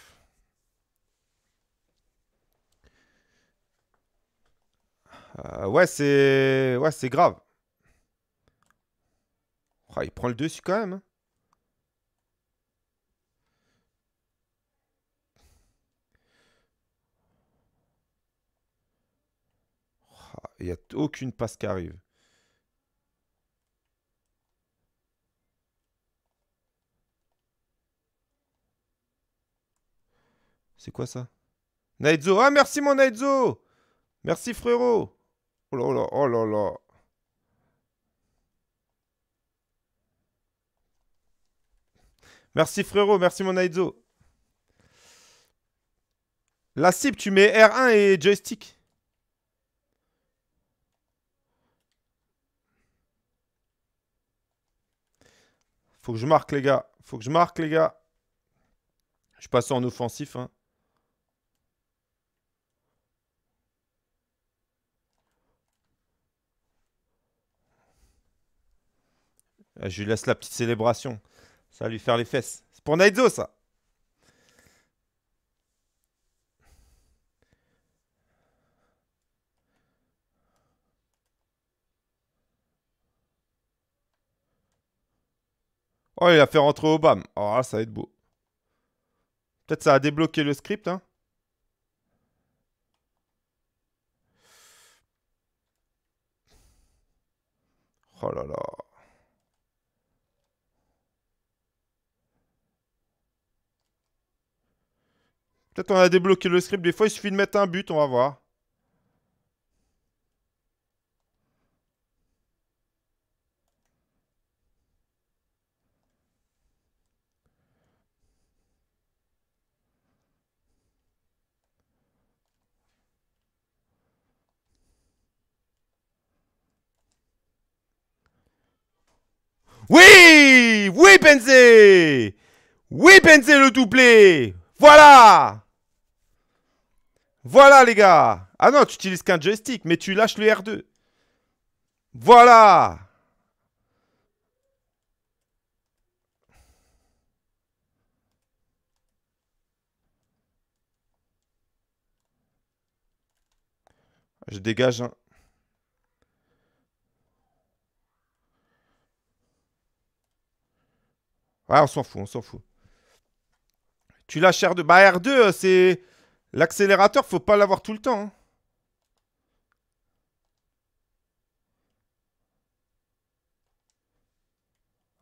Euh, ouais, c'est... Ouais, c'est grave. Oh, il prend le dessus quand même. Hein. il n'y a aucune passe qui arrive. C'est quoi ça Naizo Ah, merci mon Naizo Merci frérot Oh là là, oh là Merci frérot, merci mon Naizo. La cible, tu mets R1 et joystick. Faut que je marque, les gars. Faut que je marque, les gars. Je passe en offensif. Hein. Ah, je lui laisse la petite célébration. Ça va lui faire les fesses. C'est pour Naizo, ça. Oh, il a fait rentrer Obama. Oh, ça va être beau. Peut-être ça a débloqué le script, hein. Oh là là. Peut-être on a débloqué le script. Des fois, il suffit de mettre un but, on va voir. Oui, Pensé Oui, Pensé, le doublé Voilà Voilà, les gars Ah non, tu utilises qu'un joystick, mais tu lâches le R2. Voilà Je dégage, un... Hein. Ouais, on s'en fout, on s'en fout. Tu lâches R2. Bah, R2, euh, c'est... L'accélérateur, faut pas l'avoir tout le temps. Hein.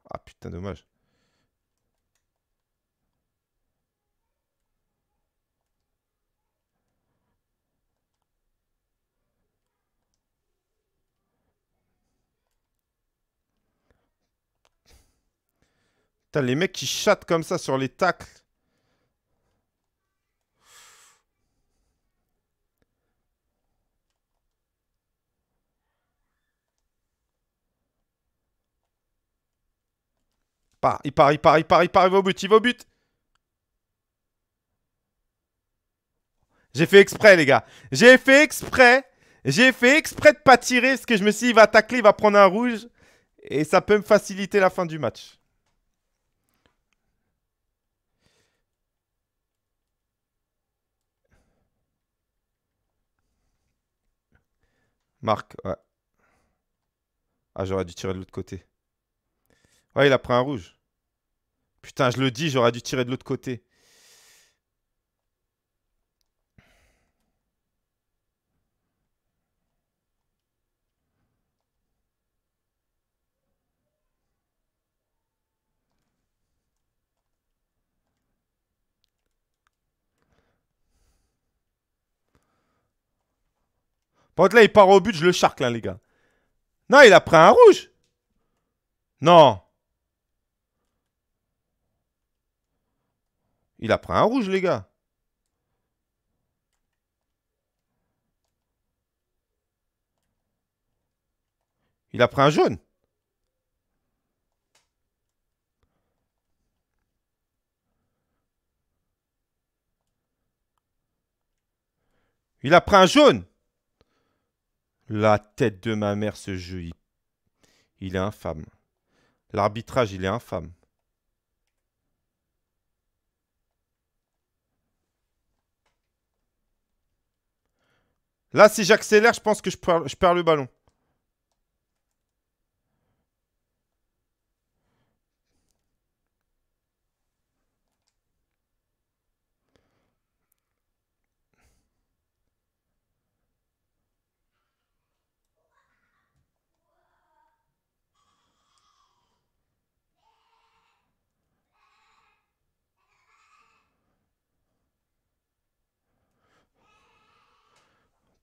Ah, putain, dommage. les mecs qui chattent comme ça sur les tacles. il part, il part, il part, il part, il va au but, il va au but. J'ai fait exprès, les gars. J'ai fait exprès. J'ai fait exprès de pas tirer parce que je me suis dit, il va tacler, il va prendre un rouge. Et ça peut me faciliter la fin du match. Marc, ouais. Ah, j'aurais dû tirer de l'autre côté. Ouais, il a pris un rouge. Putain, je le dis, j'aurais dû tirer de l'autre côté. là, il part au but, je le charcle, là, hein, les gars. Non, il a pris un rouge. Non. Il a pris un rouge, les gars. Il a pris un jaune. Il a pris un jaune. La tête de ma mère, se jeu, il, est infâme. L'arbitrage, il est infâme. Là, si j'accélère, je pense que je perds le ballon.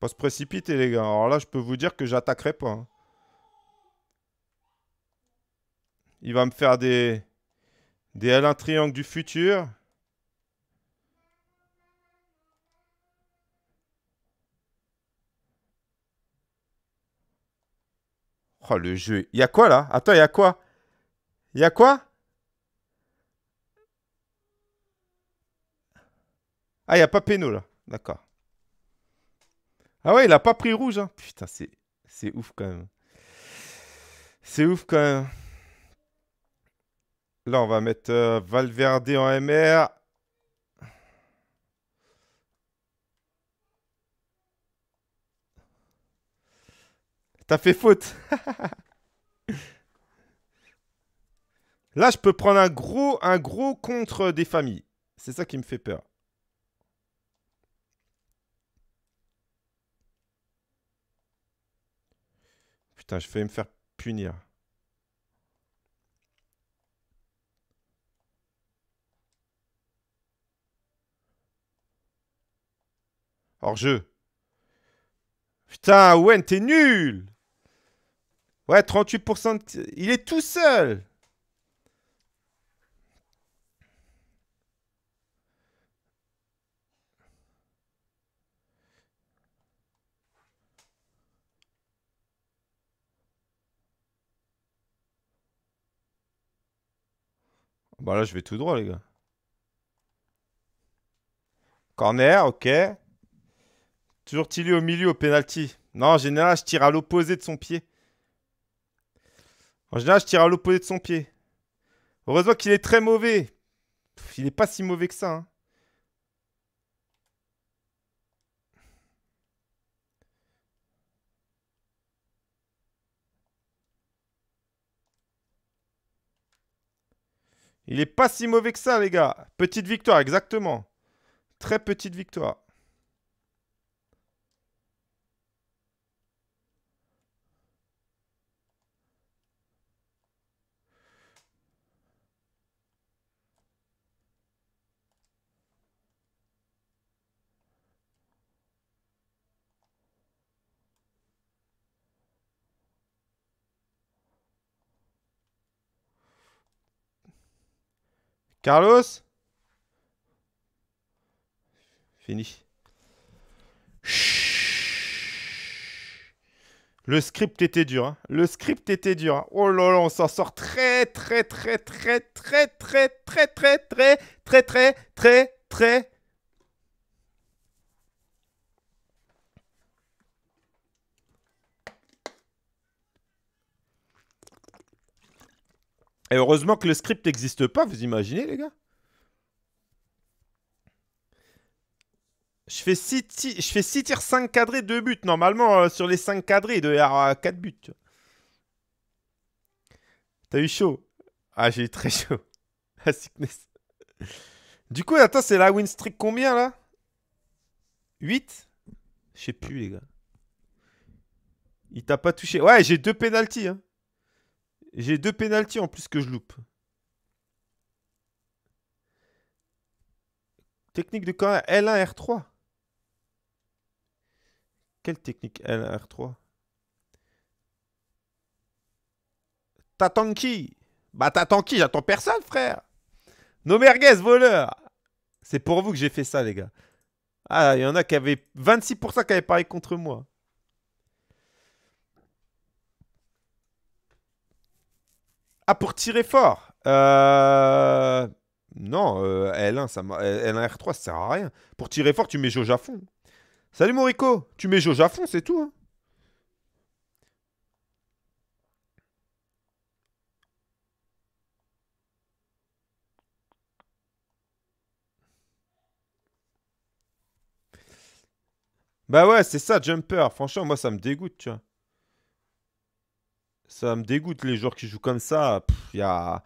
se précipiter, les gars. Alors là, je peux vous dire que j'attaquerai pas. Hein. Il va me faire des... Des l triangle du futur. Oh, le jeu. Il y a quoi, là Attends, il y a quoi Il y a quoi Ah, il n'y a pas péno, là. D'accord. Ah ouais, il a pas pris rouge. Hein. Putain, c'est, ouf quand même. C'est ouf quand même. Là, on va mettre euh, Valverde en MR. T'as fait faute. Là, je peux prendre un gros, un gros contre des familles. C'est ça qui me fait peur. Putain, je vais me faire punir. Hors-jeu. Putain, Wen, t'es nul Ouais, 38% de... Il est tout seul Bah là, je vais tout droit, les gars. Corner, ok. Toujours Tilly au milieu au penalty. Non, en général, je tire à l'opposé de son pied. En général, je tire à l'opposé de son pied. Heureusement qu'il est très mauvais. il n'est pas si mauvais que ça. Hein. Il est pas si mauvais que ça, les gars. Petite victoire, exactement. Très petite victoire. Carlos Fini. Le script était dur. Le script était dur. Oh là là, on s'en sort très très très très très très très très très très très très très très Et heureusement que le script n'existe pas, vous imaginez, les gars Je fais 6 tirs, 5 cadrés, 2 buts. Normalement, euh, sur les 5 cadrés, il doit y avoir 4 buts. T'as eu chaud Ah, j'ai eu très chaud. Du coup, attends, c'est la win streak combien, là 8 Je sais plus, les gars. Il t'a pas touché. Ouais, j'ai 2 pénalties. Hein. J'ai deux pénalties en plus que je loupe. Technique de corner L1, R3. Quelle technique L1, R3 qui Bah qui j'attends personne, frère Nos voleur. C'est pour vous que j'ai fait ça, les gars. Ah, il y en a qui avaient... 26% qui avaient parié contre moi. Ah, pour tirer fort euh, Non, euh, L1, ça L1 R3, ça sert à rien. Pour tirer fort, tu mets jauge à fond. Salut Morico, tu mets jauge à fond, c'est tout. Hein. Bah ouais, c'est ça, Jumper. Franchement, moi, ça me dégoûte, tu vois. Ça me dégoûte les joueurs qui jouent comme ça. y a...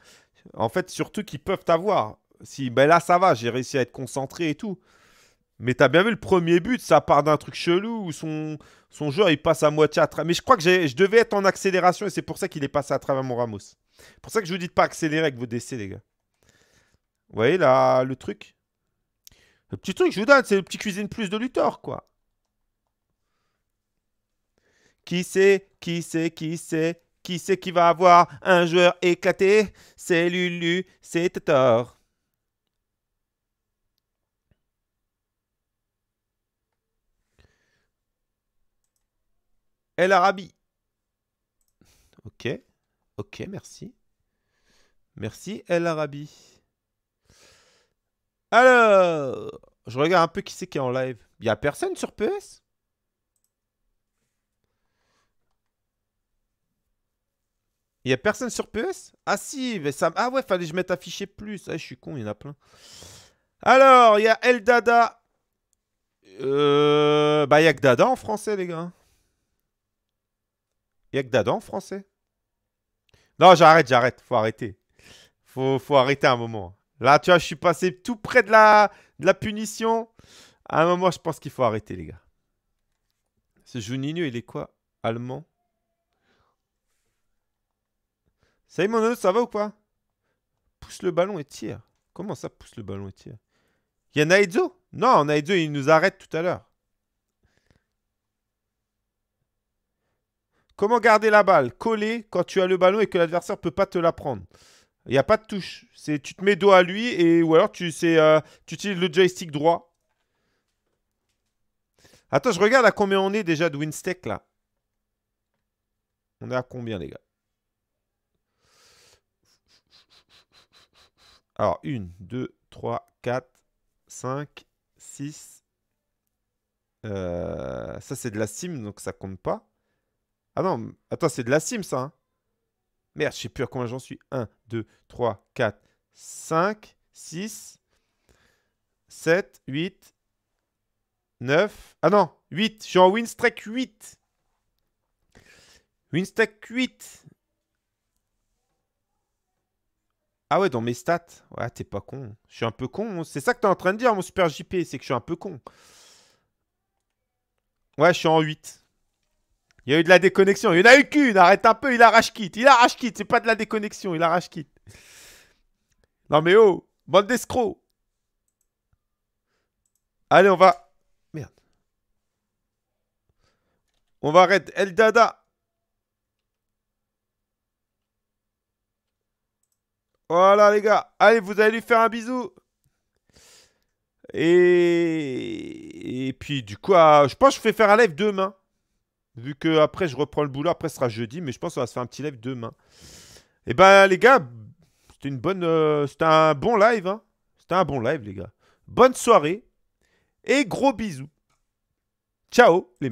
En fait, surtout qu'ils peuvent avoir. Si, ben là, ça va, j'ai réussi à être concentré et tout. Mais t'as bien vu le premier but, ça part d'un truc chelou où son, son joueur il passe à moitié à travers. Mais je crois que je devais être en accélération et c'est pour ça qu'il est passé à travers mon Ramos. pour ça que je vous dis pas accélérer avec vos décès, les gars. Vous voyez là le truc Le petit truc, que je vous donne, c'est le petit cuisine plus de Luthor, quoi. Qui c'est Qui c'est Qui c'est qui c'est qui va avoir un joueur éclaté C'est Lulu, c'est Tator. El Arabi. Ok, ok, merci. Merci El Arabi. Alors, je regarde un peu qui c'est qui est en live. Il n'y a personne sur PS Il y a personne sur PS Ah si, mais ça... ah ouais, fallait que je mette affiché plus. Ah, je suis con, il y en a plein. Alors, il y a Eldada. Euh... Bah, il a que Dada en français, les gars. Il que Dada en français. Non, j'arrête, j'arrête. Faut arrêter. Faut, faut arrêter un moment. Là, tu vois, je suis passé tout près de la, de la punition. À un moment, je pense qu'il faut arrêter, les gars. Ce Juninho, il est quoi Allemand Salut ça va ou pas Pousse le ballon et tire. Comment ça pousse le ballon et tire Il y a Non, Naezo, il nous arrête tout à l'heure. Comment garder la balle Coller quand tu as le ballon et que l'adversaire ne peut pas te la prendre. Il n'y a pas de touche. tu te mets dos à lui et ou alors euh, tu, utilises le joystick droit. Attends, je regarde à combien on est déjà de Winstech là. On est à combien les gars Alors, 1, 2, 3, 4, 5, 6. ça, c'est de la sim, donc ça compte pas. Ah non, attends, c'est de la sim, ça. Hein. Merde, je sais plus à combien j'en suis. 1, 2, 3, 4, 5, 6, 7, 8, 9. Ah non, 8. Je suis en streak 8. streak 8. Ah ouais, dans mes stats. Ouais, t'es pas con. Je suis un peu con. Hein. C'est ça que t'es en train de dire, mon super JP, c'est que je suis un peu con. Ouais, je suis en 8. Il y a eu de la déconnexion. Il y en a eu qu'une. Arrête un peu, il arrache kit. Il arrache quitte. C'est pas de la déconnexion, il arrache kit. Non mais oh, bande d'escrocs. Allez, on va... Merde. On va arrêter. Eldada. Voilà oh les gars. Allez, vous allez lui faire un bisou. Et, et puis du coup, ah, je pense que je vais faire un live demain. Vu que après je reprends le boulot, après ce sera jeudi, mais je pense qu'on va se faire un petit live demain. Et eh ben les gars, c'était une bonne. Euh, c'était un bon live. Hein. C'était un bon live, les gars. Bonne soirée. Et gros bisous. Ciao les